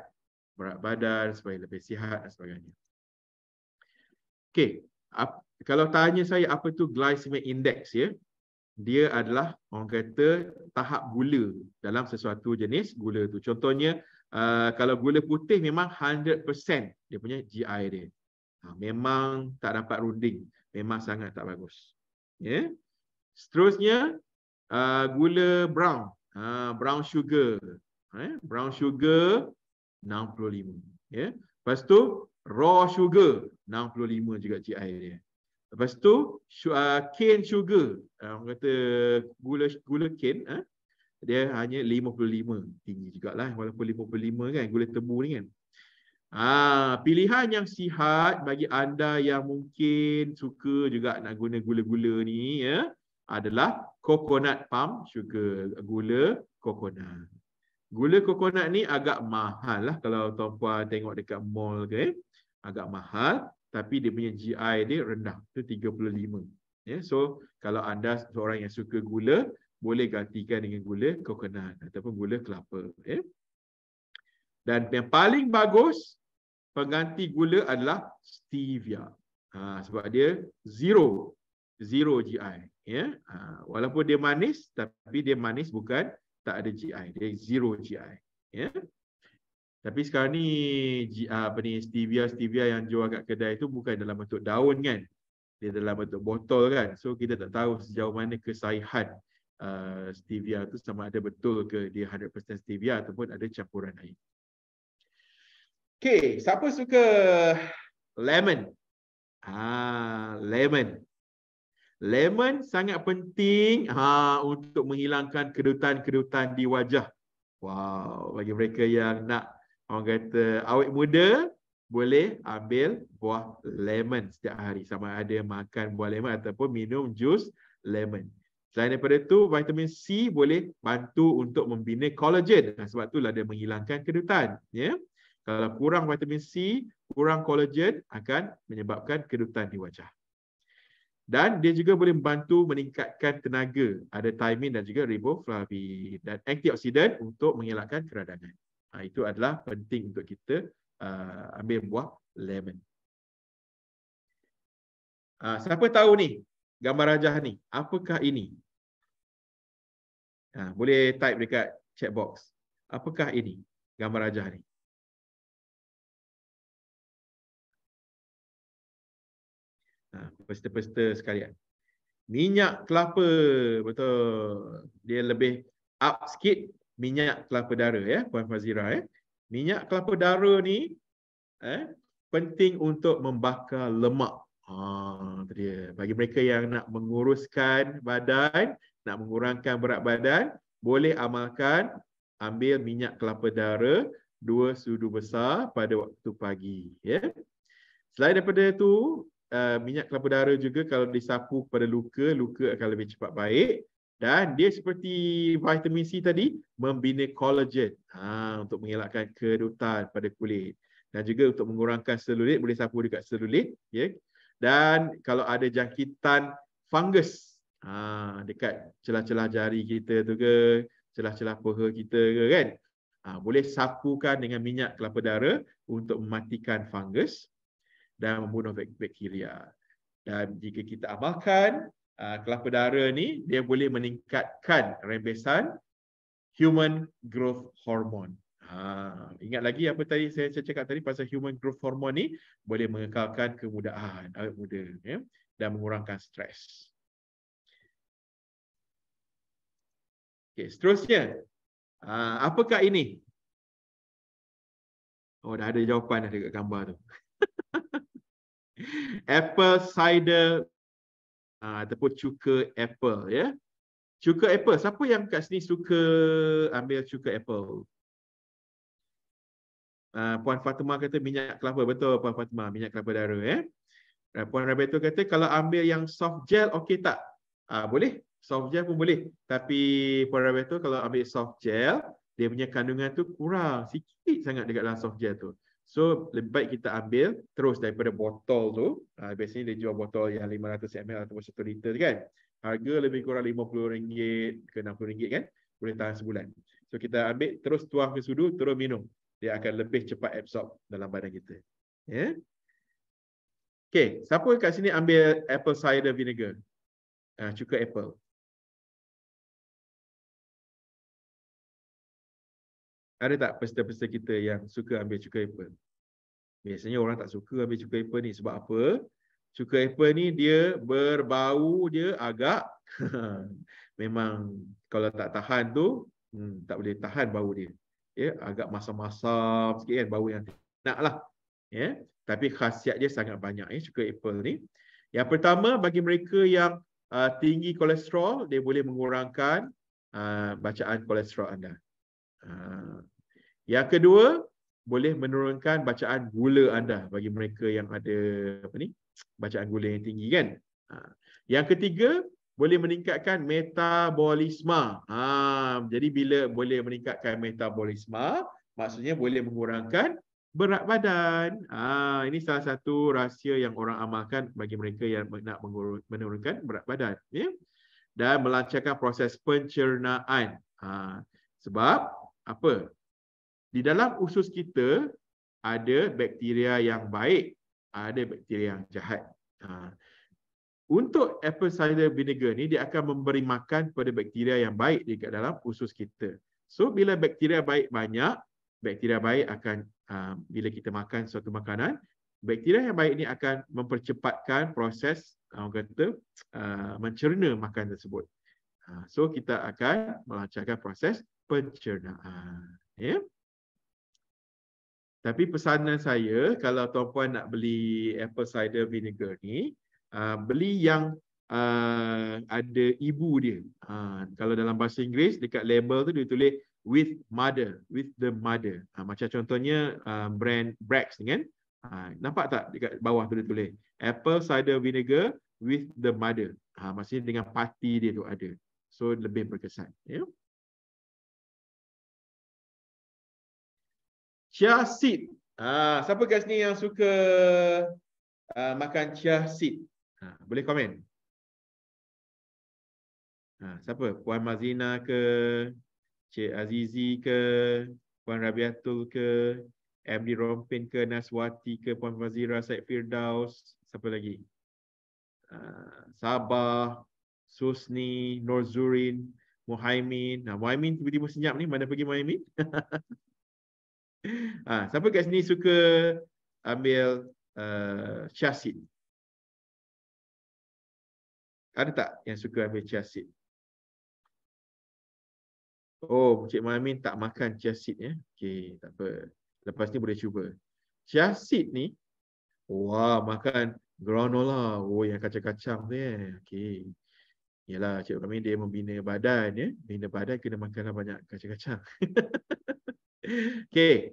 berat badan supaya lebih sihat dan sebagainya. Okey, kalau tanya saya apa tu glycemic index ya? Dia adalah orang kata tahap gula dalam sesuatu jenis gula tu. Contohnya uh, kalau gula putih memang 100% dia punya GI dia. Ha, memang tak dapat runding, memang sangat tak bagus. Ya. Yeah? Seterusnya uh, gula brown, uh, brown sugar, eh? brown sugar 65. Ya. Yeah. Lepas tu raw sugar 65 juga cik air dia. Lepas tu uh, cane sugar, uh, orang kata gula gula cane uh, dia hanya 55 tinggi jugaklah walaupun 55 kan gula tebu ni kan. Ah, pilihan yang sihat bagi anda yang mungkin suka juga nak guna gula-gula ni ya adalah coconut palm sugar, gula coconut. Gula coconut ni agak mahal lah kalau tuan-puan tengok dekat mall ke. Eh. Agak mahal tapi dia punya GI dia rendah. Itu 35. Yeah. So kalau anda seorang yang suka gula, boleh gantikan dengan gula coconut ataupun gula kelapa. Yeah. Dan yang paling bagus pengganti gula adalah stevia. Ha, sebab dia zero. Zero GI ya ha, walaupun dia manis tapi dia manis bukan tak ada GI dia zero GI ya tapi sekarang ni ah, apa ni stevia stevia yang jual kat kedai tu bukan dalam bentuk daun kan dia dalam bentuk botol kan so kita tak tahu sejauh mana kesaihan uh, ah, stevia tu sama ada betul ke dia 100% stevia ataupun ada campuran lain Okay, siapa suka lemon ah lemon Lemon sangat penting ha, untuk menghilangkan kedutan-kedutan di wajah. Wow, bagi mereka yang nak orang kata awet muda, boleh ambil buah lemon setiap hari. Sama ada makan buah lemon ataupun minum jus lemon. Selain daripada itu, vitamin C boleh bantu untuk membina kolagen. Ha, sebab itulah dia menghilangkan kedutan. Ya? Kalau kurang vitamin C, kurang kolagen akan menyebabkan kedutan di wajah dan dia juga boleh membantu meningkatkan tenaga ada thiamine dan juga riboflavin dan antioksidan untuk mengelakkan keradangan ha, itu adalah penting untuk kita uh, ambil buah lemon ha, siapa tahu ni gambar rajah ni apakah ini ha, boleh type dekat chat box apakah ini gambar rajah ni Ha, Pesta-pesta sekalian. Minyak kelapa, betul. Dia lebih up sikit minyak kelapa dara ya, Puan Fazira. Ya. Minyak kelapa dara ni eh, penting untuk membakar lemak. Ha, itu dia. Bagi mereka yang nak menguruskan badan, nak mengurangkan berat badan, boleh amalkan ambil minyak kelapa dara dua sudu besar pada waktu pagi. Ya. Selain daripada itu, Eh, minyak kelapa dara juga kalau disapu kepada luka, luka akan lebih cepat baik dan dia seperti vitamin C tadi membina kolagen ha, untuk mengelakkan kerutan pada kulit dan juga untuk mengurangkan selulit boleh sapu dekat selulit ya dan kalau ada jangkitan fungus ha, dekat celah-celah jari kita tu ke celah-celah paha kita ke kan ha, boleh sapukan dengan minyak kelapa dara untuk mematikan fungus dan membunuh bakteria. Dan jika kita amalkan uh, kelapa darah ni, dia boleh meningkatkan rembesan human growth hormone. Ha, ingat lagi apa tadi saya cakap tadi pasal human growth hormone ni boleh mengekalkan kemudahan awet ah, muda ya, dan mengurangkan stres. Okay, seterusnya. Uh, apakah ini? Oh, dah ada jawapan dah dekat gambar tu apple cider uh, ataupun cuka apple ya. Yeah? Cuka apple. Siapa yang kat sini suka ambil cuka apple? Uh, Puan Fatimah kata minyak kelapa. Betul Puan Fatimah, minyak kelapa dara. Eh? Uh, ya. ah, Puan Rabeto kata kalau ambil yang soft gel, okey tak? Uh, boleh. Soft gel pun boleh. Tapi Puan Rabeto kalau ambil soft gel, dia punya kandungan tu kurang. Sikit sangat dekat dalam soft gel tu. So lebih baik kita ambil terus daripada botol tu. Uh, biasanya dia jual botol yang 500 ml atau 1 liter kan. Harga lebih kurang RM50 ke RM60 kan. Boleh tahan sebulan. So kita ambil terus tuang ke sudu, terus minum. Dia akan lebih cepat absorb dalam badan kita. Yeah? Okay, siapa kat sini ambil apple cider vinegar? Uh, cuka apple. ada tak peserta-peserta kita yang suka ambil cuka apple? Biasanya orang tak suka ambil cuka apple ni sebab apa? Cuka apple ni dia berbau dia agak memang kalau tak tahan tu hmm, tak boleh tahan bau dia. Ya, agak masam-masam sikit kan bau yang nak lah. Ya, tapi khasiat dia sangat banyak ya cuka apple ni. Yang pertama bagi mereka yang uh, tinggi kolesterol dia boleh mengurangkan uh, bacaan kolesterol anda. Uh, yang kedua, boleh menurunkan bacaan gula anda bagi mereka yang ada apa ni? Bacaan gula yang tinggi kan? Ha. Yang ketiga, boleh meningkatkan metabolisme. Ha, jadi bila boleh meningkatkan metabolisme, maksudnya boleh mengurangkan berat badan. Ha, ini salah satu rahsia yang orang amalkan bagi mereka yang nak menurunkan berat badan. Ya? Dan melancarkan proses pencernaan. Ha, sebab apa? Di dalam usus kita ada bakteria yang baik, ada bakteria yang jahat. Ha. Untuk apple cider vinegar ni dia akan memberi makan kepada bakteria yang baik di dalam usus kita. So bila bakteria baik banyak, bakteria baik akan ha, bila kita makan suatu makanan, bakteria yang baik ni akan mempercepatkan proses orang kata ha, mencerna makanan tersebut. Ha, so kita akan melancarkan proses pencernaan. Ha, yeah. Tapi pesanan saya kalau tuan-puan nak beli apple cider vinegar ni, ah, beli yang ah, ada ibu dia. Ah, kalau dalam bahasa Inggeris dekat label tu dia tulis with mother, with the mother. macam contohnya brand Brax ni kan. nampak tak dekat bawah tu dia tulis apple cider vinegar with the mother. Uh, maksudnya dengan parti dia tu ada. So lebih berkesan. Yeah? chia seed. Ha, siapa kat sini yang suka uh, makan chia seed? Ha, boleh komen. Ha, siapa? Puan Mazina ke? Cik Azizi ke? Puan Rabiatul ke? MD Rompin ke? Naswati ke? Puan Fazira Syed Firdaus? Siapa lagi? Ha, Sabah, Susni, Norzurin, Muhaimin. Nah, ha, Muhaimin tiba-tiba senyap ni. Mana pergi Muhaimin? ha, siapa kat sini suka ambil uh, chasit? Ada tak yang suka ambil chasit? Oh, Cik Mamin tak makan chasit ya. Okey, tak apa. Lepas ni boleh cuba. Chasit ni, wah makan granola. Oh, yang kacang-kacang tu ya. Okey. Yalah, cik kami dia membina badan. Ya? Bina badan kena makanlah banyak kacang-kacang. okay.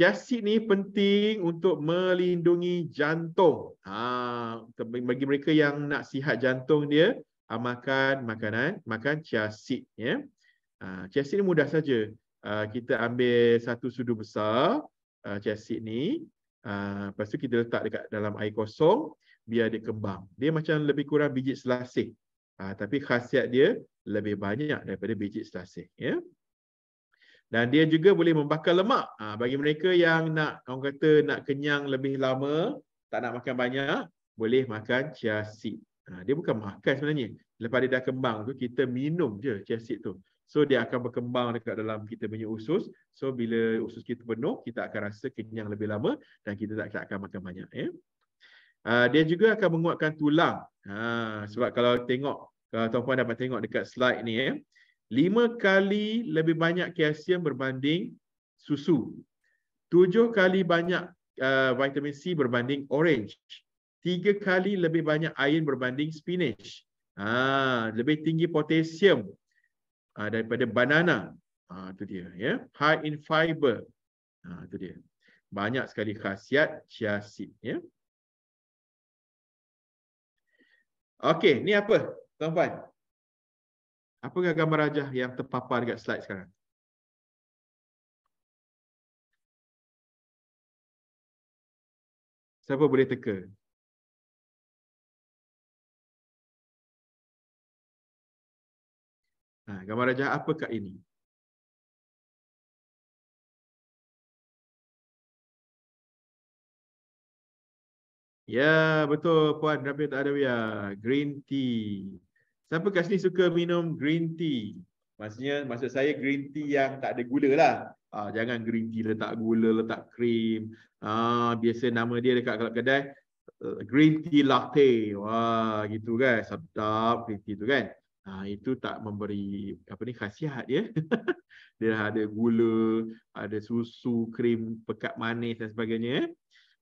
Jasid ni penting untuk melindungi jantung. Ha, bagi mereka yang nak sihat jantung dia, ah, makan makanan, makan chia Ya. Ha, chia ni mudah saja. Ha, kita ambil satu sudu besar ha, chia ni. Ha, lepas tu kita letak dekat dalam air kosong biar dia kembang. Dia macam lebih kurang biji selasih. Ha, tapi khasiat dia lebih banyak daripada biji selasih. Ya? Dan dia juga boleh membakar lemak. Ha, bagi mereka yang nak, orang kata nak kenyang lebih lama, tak nak makan banyak, boleh makan chia seed. Ha, dia bukan makan sebenarnya. Lepas dia dah kembang tu, kita minum je chia seed tu. So dia akan berkembang dekat dalam kita punya usus. So bila usus kita penuh, kita akan rasa kenyang lebih lama dan kita tak, akan makan banyak. Ya? Ah, dia juga akan menguatkan tulang. Ha, sebab kalau tengok, kalau tuan-puan dapat tengok dekat slide ni, eh, lima kali lebih banyak kalsium berbanding susu. Tujuh kali banyak uh, vitamin C berbanding orange. Tiga kali lebih banyak iron berbanding spinach. Ha, lebih tinggi potasium ha, daripada banana. Ha, itu dia. Ya. High in fiber. Ha, itu dia. Banyak sekali khasiat chia seed. Ya. Okey, ni apa? tuan Apa Apakah gambar rajah yang terpapar dekat slide sekarang? Siapa boleh teka? Ha, gambar rajah apakah ini? Ya, betul Puan Rabiat Adawiya. Green tea. Siapa kat sini suka minum green tea? Maksudnya, maksud saya green tea yang tak ada gula lah. Ha, jangan green tea letak gula, letak krim. Ha, ah, biasa nama dia dekat kedai, kedai eh, green tea latte. Wah, gitu kan. Sedap green tea tu kan. Ha, itu tak memberi apa ni khasiat ya. dia ada gula, ada susu, krim, pekat manis dan sebagainya. Eh?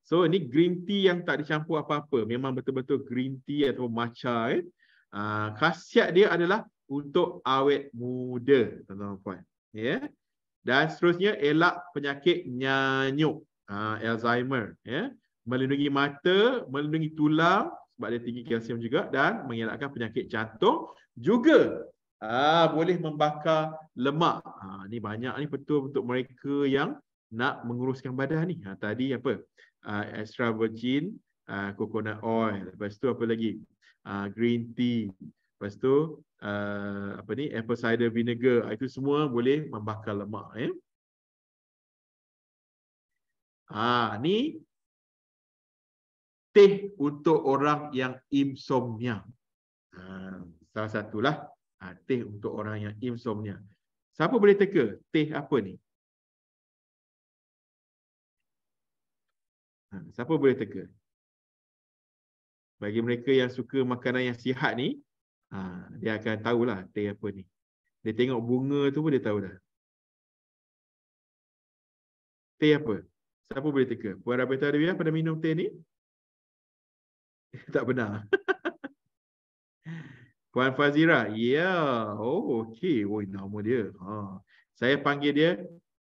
So ini green tea yang tak dicampur apa-apa. Memang betul-betul green tea atau matcha. Eh. Uh, khasiat dia adalah untuk awet muda. Tuan-tuan puan. Yeah. Dan seterusnya elak penyakit nyanyuk. Uh, Alzheimer. Yeah. Melindungi mata, melindungi tulang sebab dia tinggi kalsium juga dan mengelakkan penyakit jantung juga ah boleh membakar lemak. Ha banyak ni betul untuk mereka yang nak menguruskan badan ni. Ha tadi apa? uh, extra virgin uh, coconut oil lepas tu apa lagi uh, green tea lepas tu uh, apa ni apple cider vinegar itu semua boleh membakar lemak ya ah ni teh untuk orang yang insomnia uh, salah satulah uh, teh untuk orang yang insomnia siapa boleh teka teh apa ni Ha, siapa boleh teka? Bagi mereka yang suka makanan yang sihat ni, ha, dia akan tahulah teh apa ni. Dia tengok bunga tu pun dia tahu dah. Teh apa? Siapa boleh teka? Puan Rabita Adawiyah pernah minum teh ni? tak benar. Puan Fazira, ya. Yeah. Oh, okey. Oh, nama dia. Ha. Saya panggil dia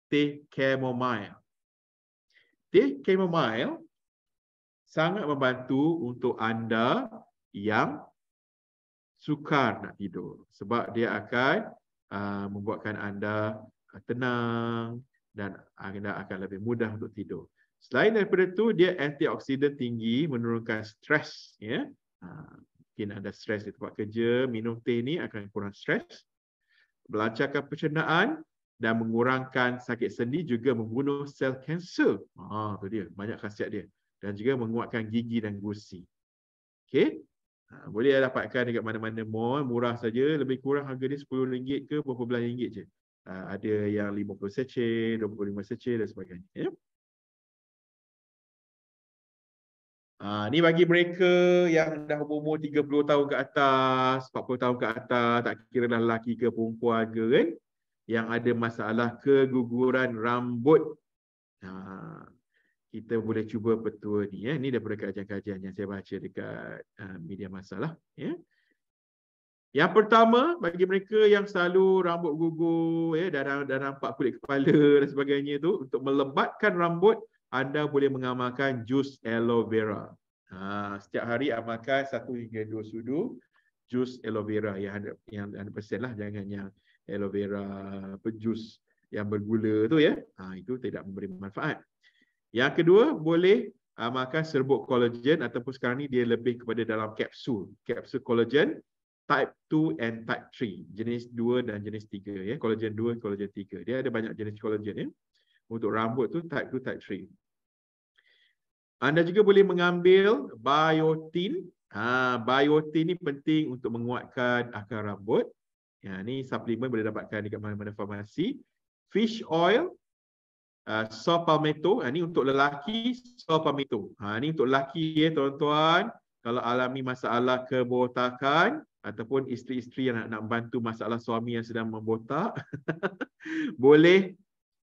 teh chamomile. Teh chamomile sangat membantu untuk anda yang sukar nak tidur. Sebab dia akan aa, uh, membuatkan anda uh, tenang dan anda akan lebih mudah untuk tidur. Selain daripada itu, dia antioksidan tinggi menurunkan stres. Ya. Uh, mungkin anda stres di tempat kerja, minum teh ini akan kurang stres. Melancarkan pencernaan, dan mengurangkan sakit sendi juga membunuh sel kanser. Ha tu dia banyak khasiat dia dan juga menguatkan gigi dan gusi. Okay, Ha, boleh lah dapatkan dekat mana-mana mall murah saja lebih kurang harga dia RM10 ke berapa belas ringgit je. Ha, ada yang 50 sachet, 25 sachet dan sebagainya. Ya? Ha, ni bagi mereka yang dah umur 30 tahun ke atas, 40 tahun ke atas, tak kira lah lelaki ke perempuan ke kan yang ada masalah keguguran rambut. Ha, kita boleh cuba petua ni. Ya. Eh. Ini daripada kajian-kajian yang saya baca dekat uh, media masalah. Ya. Yang pertama, bagi mereka yang selalu rambut gugur, ya, dan, dan nampak kulit kepala dan sebagainya tu, untuk melembatkan rambut, anda boleh mengamalkan jus aloe vera. Ha, setiap hari amalkan satu hingga dua sudu jus aloe vera yang yang 100% lah jangan yang aloe vera, pejus yang bergula tu ya. Ha, itu tidak memberi manfaat. Yang kedua, boleh uh, makan serbuk kolagen ataupun sekarang ni dia lebih kepada dalam kapsul. Kapsul kolagen type 2 and type 3. Jenis 2 dan jenis 3 ya. Kolagen 2, kolagen 3. Dia ada banyak jenis kolagen ya. Untuk rambut tu type 2, type 3. Anda juga boleh mengambil biotin. Ha, biotin ni penting untuk menguatkan akar rambut. Ya, ni suplemen boleh dapatkan dekat mana-mana farmasi. Fish oil, uh, saw palmetto. Ha, ni untuk lelaki, saw palmetto. Ha, ni untuk lelaki ya tuan-tuan. Kalau alami masalah kebotakan ataupun isteri-isteri yang nak, nak bantu masalah suami yang sedang membotak, boleh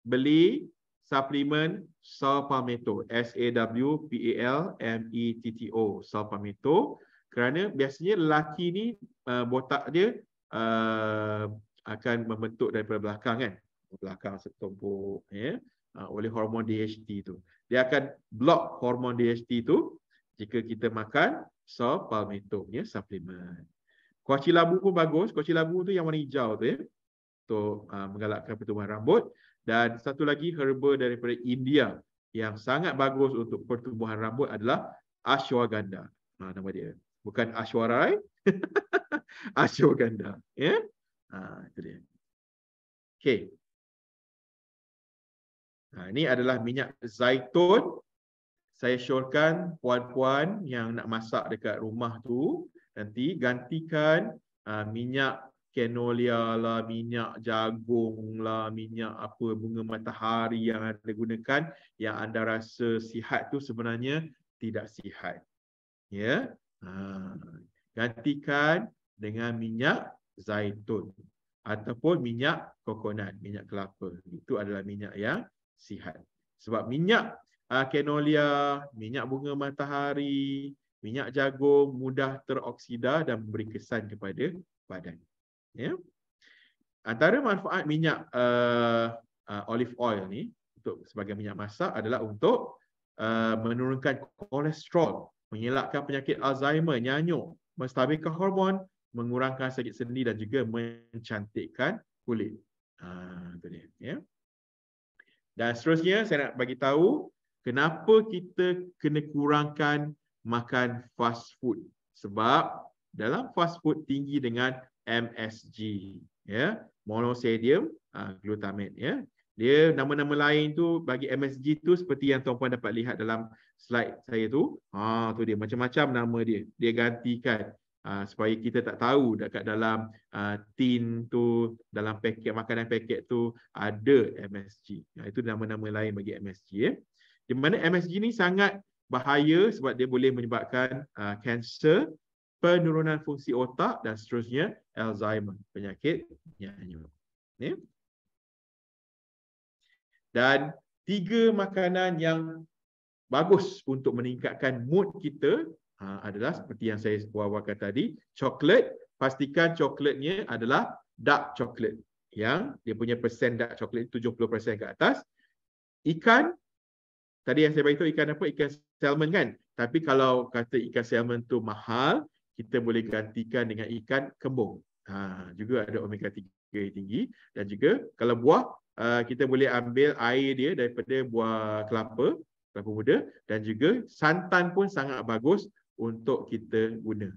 beli suplemen saw palmetto. S-A-W-P-A-L-M-E-T-T-O. Saw palmetto. Kerana biasanya lelaki ni uh, botak dia Uh, akan membentuk daripada belakang kan belakang setumpuk ya yeah, uh, oleh hormon DHT tu dia akan block hormon DHT tu jika kita makan saw palmetto ya yeah, suplemen kuaci labu pun bagus kuaci labu tu yang warna hijau tu ya yeah, untuk uh, menggalakkan pertumbuhan rambut dan satu lagi herba daripada India yang sangat bagus untuk pertumbuhan rambut adalah ashwagandha uh, nama dia bukan Ashwarai, Ashwagandha. Ya, ah dia. Okay. Nah, ha, ini adalah minyak zaitun. Saya syorkan puan-puan yang nak masak dekat rumah tu nanti gantikan uh, minyak kenolia lah, minyak jagung lah, minyak apa bunga matahari yang anda gunakan yang anda rasa sihat tu sebenarnya tidak sihat. Ya. Yeah? Ha. Gantikan dengan minyak zaitun ataupun minyak kokonat, minyak kelapa. Itu adalah minyak yang sihat. Sebab minyak ah, kenolia, minyak bunga matahari, minyak jagung mudah teroksida dan memberi kesan kepada badan. Ya. Antara manfaat minyak uh, uh, olive oil ni untuk sebagai minyak masak adalah untuk uh, menurunkan kolesterol mengelakkan penyakit Alzheimer, nyanyuk, menstabilkan hormon, mengurangkan sakit sendi dan juga mencantikkan kulit. Ha, itu dia. Ya. Dan seterusnya saya nak bagi tahu kenapa kita kena kurangkan makan fast food. Sebab dalam fast food tinggi dengan MSG, ya, monosodium ha, glutamate ya, dia nama-nama lain tu bagi MSG tu seperti yang tuan-puan dapat lihat dalam slide saya tu. Ha tu dia macam-macam nama dia. Dia gantikan ha, supaya kita tak tahu dekat dalam ha, tin tu dalam paket makanan paket tu ada MSG. Ha, itu nama-nama lain bagi MSG ya. Eh. Di mana MSG ni sangat bahaya sebab dia boleh menyebabkan ha, kanser, ha, penurunan fungsi otak dan seterusnya Alzheimer, penyakit nyanyi. Ya. Yeah. Ya dan tiga makanan yang bagus untuk meningkatkan mood kita ha, adalah seperti yang saya wawakan tadi, coklat. Pastikan coklatnya adalah dark coklat yang dia punya persen dark coklat 70% ke atas. Ikan, tadi yang saya beritahu ikan apa? Ikan salmon kan? Tapi kalau kata ikan salmon tu mahal, kita boleh gantikan dengan ikan kembung. Ha, juga ada omega juga tinggi dan juga kalau buah uh, kita boleh ambil air dia daripada buah kelapa kelapa muda dan juga santan pun sangat bagus untuk kita guna.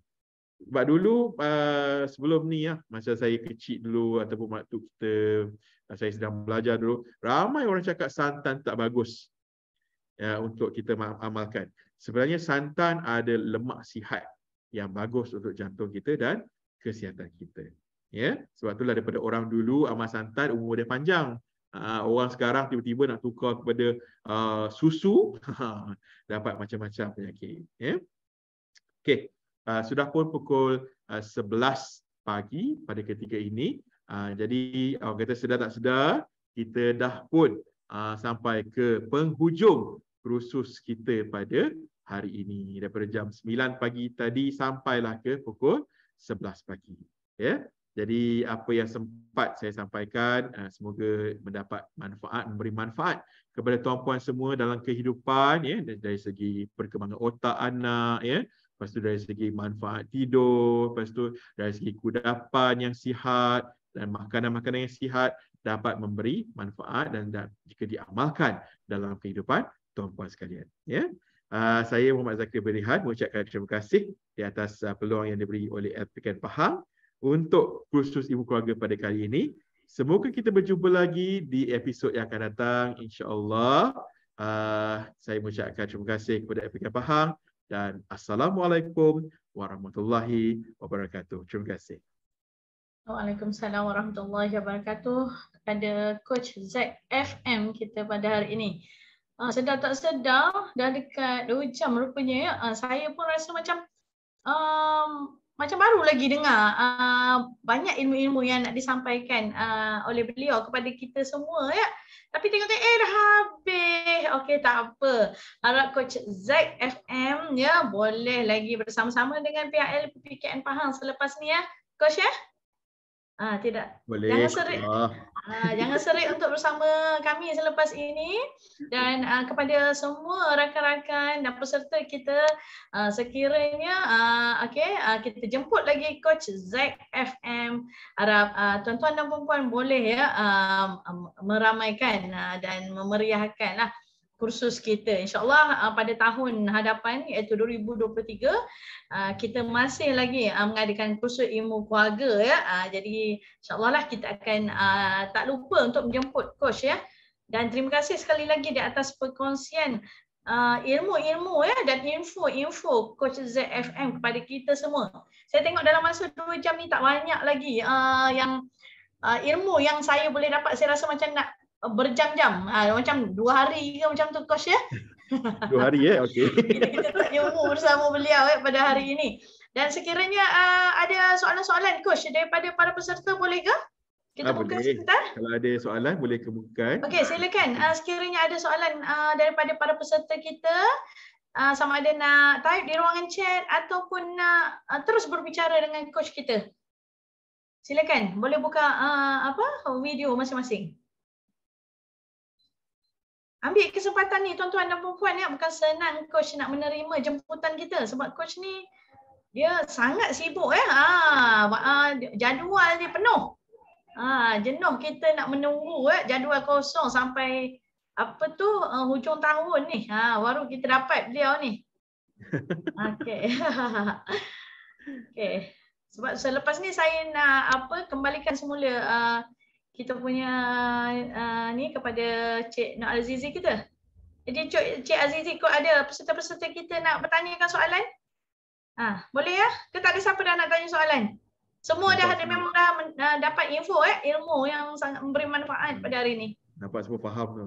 Sebab dulu uh, sebelum ni ya, masa saya kecil dulu ataupun waktu kita uh, saya sedang belajar dulu ramai orang cakap santan tak bagus ya, untuk kita amalkan. Sebenarnya santan ada lemak sihat yang bagus untuk jantung kita dan kesihatan kita ya yeah? sebab itulah daripada orang dulu amal santai umur dia panjang uh, orang sekarang tiba-tiba nak tukar kepada uh, susu ha, dapat macam-macam penyakit ya yeah? okey uh, sudah pun pukul uh, 11 pagi pada ketika ini uh, jadi orang kata sudah tak sudah kita dah pun uh, sampai ke penghujung kursus kita pada hari ini daripada jam 9 pagi tadi sampailah ke pukul 11 pagi ya yeah? Jadi apa yang sempat saya sampaikan eh, semoga mendapat manfaat memberi manfaat kepada tuan tuan semua dalam kehidupan ya dari segi perkembangan otak anak ya lepas tu dari segi manfaat tidur lepas tu dari segi kudapan yang sihat dan makanan-makanan yang sihat dapat memberi manfaat dan jika diamalkan dalam kehidupan tuan tuan sekalian ya Uh, saya Muhammad Zakir Berihan mengucapkan terima kasih di atas uh, peluang yang diberi oleh Advocate Pahang untuk kursus ibu keluarga pada kali ini. Semoga kita berjumpa lagi di episod yang akan datang insya-Allah. Uh, saya mengucapkan terima kasih kepada FPK Pahang dan assalamualaikum warahmatullahi wabarakatuh. Terima kasih. Waalaikumsalam warahmatullahi wabarakatuh kepada coach ZFM kita pada hari ini. Uh, sedar tak sedar dah dekat 2 jam rupanya Uh, saya pun rasa macam um, macam baru lagi dengar uh, banyak ilmu-ilmu yang nak disampaikan uh, oleh beliau kepada kita semua ya. Tapi tengok eh dah habis. Okey tak apa. Harap coach Zack FM ya boleh lagi bersama-sama dengan PIL PKN Pahang selepas ni ya. Coach ya. Ah, tidak. Boleh. Jangan serik. Ah, jangan serik untuk bersama kami selepas ini dan ah, kepada semua rakan-rakan dan peserta kita ah, sekiranya ah, okay, ah, kita jemput lagi coach Zack FM harap ah, tuan-tuan dan puan-puan boleh ya ah, meramaikan ah, dan memeriahkanlah ah kursus kita. InsyaAllah uh, pada tahun hadapan iaitu 2023 uh, kita masih lagi uh, mengadakan kursus ilmu keluarga. Ya. Uh, jadi insyaAllah lah kita akan uh, tak lupa untuk menjemput coach. Ya. Dan terima kasih sekali lagi di atas perkongsian uh, ilmu-ilmu ya dan info-info coach ZFM kepada kita semua. Saya tengok dalam masa 2 jam ni tak banyak lagi uh, yang uh, ilmu yang saya boleh dapat. Saya rasa macam nak Oh, berjam-jam. Ha, macam dua hari ke macam tu coach ya. dua hari ya, eh? okay. Kita tanya umur bersama beliau eh, pada hari ini. Dan sekiranya uh, ada soalan-soalan coach daripada para peserta boleh ke? Kita ah, buka boleh. sebentar. Kalau ada soalan boleh buka. Okay, silakan. Uh, sekiranya ada soalan uh, daripada para peserta kita uh, sama ada nak type di ruangan chat ataupun nak uh, terus berbicara dengan coach kita. Silakan, boleh buka uh, apa video masing-masing. Ambil kesempatan ni tuan-tuan dan puan-puan ya bukan senang coach nak menerima jemputan kita sebab coach ni dia sangat sibuk ya. Ha, jadual dia penuh. Ha, jenuh kita nak menunggu ya jadual kosong sampai apa tu uh, hujung tahun ni. Ha, baru kita dapat beliau ni. Okay, Okey. Sebab selepas ni saya nak apa kembalikan semula uh, kita punya uh, ni kepada Cik Nur Azizi kita. Jadi Cik, Cik Azizi kau ada peserta-peserta kita nak bertanyakan soalan? Ha, boleh ya? Kita tak ada siapa dah nak tanya soalan? Semua dah ada memang dah uh, dapat info eh ilmu yang sangat memberi manfaat pada hari ini. Nampak semua faham tu.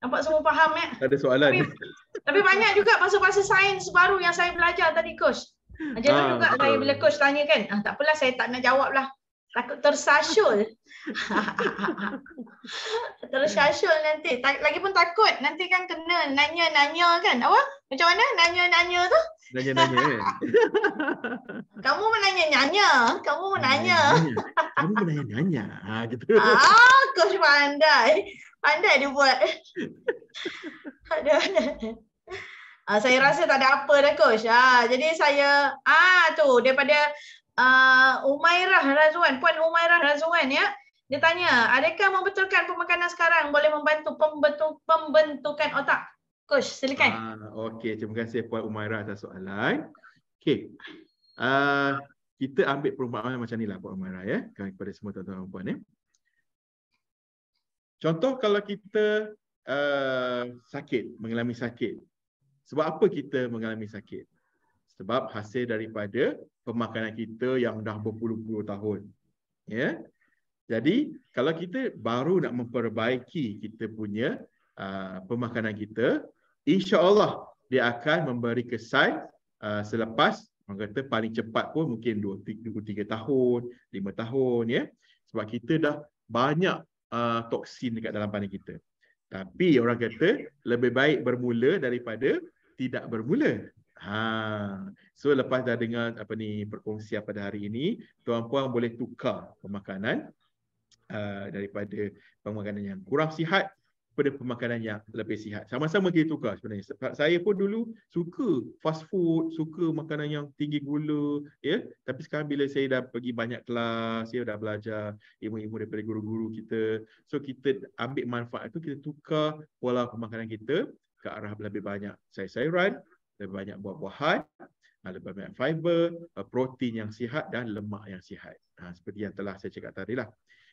Nampak semua faham ya? Ada soalan. Tapi, tapi banyak juga pasal-pasal sains baru yang saya belajar tadi coach. Macam ha, juga saya bila coach tanya kan, ah, tak apalah saya tak nak jawab lah. Takut tersasul. Terus syasyul nanti. lagi pun takut. Nanti kan kena nanya-nanya kan. awak Macam mana nanya-nanya tu? Nanya-nanya Kamu menanya-nanya. Kamu menanya. Kamu menanya-nanya. Ha, gitu. Ah, coach pandai. Pandai dia buat. ada, ada. Uh, saya rasa tak ada apa dah coach. Ha, uh, jadi saya ah uh, tu daripada uh, Umairah Razuan, Puan Umairah Razuan ya. Dia tanya, adakah membetulkan pemakanan sekarang boleh membantu pembentuk, pembentukan otak? Coach, silakan. Ah, Okey, terima kasih Puan Umaira atas soalan. Okey. Uh, kita ambil perumpamaan macam inilah Puan Umaira ya, kan, kepada semua tuan-tuan dan puan ya. Contoh kalau kita uh, sakit, mengalami sakit. Sebab apa kita mengalami sakit? Sebab hasil daripada pemakanan kita yang dah berpuluh-puluh tahun. Ya. Yeah? Jadi kalau kita baru nak memperbaiki kita punya uh, pemakanan kita, insya-Allah dia akan memberi kesan uh, selepas orang kata paling cepat pun mungkin 2 3, tahun, 5 tahun ya. Sebab kita dah banyak uh, toksin dekat dalam badan kita. Tapi orang kata lebih baik bermula daripada tidak bermula. Ha. So lepas dah dengar apa ni perkongsian pada hari ini, tuan-puan boleh tukar pemakanan uh, daripada pemakanan yang kurang sihat pada pemakanan yang lebih sihat. Sama-sama kita tukar sebenarnya. Sebab saya pun dulu suka fast food, suka makanan yang tinggi gula, ya. Tapi sekarang bila saya dah pergi banyak kelas, saya dah belajar ilmu-ilmu daripada guru-guru kita. So kita ambil manfaat itu, kita tukar pola pemakanan kita ke arah lebih banyak sayur-sayuran, lebih banyak buah-buahan, ah, lebih banyak fiber, ah, protein yang sihat dan lemak yang sihat. Ha, seperti yang telah saya cakap tadi lah.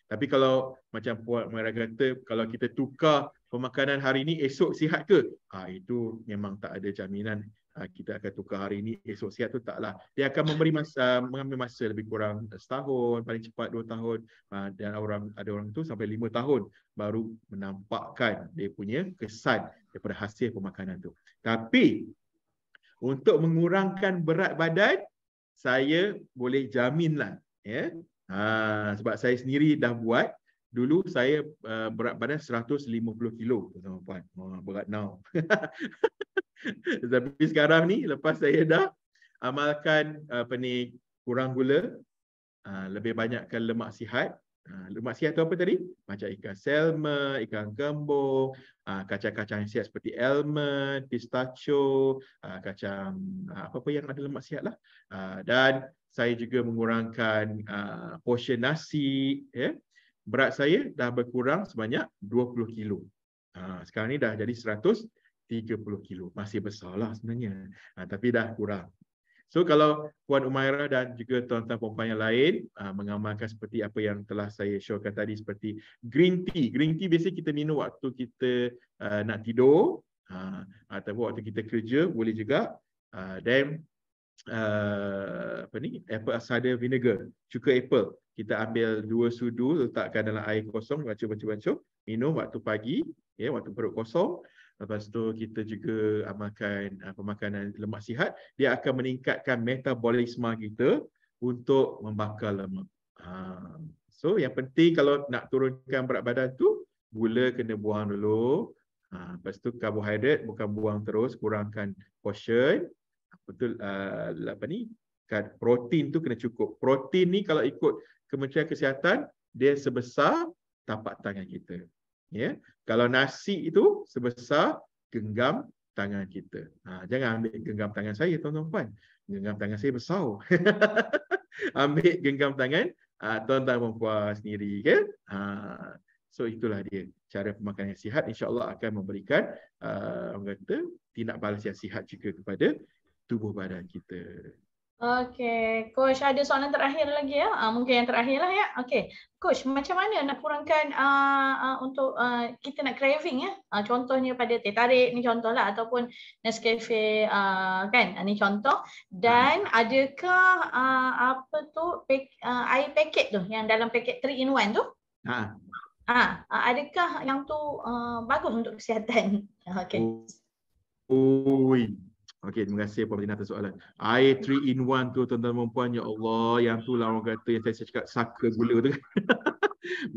Tapi kalau macam Puan Mera kata, kalau kita tukar pemakanan hari ini, esok sihat ke? Ha, itu memang tak ada jaminan ha, kita akan tukar hari ini, esok sihat tu taklah. Dia akan memberi masa, ah, mengambil masa lebih kurang setahun, paling cepat dua tahun. Ha, dan orang ada orang tu sampai lima tahun baru menampakkan dia punya kesan daripada hasil pemakanan tu. Tapi untuk mengurangkan berat badan, saya boleh jaminlah ya Ha, sebab saya sendiri dah buat dulu saya uh, berat badan 150 kilo tuan-tuan oh, berat now tapi sekarang ni lepas saya dah amalkan apa uh, ni kurang gula uh, lebih banyakkan lemak sihat Ha, lemak sihat tu apa tadi? Macam ikan selma, ikan gembung, ha, kacang-kacang yang sihat seperti almond, pistachio, ha, kacang apa-apa yang ada lemak sihat lah. Dan saya juga mengurangkan portion nasi. Ya. Berat saya dah berkurang sebanyak 20 kilo. Sekarang ni dah jadi 100 30 kilo. Masih besarlah lah sebenarnya. tapi dah kurang. So kalau Puan Umairah dan juga tuan-tuan perempuan yang lain uh, mengamalkan seperti apa yang telah saya showkan tadi seperti green tea. Green tea biasa kita minum waktu kita uh, nak tidur uh, ataupun waktu kita kerja boleh juga. Uh, then uh, apa ni? apple cider vinegar, cuka apple. Kita ambil dua sudu, letakkan dalam air kosong, bancuh-bancuh-bancuh. Minum waktu pagi, ya, waktu perut kosong lepas tu kita juga amalkan uh, pemakanan lemak sihat dia akan meningkatkan metabolisme kita untuk membakar lemak. Ha. So yang penting kalau nak turunkan berat badan tu gula kena buang dulu. Ha lepas tu karbohidrat bukan buang terus kurangkan portion. Betul uh, ah, apa ni? Kan protein tu kena cukup. Protein ni kalau ikut Kementerian Kesihatan dia sebesar tapak tangan kita. Ya, kalau nasi itu sebesar genggam tangan kita. Ha, jangan ambil genggam tangan saya tuan-tuan Genggam tangan saya besar. ambil genggam tangan uh, tuan-tuan puan sendiri ke? Ha, so itulah dia cara pemakanan yang sihat insya-Allah akan memberikan uh, orang kata tindak balas yang sihat juga kepada tubuh badan kita. Okay, coach ada soalan terakhir lagi ya? Uh, mungkin yang terakhir lah ya. Okay, Coach, macam mana nak kurangkan uh, uh, untuk uh, kita nak craving ya? Uh, contohnya pada teh tarik ni lah, ataupun Nescafe uh, kan. Ini uh, contoh dan hmm. adakah uh, apa tu pack, uh, air paket tu yang dalam paket 3 in 1 tu? Ha. Ah, uh, adakah yang tu uh, bagus untuk kesihatan? Okey. Oi. Oh. Oh. Okey, terima kasih Puan Martina atas soalan. Air three in one tu tuan-tuan dan puan ya Allah, yang tu lah orang kata yang saya cakap saka gula tu kan.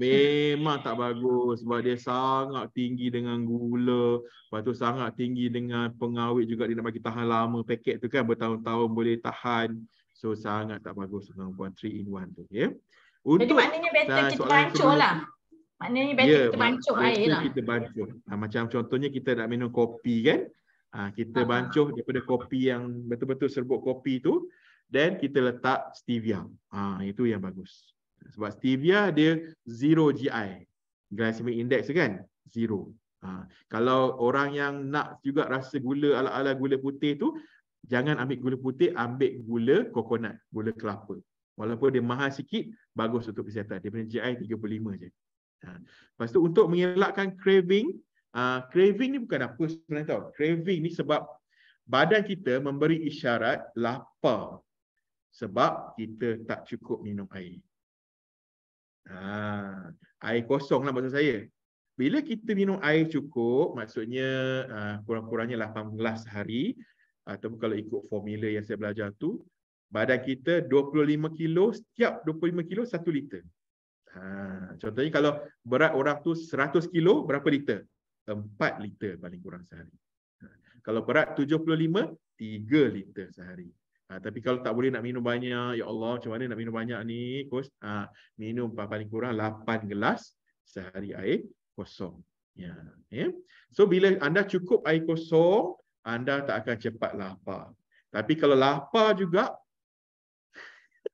Memang tak bagus sebab dia sangat tinggi dengan gula. Lepas tu sangat tinggi dengan pengawet juga dia nak bagi tahan lama paket tu kan bertahun-tahun boleh tahan. So sangat tak bagus tuan-tuan puan 3 in one tu. Ya. Untuk Jadi maknanya better kita pancuk lah. Maknanya better ya, kita pancuk air lah. Kita Ha, macam contohnya kita nak minum kopi kan. Ha, kita ah. bancuh daripada kopi yang betul-betul serbuk kopi tu dan kita letak stevia. Ha, itu yang bagus. Sebab stevia dia zero GI. Glycemic index kan? Zero. Ha, kalau orang yang nak juga rasa gula ala-ala gula putih tu jangan ambil gula putih, ambil gula coconut, gula kelapa. Walaupun dia mahal sikit, bagus untuk kesihatan. Dia punya GI 35 je. Ha. Lepas untuk mengelakkan craving, Uh, craving ni bukan apa sebenarnya tau. Craving ni sebab badan kita memberi isyarat lapar sebab kita tak cukup minum air. Ha, air kosong lah maksud saya. Bila kita minum air cukup, maksudnya uh, kurang-kurangnya 8 gelas sehari atau kalau ikut formula yang saya belajar tu, badan kita 25 kilo, setiap 25 kilo 1 liter. Ha, contohnya kalau berat orang tu 100 kilo, berapa liter? 4 liter paling kurang sehari. Ha. Kalau berat 75, 3 liter sehari. Ha, tapi kalau tak boleh nak minum banyak, ya Allah macam mana nak minum banyak ni, kos Ha, minum paling kurang 8 gelas sehari air kosong. Ya, ya. So bila anda cukup air kosong, anda tak akan cepat lapar. Tapi kalau lapar juga,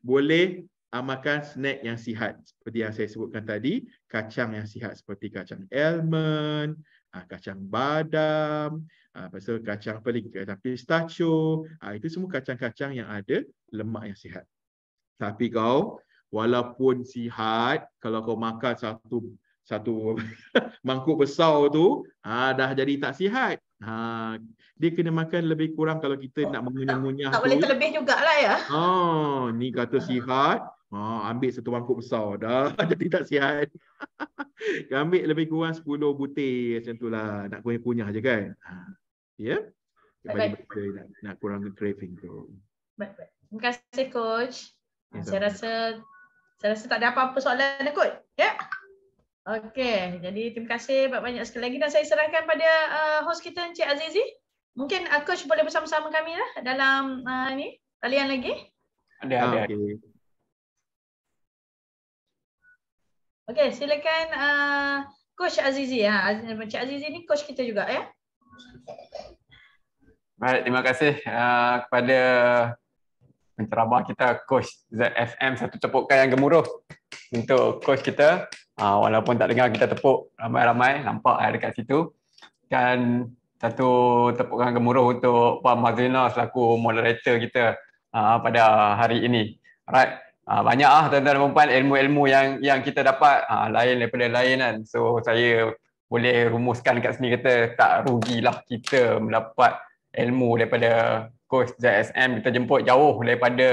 boleh amalkan snack yang sihat seperti yang saya sebutkan tadi kacang yang sihat seperti kacang almond ah, kacang badam ah, pasal kacang apa lagi kacang pistachio ah, itu semua kacang-kacang yang ada lemak yang sihat tapi kau walaupun sihat kalau kau makan satu satu mangkuk besar tu dah jadi tak sihat Ha, dia kena makan lebih kurang kalau kita nak mengunyah-ngunyah tak, tak boleh terlebih jugalah ya. Ha, ni kata sihat, Ah ambil satu mangkuk besar dah jadi tak sihat. ambil lebih kurang 10 butir macam itulah nak kunyah-kunyah je kan. Ha. Ya. Yeah? Baik, Nak, nak kurang craving tu. Baik, baik. Terima kasih coach. Ya, saya rasa saya rasa tak ada apa-apa soalan dah coach. Ya. Yeah? Okey, jadi terima kasih banyak-banyak sekali lagi dan saya serahkan pada uh, host kita Encik Azizi. Mungkin uh, coach boleh bersama-sama kami lah dalam uh, ni talian lagi. Ada, ada. Okay. Okay, silakan uh, coach Azizi ya. Ha, Cik Azizi ni coach kita juga ya. Baik, terima kasih uh, kepada penceramah kita coach ZFM satu tepukan yang gemuruh untuk coach kita. Uh, walaupun tak dengar kita tepuk ramai-ramai nampak ada dekat situ. Dan satu tepukan gemuruh untuk Puan Mazlina selaku moderator kita uh, pada hari ini. Alright. Ah, banyak ah tuan-tuan dan puan ilmu-ilmu yang yang kita dapat ah lain daripada lain kan. So saya boleh rumuskan kat sini kata tak rugilah kita mendapat ilmu daripada kos JSM kita jemput jauh daripada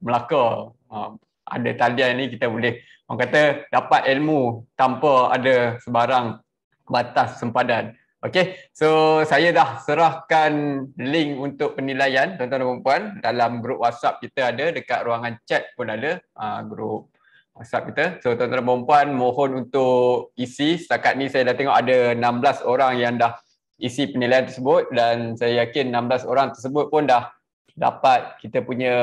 Melaka. Ah, ada talian ni kita boleh orang kata dapat ilmu tanpa ada sebarang batas sempadan. Okay, so saya dah serahkan link untuk penilaian tuan-tuan dan perempuan dalam grup WhatsApp kita ada, dekat ruangan chat pun ada uh, grup WhatsApp kita. So tuan-tuan dan perempuan mohon untuk isi. Setakat ni saya dah tengok ada 16 orang yang dah isi penilaian tersebut dan saya yakin 16 orang tersebut pun dah dapat kita punya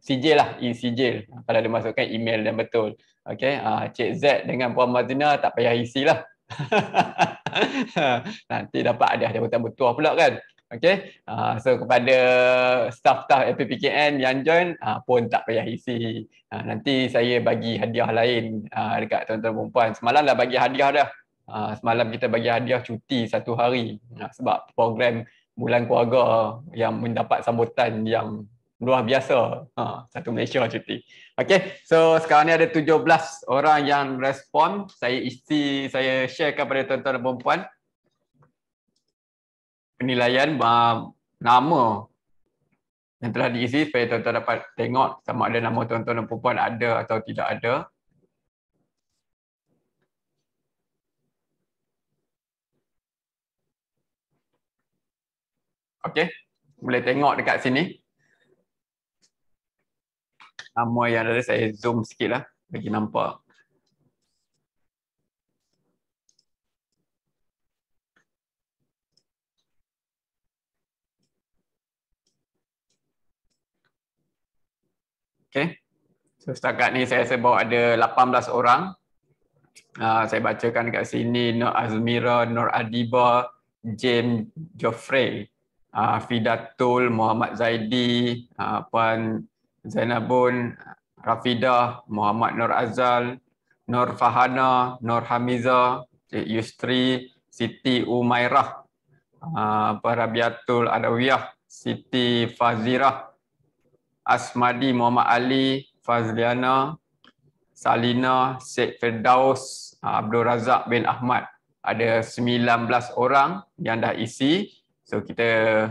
sijil lah, e-sijil kalau dia masukkan email dan betul. Okay, uh, ah, Cik Z dengan Puan Mazina tak payah isi lah. Nanti dapat ada ada jabatan bertuah pula kan. Okay. Ah, so kepada staff-staff FPPKN yang join ah, pun tak payah isi. Ah, nanti saya bagi hadiah lain dekat tuan-tuan perempuan. Semalam dah bagi hadiah dah. semalam kita bagi hadiah cuti satu hari. sebab program bulan keluarga yang mendapat sambutan yang luar biasa ha, satu Malaysia cuti. Okay, so sekarang ni ada 17 orang yang respon. Saya isi, saya share kepada tuan-tuan dan puan Penilaian nama yang telah diisi supaya tuan-tuan dapat tengok sama ada nama tuan-tuan dan puan ada atau tidak ada. Okay, boleh tengok dekat sini nama yang ada saya zoom sikit lah bagi nampak. Okay. So setakat ni saya rasa bawa ada 18 orang. Uh, saya bacakan kat sini Nur Azmira, Nur Adiba, James Geoffrey, uh, ah, Fidatul, Muhammad Zaidi, uh, Puan Zainabun, Rafidah, Muhammad Nur Azal, Nur Fahana, Nur Hamiza, Cik Yustri, Siti Umairah, ah, Parabiatul Adawiyah, Siti Fazirah, Asmadi Muhammad Ali, Fazliana, Salina, Syed Firdaus, ah, Abdul Razak bin Ahmad. Ada 19 orang yang dah isi. So kita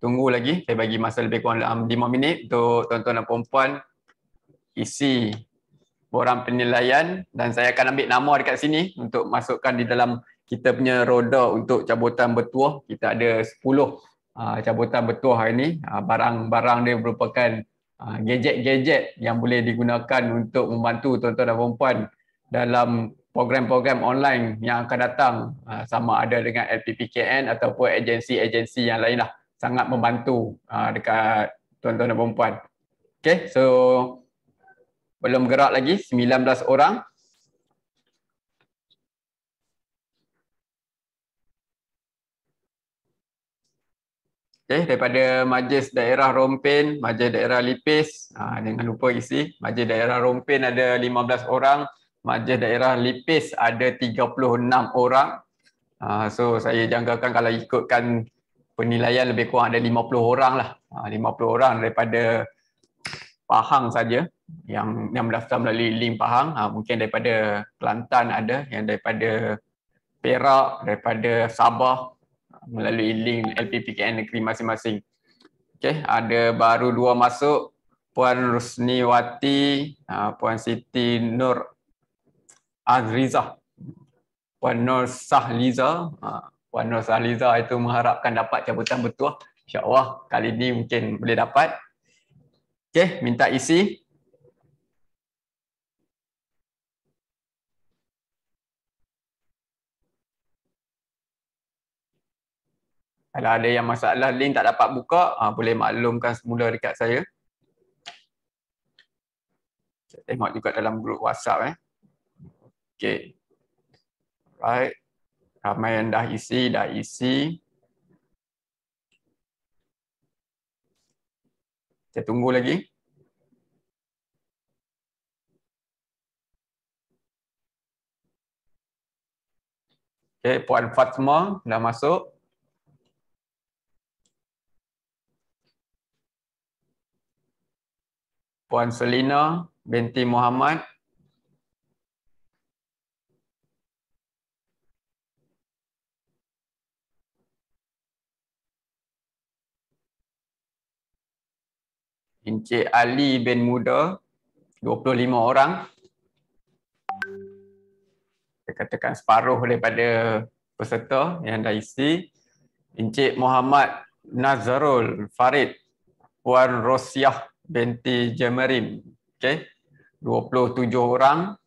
tunggu lagi. Saya bagi masa lebih kurang dalam 5 minit untuk tuan-tuan dan puan-puan isi borang penilaian dan saya akan ambil nama dekat sini untuk masukkan di dalam kita punya roda untuk cabutan bertuah. Kita ada 10 ah, cabutan bertuah hari ini. Ah, barang-barang dia merupakan uh, gadget-gadget yang boleh digunakan untuk membantu tuan-tuan dan puan-puan dalam program-program online yang akan datang sama ada dengan LPPKN ataupun agensi-agensi yang lainlah. lah sangat membantu uh, dekat tuan-tuan dan perempuan. Okay, so belum gerak lagi, 19 orang. Okay, daripada majlis daerah Rompin, majlis daerah Lipis, uh, jangan lupa isi, majlis daerah Rompin ada 15 orang, majlis daerah Lipis ada 36 orang. Uh, so saya jangkakan kalau ikutkan penilaian lebih kurang ada 50 orang lah. 50 ha, orang daripada Pahang saja yang yang mendaftar melalui link Pahang. Ha, mungkin daripada Kelantan ada, yang daripada Perak, daripada Sabah ha, melalui link LPPKN negeri masing-masing. Okay, ada baru dua masuk. Puan Rusniwati, Puan Siti Nur Azriza, Puan Nur Sahliza, Puan Nos Aliza itu mengharapkan dapat cabutan betul. InsyaAllah kali ini mungkin boleh dapat. Okey, minta isi. Kalau ada yang masalah link tak dapat buka, ah, boleh maklumkan semula dekat saya. Saya tengok juga dalam grup WhatsApp. Eh. Okay. Right. Ramai yang dah isi, dah isi. Saya tunggu lagi. Okay, Puan Fatma dah masuk. Puan Selina binti Muhammad. Encik Ali bin Muda, 25 orang. Kita katakan separuh daripada peserta yang dah isi. Encik Muhammad Nazarul Farid, Puan Rosyah binti Jamarin, Okay. 27 orang.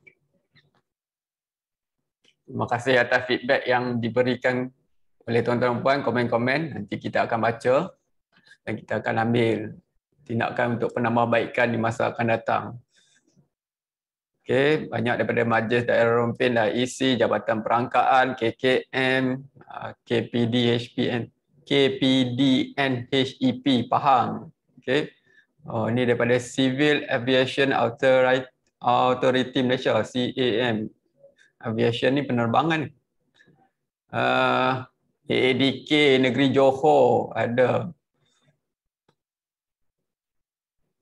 Terima kasih atas feedback yang diberikan oleh tuan-tuan dan puan, komen-komen. Nanti kita akan baca dan kita akan ambil tindakan untuk penambahbaikan di masa akan datang. Okay, banyak daripada majlis daerah rompin dan lah, isi e jabatan perangkaan KKM, ah, KPDHPN, KPDNHEP, KPD, e Pahang. Okay. Oh, ini daripada Civil Aviation Authority Malaysia, CAM. Aviation ni penerbangan. Uh, ah, AADK Negeri Johor ada.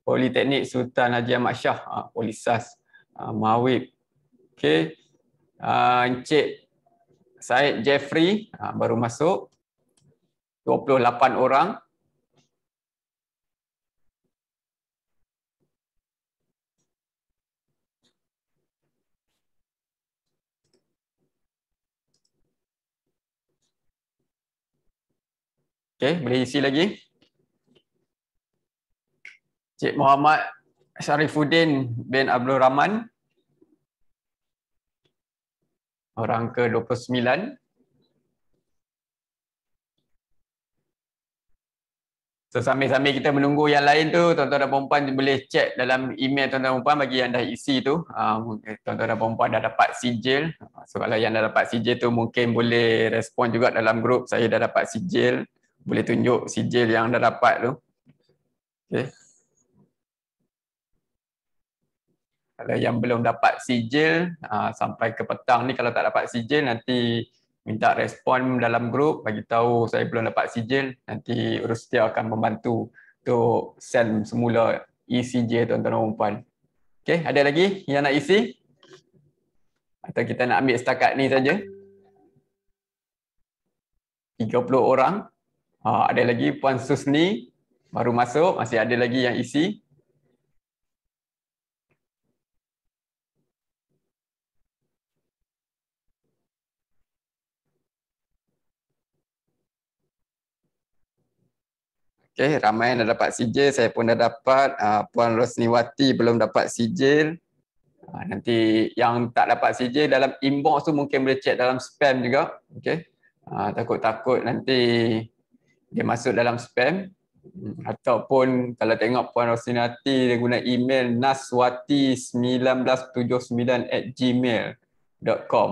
Politeknik Sultan Haji Ahmad Shah, uh, Polisas uh, Mawib. Okey. Uh, Encik Syed Jeffrey uh, baru masuk. 28 orang. Okay boleh isi lagi? Cik Muhammad Sharifuddin bin Abdul Rahman orang ke-29 So sambil-sambil kita menunggu yang lain tu tuan-tuan dan puan boleh cek dalam email tuan-tuan dan puan bagi yang dah isi tu ah, tuan-tuan dan puan dah dapat sijil so kalau yang dah dapat sijil tu mungkin boleh respon juga dalam grup saya dah dapat sijil boleh tunjuk sijil yang dah dapat tu okay. kalau yang belum dapat sijil ha, sampai ke petang ni kalau tak dapat sijil nanti minta respon dalam grup bagi tahu saya belum dapat sijil nanti urus dia akan membantu to send semula ECJ tuan-tuan dan puan. Okey, ada lagi yang nak isi? Atau kita nak ambil setakat ni saja? 30 orang. Ha, ada lagi puan Susni baru masuk, masih ada lagi yang isi? Okay, ramai yang dah dapat sijil, saya pun dah dapat. Uh, Puan Rosniwati belum dapat sijil. Uh, nanti yang tak dapat sijil dalam inbox tu mungkin boleh check dalam spam juga. Okay. Ah, takut-takut nanti dia masuk dalam spam. Hmm. Ataupun kalau tengok Puan Rosniwati dia guna email naswati1979 at gmail.com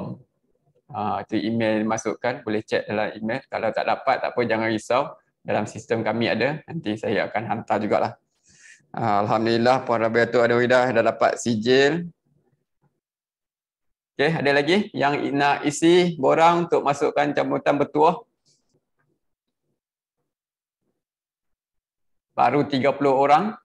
uh, Itu email masukkan, boleh check dalam email. Kalau tak dapat, tak apa, jangan risau dalam sistem kami ada. Nanti saya akan hantar jugalah. Alhamdulillah Puan Rabiatu Adawidah dah dapat sijil. Okey, ada lagi yang nak isi borang untuk masukkan cabutan bertuah? Baru 30 orang.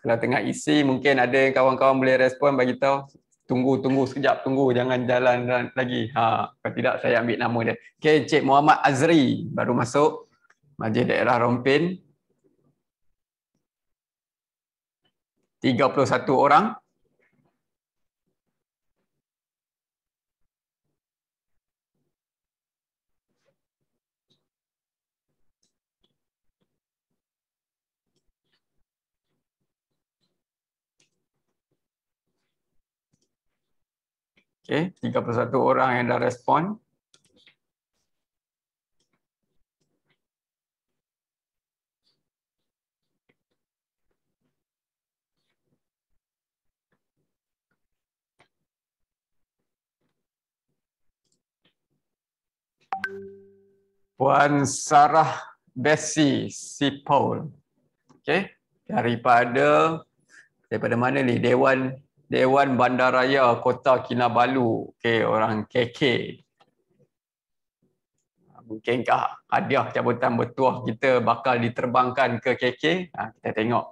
kalau tengah isi mungkin ada kawan-kawan boleh respon bagi tahu tunggu tunggu sekejap tunggu jangan jalan lagi ha kalau tidak saya ambil nama dia okey cik Muhammad Azri baru masuk majlis daerah Rompin 31 orang Okay, eh, 31 orang yang dah respon. Puan Sarah Besi Sipol. Okay, daripada daripada mana ni? Dewan Dewan Bandaraya Kota Kinabalu. Okey, orang KK. Mungkinkah hadiah cabutan bertuah kita bakal diterbangkan ke KK? Ha, kita tengok.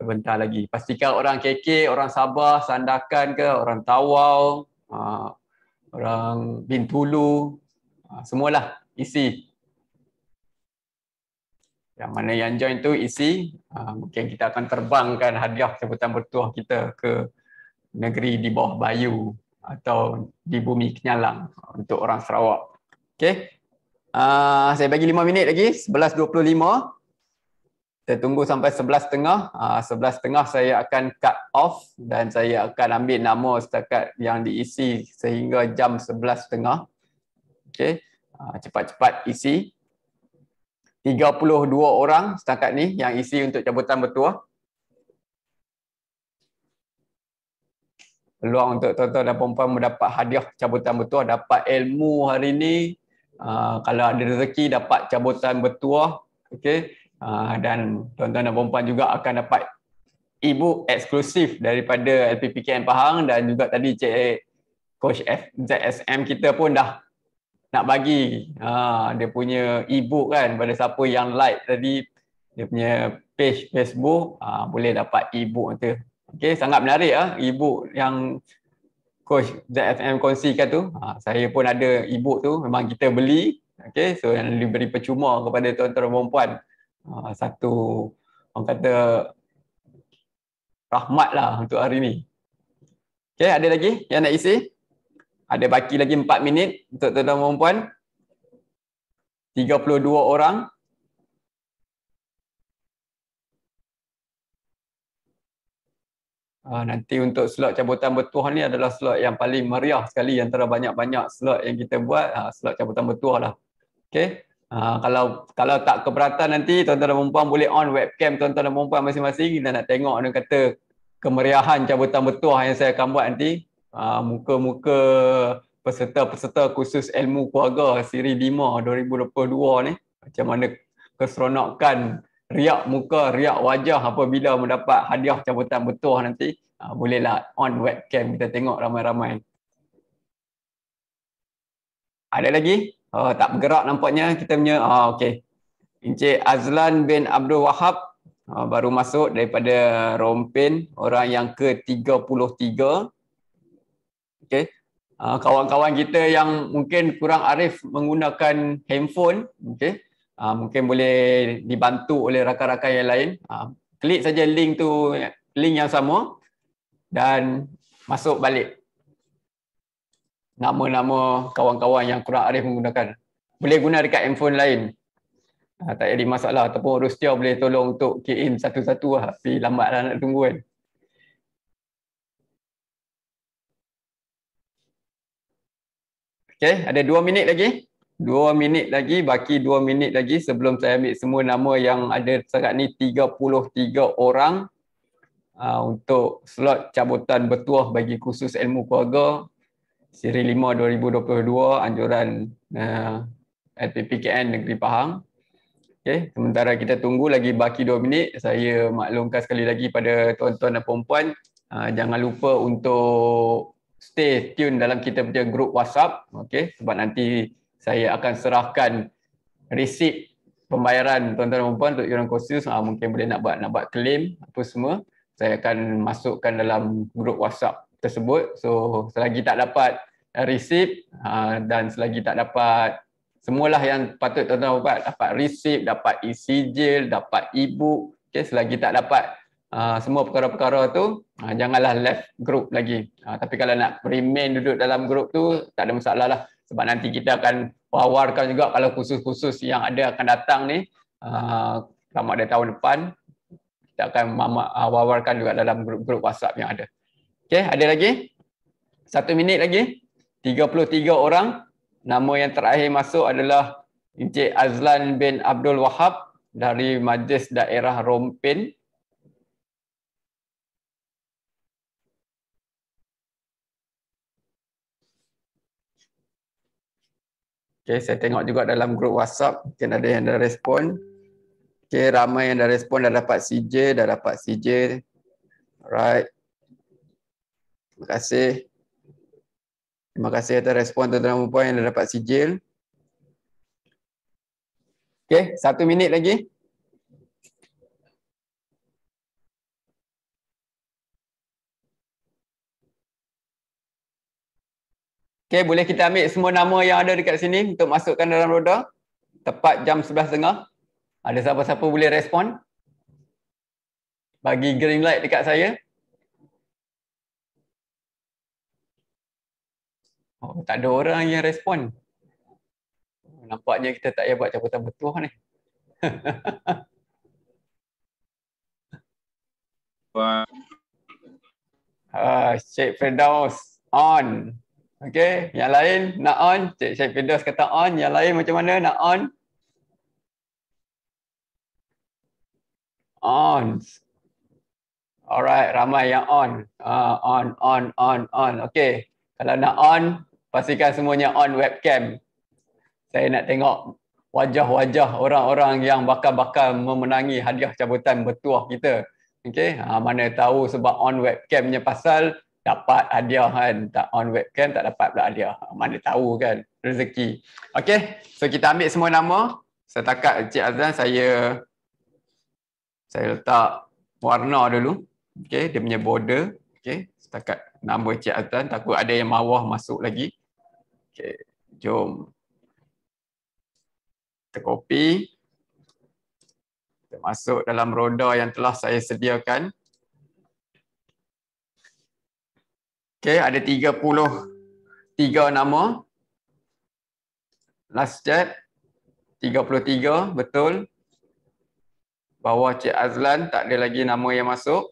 Sebentar lagi. Pastikan orang KK, orang Sabah, Sandakan ke, orang Tawau, ha, orang Bintulu, ha, semualah Isi. Yang mana yang join tu isi um, mungkin kita akan terbangkan hadiah sebutan bertuah kita ke negeri di bawah bayu atau di bumi kenyalang untuk orang Sarawak. Okay, Uh, saya bagi lima minit lagi 11.25. Saya tunggu sampai 11.30. Uh, 11.30 saya akan cut off dan saya akan ambil nama setakat yang diisi sehingga jam 11.30. Okey. Uh, cepat-cepat isi. 32 orang setakat ni yang isi untuk cabutan bertuah. Peluang untuk tuan-tuan dan puan-puan mendapat hadiah cabutan bertuah, dapat ilmu hari ni. Ah, kalau ada rezeki dapat cabutan bertuah, okey. Ah, dan tuan-tuan dan puan-puan juga akan dapat ibu eksklusif daripada LPPKN Pahang dan juga tadi Cik Coach FZSM kita pun dah nak bagi ha, dia punya e-book kan pada siapa yang like tadi dia punya page Facebook ha, boleh dapat e-book tu. Okey sangat menarik ah ha, e-book yang coach ZFM kongsikan tu. Ha, saya pun ada e-book tu memang kita beli. Okey so yang diberi percuma kepada tuan-tuan dan ha, satu orang kata rahmat lah untuk hari ni. Okey ada lagi yang nak isi? Ada baki lagi 4 minit untuk tuan-tuan dan puan. 32 orang. Uh, nanti untuk slot cabutan bertuah ni adalah slot yang paling meriah sekali antara banyak-banyak slot yang kita buat uh, slot cabutan bertuah lah. Okay. Uh, ah, kalau kalau tak keberatan nanti tuan-tuan dan perempuan boleh on webcam tuan-tuan dan perempuan masing-masing kita nak tengok dia kata kemeriahan cabutan bertuah yang saya akan buat nanti Ah, muka-muka peserta-peserta khusus ilmu keluarga siri 5 2022 ni macam mana keseronokan riak muka riak wajah apabila mendapat hadiah cabutan betul nanti ah, bolehlah on webcam kita tengok ramai-ramai ada lagi oh, tak bergerak nampaknya kita punya ah oh, Encik Azlan bin Abdul Wahab baru masuk daripada Rompin orang yang ke-33 okay. uh, kawan-kawan kita yang mungkin kurang arif menggunakan handphone okay. uh, mungkin boleh dibantu oleh rakan-rakan yang lain uh, klik saja link tu link yang sama dan masuk balik nama-nama kawan-kawan yang kurang arif menggunakan boleh guna dekat handphone lain Ha, tak ada masalah ataupun Rustia boleh tolong untuk key in satu-satu lah. Tapi lambatlah nak tunggu kan. Okay, ada dua minit lagi. Dua minit lagi, baki dua minit lagi sebelum saya ambil semua nama yang ada sekarang ni 33 orang uh, untuk slot cabutan bertuah bagi khusus ilmu keluarga Siri 5 2022 anjuran uh, ah, LPPKN Negeri Pahang. Okay, sementara kita tunggu lagi baki dua minit, saya maklumkan sekali lagi pada tuan-tuan dan perempuan uh, ah, jangan lupa untuk stay tune dalam kita punya grup WhatsApp. Okey, sebab nanti saya akan serahkan resit pembayaran tuan-tuan dan puan untuk iuran kursus. Ha, ah, mungkin boleh nak buat nak buat claim apa semua. Saya akan masukkan dalam grup WhatsApp tersebut. So, selagi tak dapat resit ha, ah, dan selagi tak dapat semualah yang patut tuan-tuan dan puan dapat resit, dapat e-sijil, dapat e-book. Okay, selagi tak dapat Ah, semua perkara-perkara tu uh, janganlah left group lagi. Uh, tapi kalau nak remain duduk dalam group tu tak ada masalah lah sebab nanti kita akan wawarkan juga kalau khusus-khusus yang ada akan datang ni uh, sama ada tahun depan kita akan wawarkan juga dalam grup-grup WhatsApp yang ada. Okey, ada lagi? Satu minit lagi. 33 orang. Nama yang terakhir masuk adalah Encik Azlan bin Abdul Wahab dari Majlis Daerah Rompin. Okay, saya tengok juga dalam grup WhatsApp, mungkin ada yang dah respon. Okay, ramai yang dah respon dah dapat CJ, dah dapat CJ. Alright. Terima kasih. Terima kasih atas respon tuan-tuan dan yang dah dapat sijil. Okay, satu minit lagi. Okay, boleh kita ambil semua nama yang ada dekat sini untuk masukkan dalam roda. Tepat jam 11.30. Ada siapa-siapa boleh respon? Bagi green light dekat saya. Oh, tak ada orang yang respon. Nampaknya kita tak payah buat cabutan betul ni. Ah, uh, Sheikh Firdaus on. Okay, yang lain nak on? Cik Syed Fidus kata on. Yang lain macam mana nak on? On. Alright, ramai yang on. Uh, on, on, on, on. Okay, kalau nak on, pastikan semuanya on webcam. Saya nak tengok wajah-wajah orang-orang yang bakal-bakal memenangi hadiah cabutan bertuah kita. Okay, uh, mana tahu sebab on webcamnya pasal dapat hadiah kan tak on kan tak dapat pula hadiah mana tahu kan rezeki okey so kita ambil semua nama setakat cik azan saya saya letak warna dulu okey dia punya border okey setakat nama cik azan takut ada yang mawah masuk lagi okey jom kita copy kita masuk dalam roda yang telah saya sediakan Okay, ada tiga puluh tiga nama. Last chat. tiga puluh tiga betul. Bawah Cik Azlan, tak ada lagi nama yang masuk.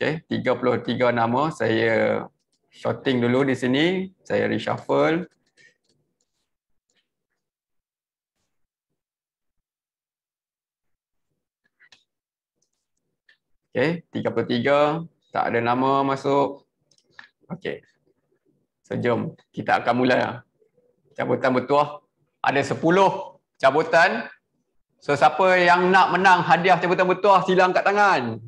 Okay, tiga puluh tiga nama. Saya shorting dulu di sini. Saya reshuffle. Okay, 33. Tak ada nama masuk. Okey. So jom kita akan mula. Lah. Cabutan bertuah. Ada 10 cabutan. So siapa yang nak menang hadiah cabutan bertuah silang kat tangan.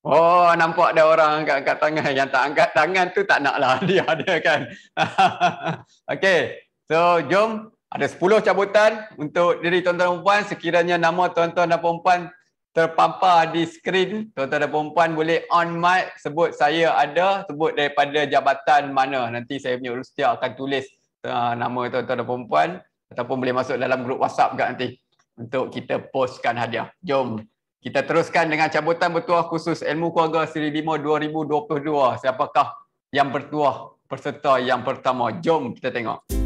Oh nampak ada orang angkat, angkat tangan. Yang tak angkat tangan tu tak nak lah hadiah dia kan. Okey. So jom. Ada 10 cabutan untuk diri tuan-tuan dan puan. Sekiranya nama tuan-tuan dan puan terpampar di skrin. Tuan-tuan dan perempuan boleh on mic sebut saya ada, sebut daripada jabatan mana. Nanti saya punya ulustia akan tulis uh, nama tuan-tuan dan perempuan ataupun boleh masuk dalam grup WhatsApp juga nanti untuk kita postkan hadiah. Jom kita teruskan dengan cabutan bertuah khusus Ilmu Keluarga Siri Bimo 2022. Siapakah yang bertuah peserta yang pertama? Jom kita tengok.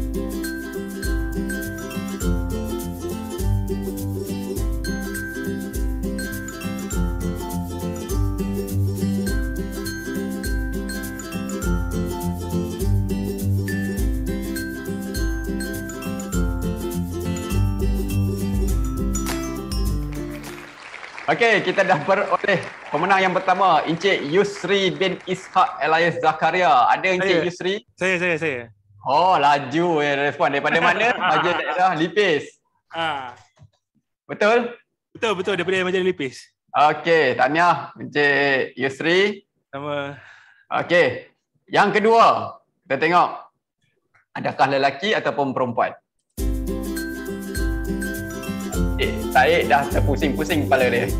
Okey, kita dah beroleh pemenang yang pertama, Encik Yusri bin Ishaq Elias Zakaria. Ada Encik saya. Yusri? Saya, saya, saya. Oh, laju eh, respon. Daripada mana? Majlis Daerah Lipis. Ha. Betul? Betul, betul. Daripada Majlis Lipis. Okey, tahniah Encik Yusri. Sama. Okey, yang kedua, kita tengok. Adakah lelaki ataupun perempuan? Syed dah terpusing-pusing kepala dia.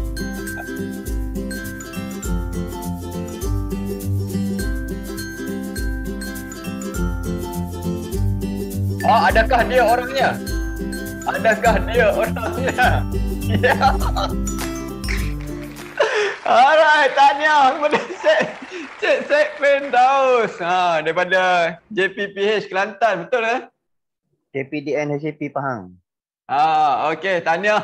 Oh, adakah dia orangnya? Adakah dia orangnya? Ya. Yeah. Alright, tanya kepada Cik, Cik Segmen Daus. Ha, daripada JPPH Kelantan, betul eh? JPDN HCP Pahang. Ah, okey, tanya.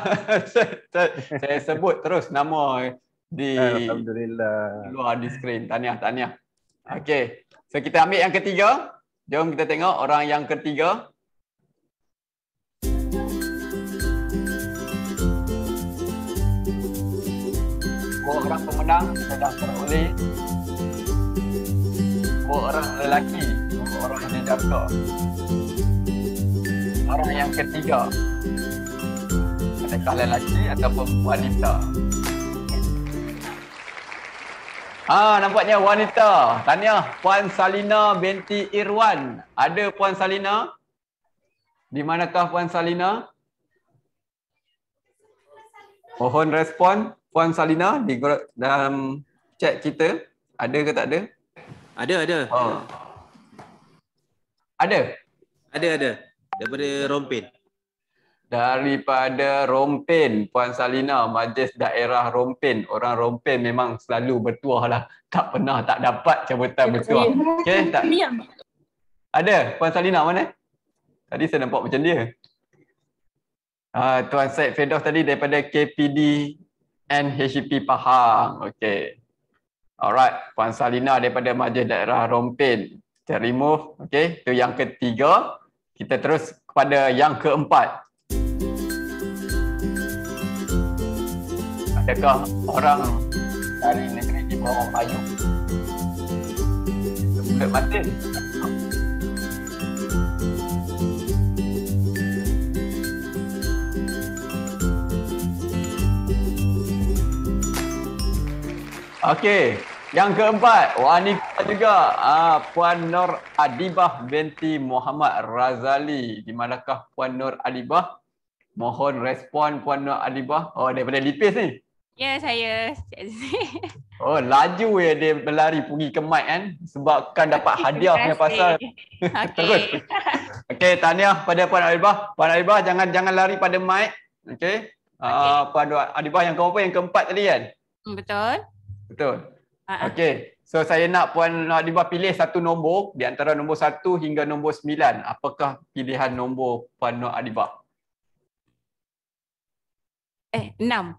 saya sebut terus nama eh, di Alhamdulillah. Luar di skrin. Tanya, tanya. Okey. So kita ambil yang ketiga. Jom kita tengok orang yang ketiga. Dua orang pemenang kita dah peroleh. Dua orang lelaki, dua orang yang jatuh arah yang ketiga adakah lelaki ataupun wanita Ah, nampaknya wanita. Tanya Puan Salina binti Irwan. Ada Puan Salina? Di manakah Puan Salina? Mohon respon Puan Salina di dalam chat kita. Ada ke tak ada? Ada, ada. Oh. Ada? Ada, ada. Daripada Rompin. Daripada Rompin, Puan Salina, Majlis Daerah Rompin. Orang Rompin memang selalu bertuah lah. Tak pernah tak dapat cabutan bertuah. Okay, tak? Ada? Puan Salina mana? Tadi saya nampak macam dia. Uh, Tuan Syed Fedos tadi daripada KPD NHP Pahang. Okay. Alright, Puan Salina daripada Majlis Daerah Rompin. Kita remove. Okay, itu yang ketiga. Kita terus kepada yang keempat. Adakah orang dari negeri di bawah payung? Bukit Matin. Okey, yang keempat, wanita juga. Ah, Puan Nur Adibah binti Muhammad Razali. Di manakah Puan Nur Adibah? Mohon respon Puan Nur Adibah. Oh, daripada Lipis ni? Ya, saya. Oh, laju ya dia berlari pergi ke mic kan. Sebab kan dapat hadiah punya pasal. Okay. Terus. Okey, tahniah pada Puan Adibah. Puan Adibah, jangan jangan lari pada mic. Okey. Ah, okay. Uh, Puan Adibah yang keempat, yang keempat tadi kan? Hmm, betul. Betul. Ah, ah. Okey. So saya nak Puan Nadibah pilih satu nombor di antara nombor satu hingga nombor sembilan. Apakah pilihan nombor Puan Nadibah? Eh, enam.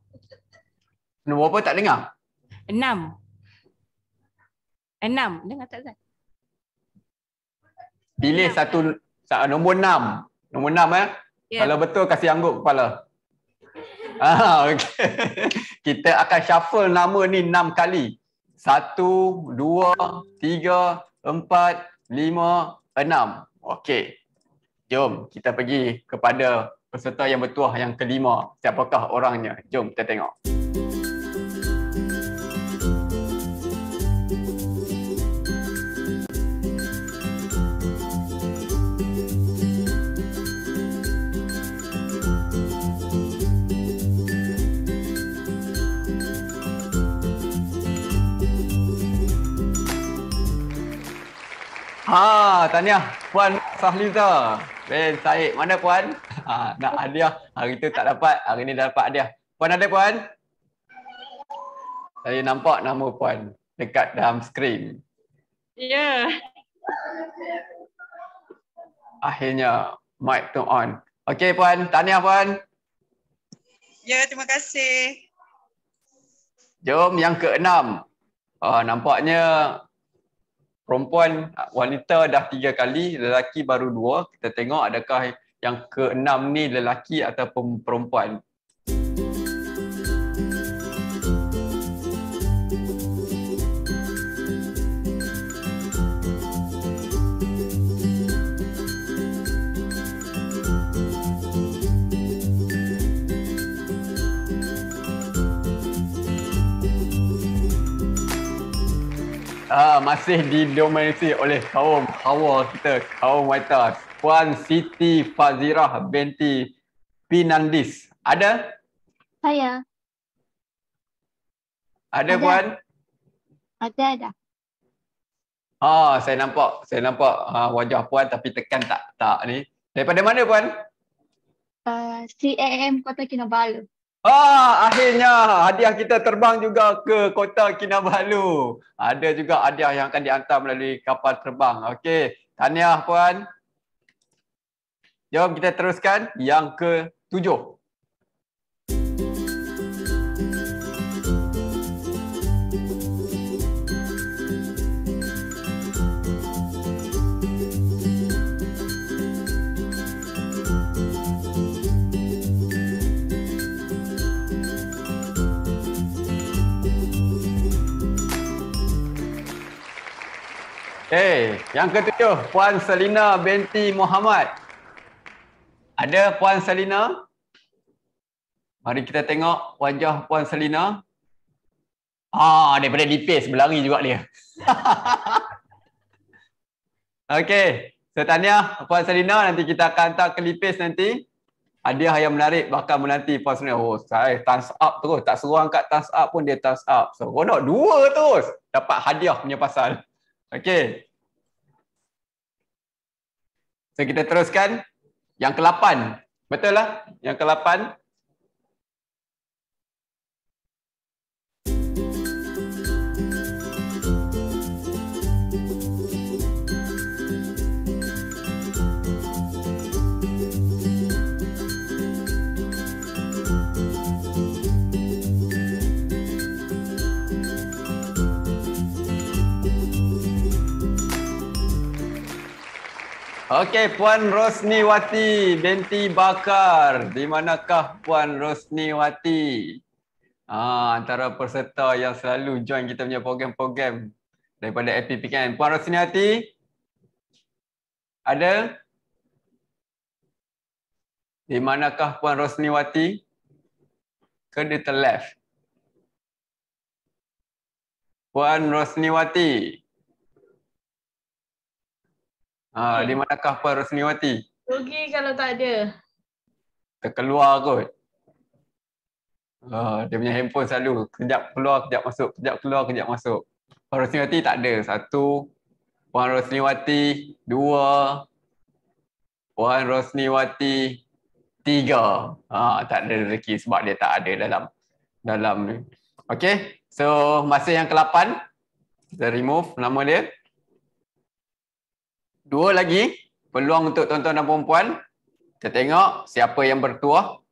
Nombor apa tak dengar? Enam. Enam. Dengar tak, Zat? Pilih enam. satu nombor enam. Nombor enam, eh? ya? Yeah. Kalau betul, kasih angguk kepala. ah, okay. Kita akan shuffle nama ni enam kali. Satu, dua, tiga, empat, lima, enam. Okey. Jom kita pergi kepada peserta yang bertuah yang kelima. Siapakah orangnya? Jom kita tengok. tengok. Ha, tanya. Puan Sahliza. Ben Said, mana Puan? Ha, nak hadiah. Hari tu tak dapat, hari ni dah dapat hadiah. Puan ada Puan? Saya nampak nama Puan dekat dalam skrin. Ya. Yeah. Akhirnya mic tu on. Okey Puan, Tanya Puan. Ya, yeah, terima kasih. Jom yang keenam. Ah, nampaknya perempuan wanita dah tiga kali, lelaki baru dua. Kita tengok adakah yang keenam ni lelaki atau perempuan. uh, masih didominasi oleh kaum hawa kita, kaum wanita. Puan Siti Fazirah binti Pinandis. Ada? Saya. Ada, ada. Puan? Ada, ada. Ha, saya nampak saya nampak ha, wajah Puan tapi tekan tak tak ni. Daripada mana Puan? Uh, ah, CAM Kota Kinabalu. Ah, akhirnya hadiah kita terbang juga ke Kota Kinabalu. Ada juga hadiah yang akan dihantar melalui kapal terbang. Okey, tahniah puan. Jom kita teruskan yang ke tujuh. Hey, eh, yang ketujuh Puan Selina binti Muhammad. Ada Puan Selina? Mari kita tengok wajah Puan Selina. Ah, daripada lipis berlari juga dia. Okey, saya so, tanya Puan Selina nanti kita akan hantar ke lipis nanti. Hadiah yang menarik bakal menanti Puan Selina. Oh, saya thumbs up terus. Tak suruh angkat thumbs up pun dia thumbs up. So, oh, no, dua terus dapat hadiah punya pasal. Okey. So kita teruskan yang ke-8. Betul lah yang ke-8. Okey, Puan Rosniwati, Wati binti Bakar. Di manakah Puan Rosniwati Wati? Ha, antara peserta yang selalu join kita punya program-program daripada APPKN. Puan Rosniwati Ada? Di manakah Puan Rosniwati Ke the left? Puan Rosniwati. Puan Rosni Ha, ah, okay. Hmm. di manakah Puan Rosniwati? Rugi kalau tak ada. Terkeluar kot. Ha, dia punya handphone selalu. Kejap keluar, kejap masuk. Kejap keluar, kejap masuk. Puan Rosniwati tak ada. Satu. Puan Rosniwati. Dua. Puan Rosniwati. Tiga. Ha, tak ada rezeki sebab dia tak ada dalam dalam ni. Okay. So, masa yang ke-8. Kita remove nama dia dua lagi peluang untuk tuan-tuan dan puan-puan. Kita tengok siapa yang bertuah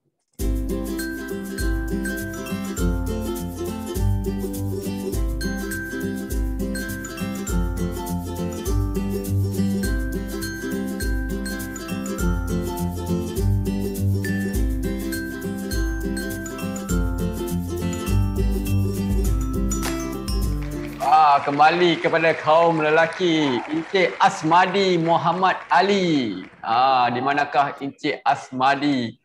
kembali kepada kaum lelaki Encik Asmadi Muhammad Ali. Ah di manakah Encik Asmadi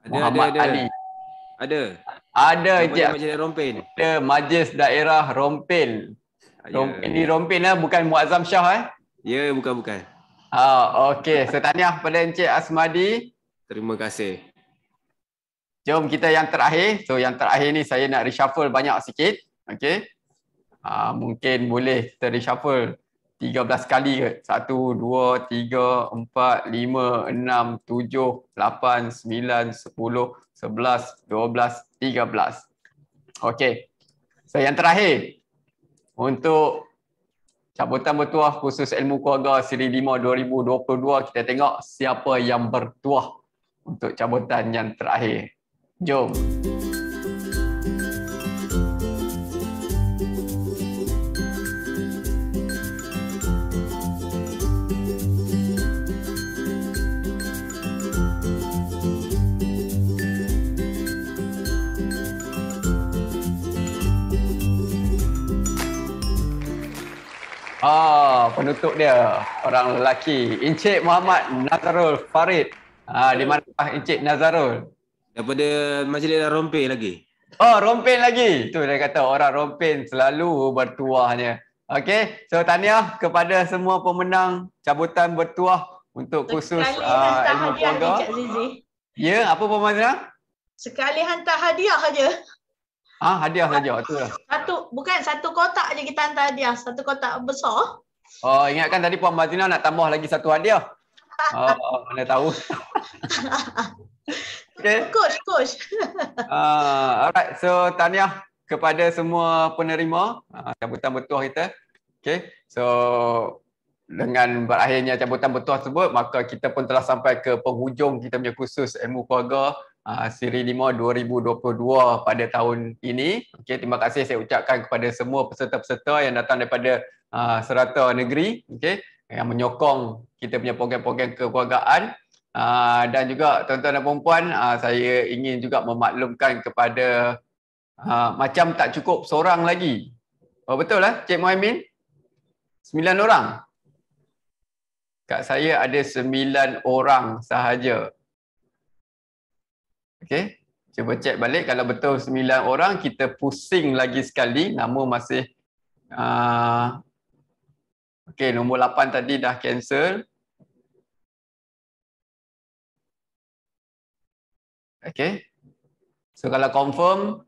ada, Muhammad ada, ada. Ali? Ada. Ada Encik Majlis Daerah Rompin. Ada Majlis Daerah Rompin. Ya. Rompin ni Rompin lah bukan Muazzam Shah eh? Ya bukan bukan. Ah okey, so tahniah kepada Encik Asmadi. Terima kasih. Jom kita yang terakhir. So yang terakhir ni saya nak reshuffle banyak sikit. Okey. Ah, mungkin boleh kita reshuffle 13 kali ke. 1, 2, 3, 4, 5, 6, 7, 8, 9, 10, 11, 12, 13. Okey. So yang terakhir. Untuk cabutan bertuah khusus ilmu keluarga siri 5 2022. Kita tengok siapa yang bertuah untuk cabutan yang terakhir. Jom. Jom. Oh, penutup dia orang lelaki Encik Muhammad Nazarul Farid. Ah, di mana Encik Nazarul? Daripada Masjid Al Rompin lagi. Oh, Rompin lagi. Tu dia kata orang Rompin selalu bertuahnya. Okey, so tanya kepada semua pemenang cabutan bertuah untuk khusus uh, ilmu keluarga. Ya, apa pemenang? Sekali hantar hadiah aja. Ah ha, hadiah saja tu lah. Satu bukan satu kotak aje kita hantar hadiah, satu kotak besar. Oh ingatkan tadi Puan Martina nak tambah lagi satu hadiah. Oh, oh mana tahu. okay. Coach, coach. Ah, alright. So tahniah kepada semua penerima ah, cabutan bertuah kita. Okay. So dengan berakhirnya cabutan bertuah tersebut, maka kita pun telah sampai ke penghujung kita punya kursus ilmu keluarga Ah, siri lima 2022 pada tahun ini. Okay, terima kasih saya ucapkan kepada semua peserta-peserta yang datang daripada uh, serata negeri, okay, yang menyokong kita punya program-program kekeluargaan. Uh, dan juga tuan-tuan dan puan uh, saya ingin juga memaklumkan kepada uh, macam tak cukup seorang lagi. Oh, betul lah, Cik Muhammad? Sembilan orang? Kak saya ada sembilan orang sahaja. Okey, cuba cek balik kalau betul sembilan orang kita pusing lagi sekali nama masih uh, Okey, nombor lapan tadi dah cancel. Okey. So kalau confirm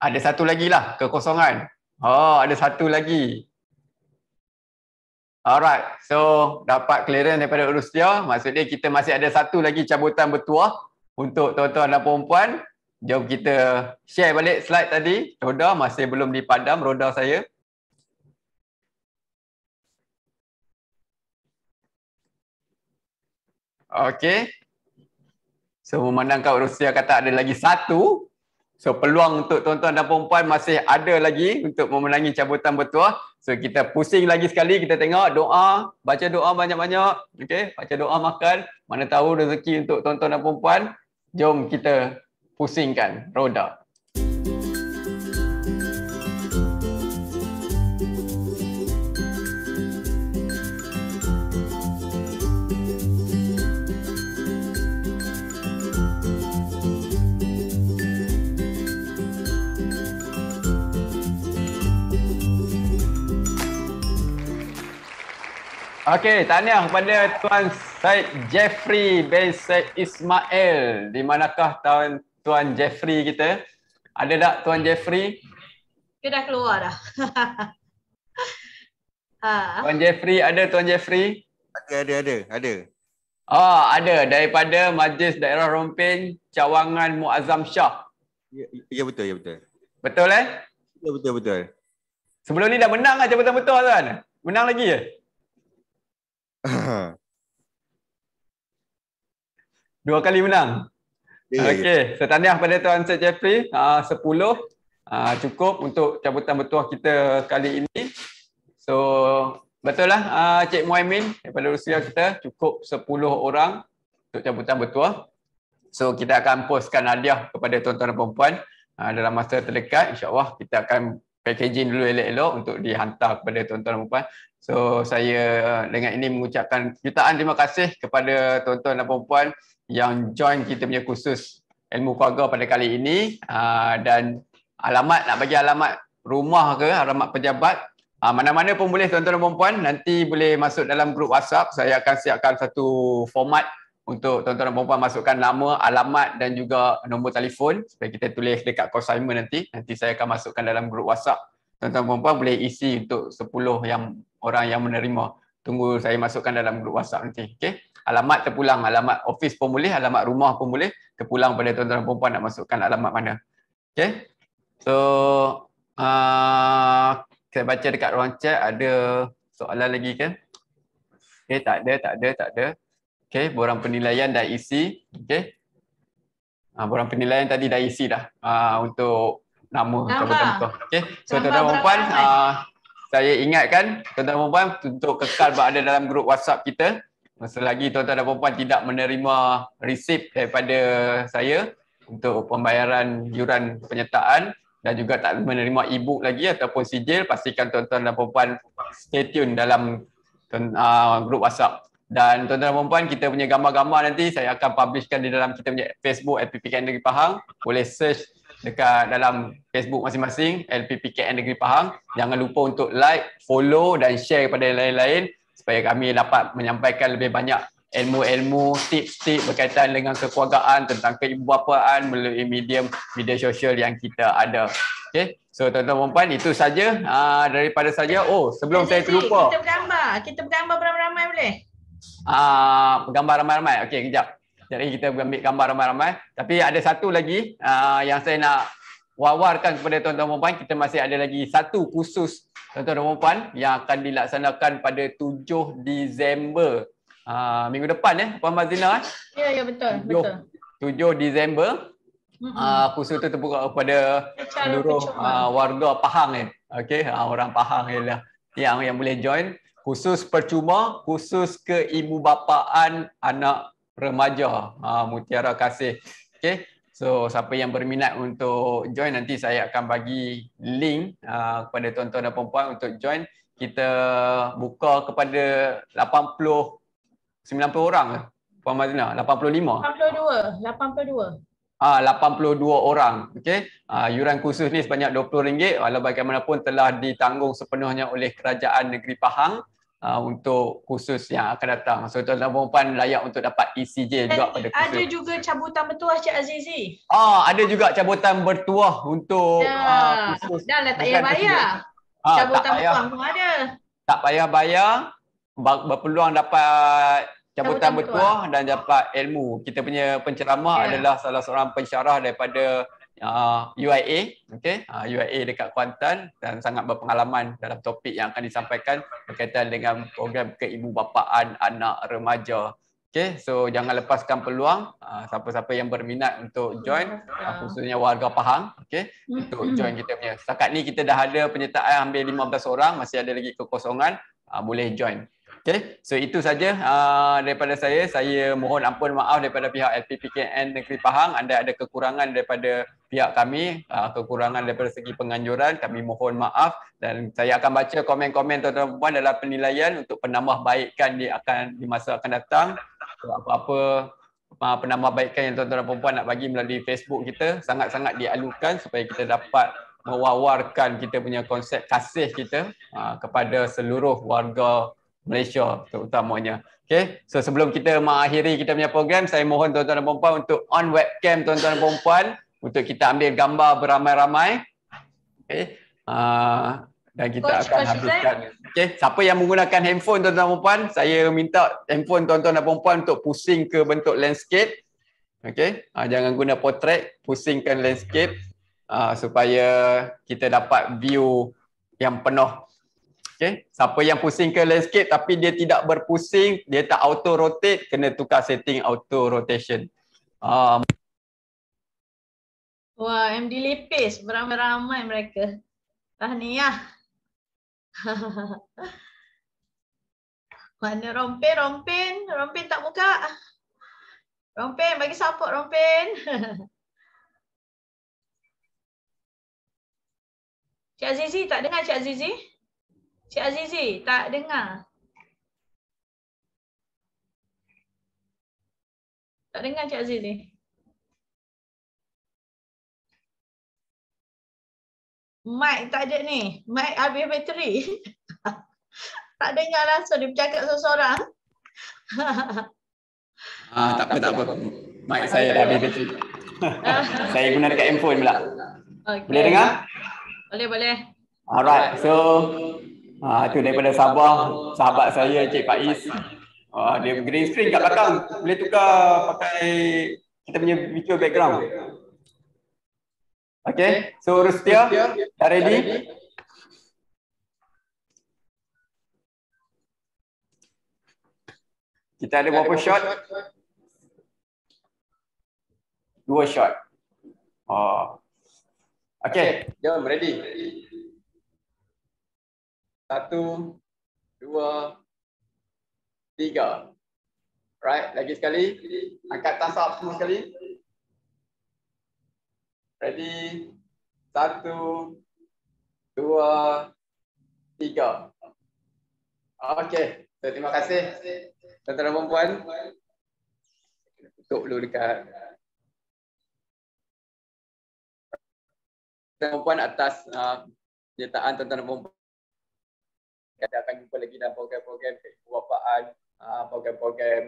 ada satu lagi lah kekosongan. Oh, ada satu lagi. Alright, so dapat clearance daripada urus dia. Maksudnya kita masih ada satu lagi cabutan bertuah untuk tuan-tuan dan perempuan. Jom kita share balik slide tadi. Roda masih belum dipadam, roda saya. Okay. So, memandangkan Rusia kata ada lagi satu. So, peluang untuk tuan-tuan dan perempuan masih ada lagi untuk memenangi cabutan bertuah. So kita pusing lagi sekali kita tengok doa, baca doa banyak-banyak. Okey, baca doa makan, mana tahu rezeki untuk tuan-tuan dan puan-puan. Jom kita pusingkan roda. Okey, tanya kepada Tuan Syed Jeffrey bin Syed Ismail. Di manakah Tuan, Tuan Jeffrey kita? Ada tak Tuan Jeffrey? Dia dah keluar dah. Ha. Tuan Jeffrey, ada Tuan Jeffrey? Ada, ada, ada. ada. Oh, ada. Daripada Majlis Daerah Rompin, Cawangan Muazzam Shah. Ya, ya betul, ya betul. Betul eh? Ya betul, betul. Sebelum ni dah menang lah betul betul tuan. Menang lagi ya? Dua kali menang. Yeah. Okey, saya tahniah pada Tuan Sir Jeffrey. Ah, sepuluh ah, cukup untuk cabutan bertuah kita kali ini. So, betul lah ah, Cik Muaymin daripada Rusia kita. Cukup sepuluh orang untuk cabutan bertuah. So, kita akan postkan hadiah kepada tuan-tuan dan perempuan dalam masa terdekat. InsyaAllah kita akan packaging dulu elok-elok untuk dihantar kepada tuan-tuan dan puan. So saya eh, dengan ini mengucapkan jutaan terima kasih kepada tuan-tuan dan puan yang join kita punya kursus ilmu keluarga pada kali ini ah, dan alamat nak bagi alamat rumah ke alamat pejabat ah, mana-mana pun boleh tuan-tuan dan puan nanti boleh masuk dalam grup WhatsApp saya akan siapkan satu format untuk tuan-tuan dan puan-puan masukkan nama, alamat dan juga nombor telefon supaya kita tulis dekat consignment nanti. Nanti saya akan masukkan dalam grup WhatsApp. Tuan-tuan dan puan-puan boleh isi untuk 10 yang orang yang menerima. Tunggu saya masukkan dalam grup WhatsApp nanti. Okay? Alamat terpulang, alamat office pun boleh, alamat rumah pun boleh. Terpulang pada tuan-tuan dan puan-puan nak masukkan alamat mana. Okay? So, uh, saya baca dekat ruang chat ada soalan lagi kan? Okay, eh, tak ada, tak ada, tak ada. Okey, borang penilaian dah isi. Okey. Ah borang penilaian tadi dah isi dah. Ah untuk nama jabatan ketua. Okey. So tuan-tuan dan puan, ah, saya ingatkan tuan-tuan dan puan untuk kekal berada dalam grup WhatsApp kita. Selagi tuan-tuan dan puan tidak menerima resip daripada saya untuk pembayaran yuran penyertaan dan juga tak menerima e-book lagi ataupun sijil, pastikan tuan-tuan dan puan stay tune dalam uh, grup WhatsApp. Dan tuan-tuan dan puan kita punya gambar-gambar nanti saya akan publishkan di dalam kita punya Facebook LPPKN Negeri Pahang. Boleh search dekat dalam Facebook masing-masing LPPKN Negeri Pahang. Jangan lupa untuk like, follow dan share kepada yang lain-lain supaya kami dapat menyampaikan lebih banyak ilmu-ilmu, tips-tips berkaitan dengan kekeluargaan tentang keibubapaan melalui medium media sosial yang kita ada. Okay. So tuan-tuan dan puan itu saja uh, daripada saja. Oh, sebelum Zizi, saya terlupa. Kita bergambar. Kita bergambar beramai-ramai boleh? uh, gambar ramai-ramai. Okey, kejap. Jadi kita ambil gambar ramai-ramai. Tapi ada satu lagi uh, yang saya nak wawarkan kepada tuan-tuan dan puan kita masih ada lagi satu khusus tuan-tuan dan puan yang akan dilaksanakan pada 7 Disember. Uh, minggu depan eh Puan Mazina eh? Ya ya betul 7, betul. 7 Disember. Uh, khusus itu terbuka kepada seluruh uh, warga Pahang eh. Okey, uh, orang Pahang ialah yang yang boleh join khusus percuma, khusus ke ibu bapaan anak remaja. Ha, Mutiara kasih. Okay. So siapa yang berminat untuk join nanti saya akan bagi link uh, kepada tuan-tuan dan puan untuk join. Kita buka kepada 80 90 orang Puan Mazlina, 85. 82, 82. 82 ah, orang. Okey. Ah, yuran khusus ni sebanyak RM20 walau bagaimanapun telah ditanggung sepenuhnya oleh kerajaan negeri Pahang ah, untuk khusus yang akan datang. So tuan-tuan dan puan layak untuk dapat ECJ juga pada khusus. Ada juga cabutan bertuah Cik Azizi. Ah, ada juga cabutan bertuah untuk ya. khusus. Dah lah, tak payah bayar. Ha, cabutan bertuah pun ada. Tak payah bayar. Berpeluang dapat cabutan bertuah dan dapat ilmu. Kita punya penceramah yeah. adalah salah seorang pensyarah daripada uh, UIA, okey. Uh, UIA dekat Kuantan dan sangat berpengalaman dalam topik yang akan disampaikan berkaitan dengan program keibubapaan anak remaja. Okay, so jangan lepaskan peluang uh, siapa-siapa yang berminat untuk join hmm, uh, khususnya warga Pahang, okay? mm untuk hmm. join kita punya. Setakat ni kita dah ada penyertaan hampir 15 orang, masih ada lagi kekosongan, uh, boleh join. Okay, so itu saja uh, daripada saya. Saya mohon ampun maaf daripada pihak LPPKN Negeri Pahang. Anda ada kekurangan daripada pihak kami, uh, kekurangan daripada segi penganjuran. Kami mohon maaf dan saya akan baca komen-komen tuan-tuan puan dalam penilaian untuk penambahbaikan di akan di masa akan datang. So, apa-apa uh, penambahbaikan yang tuan-tuan puan nak bagi melalui Facebook kita sangat-sangat dialukan supaya kita dapat mewawarkan kita punya konsep kasih kita uh, kepada seluruh warga Malaysia terutamanya. Okay. So sebelum kita mengakhiri kita punya program, saya mohon tuan-tuan dan puan untuk on webcam tuan-tuan dan puan untuk kita ambil gambar beramai-ramai. Okay. Uh, dan kita coach, akan habiskan. Okay. Siapa yang menggunakan handphone tuan-tuan dan puan, saya minta handphone tuan-tuan dan puan untuk pusing ke bentuk landscape. Okay. Uh, jangan guna portrait, pusingkan landscape uh, supaya kita dapat view yang penuh Okay. Siapa yang pusing ke landscape tapi dia tidak berpusing, dia tak auto rotate, kena tukar setting auto rotation. Um. Wah, MD lepis. Beramai-ramai mereka. Tahniah. Lah. Mana rompin, rompin. Rompin tak buka. Rompin, bagi support rompin. Cik Azizi, tak dengar Cik Azizi? Cik Azizi? Cik Azizi, tak dengar? Tak dengar Cik Azizi? Mic tak ada ni. Mic habis bateri. tak dengar langsung dia bercakap seseorang. ah, tak apa, tak apa. Mic saya dah habis bateri. saya guna dekat handphone pula. Okay. Boleh dengar? Boleh, boleh. Alright, so Ah ha, tu daripada Sabah, sahabat saya Encik Faiz. Ah ha, dia green screen kat belakang. Boleh tukar pakai kita punya video background. Okay, so Rustia, dah ready? Kita ada berapa shot? Dua shot. Oh. Okay. Jom, ready satu, dua, tiga. Right, lagi sekali. Angkat tasap semua sekali. Ready. Satu, dua, tiga. Okay. So, terima kasih. tuan perempuan. Tutup dulu dekat. tuan perempuan atas uh, penyertaan tuan perempuan kita akan jumpa lagi dalam program-program kebapaan, ah, program-program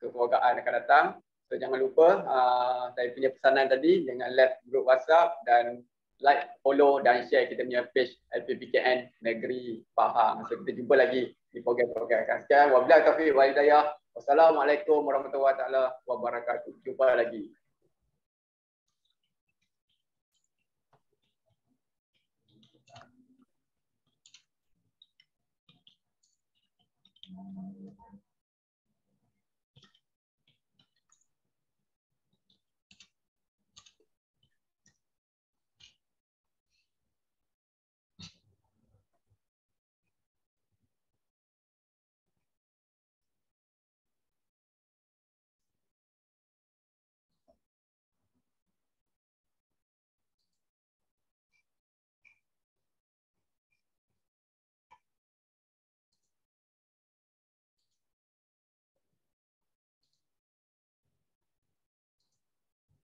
kekeluargaan akan datang. So jangan lupa uh, saya punya pesanan tadi dengan left group WhatsApp dan like, follow dan share kita punya page LPPKN Negeri Pahang. So kita jumpa lagi di program-program akan sekian. Wabillahi taufiq wal hidayah. Wassalamualaikum warahmatullahi wabarakatuh. Jumpa lagi. Thank you.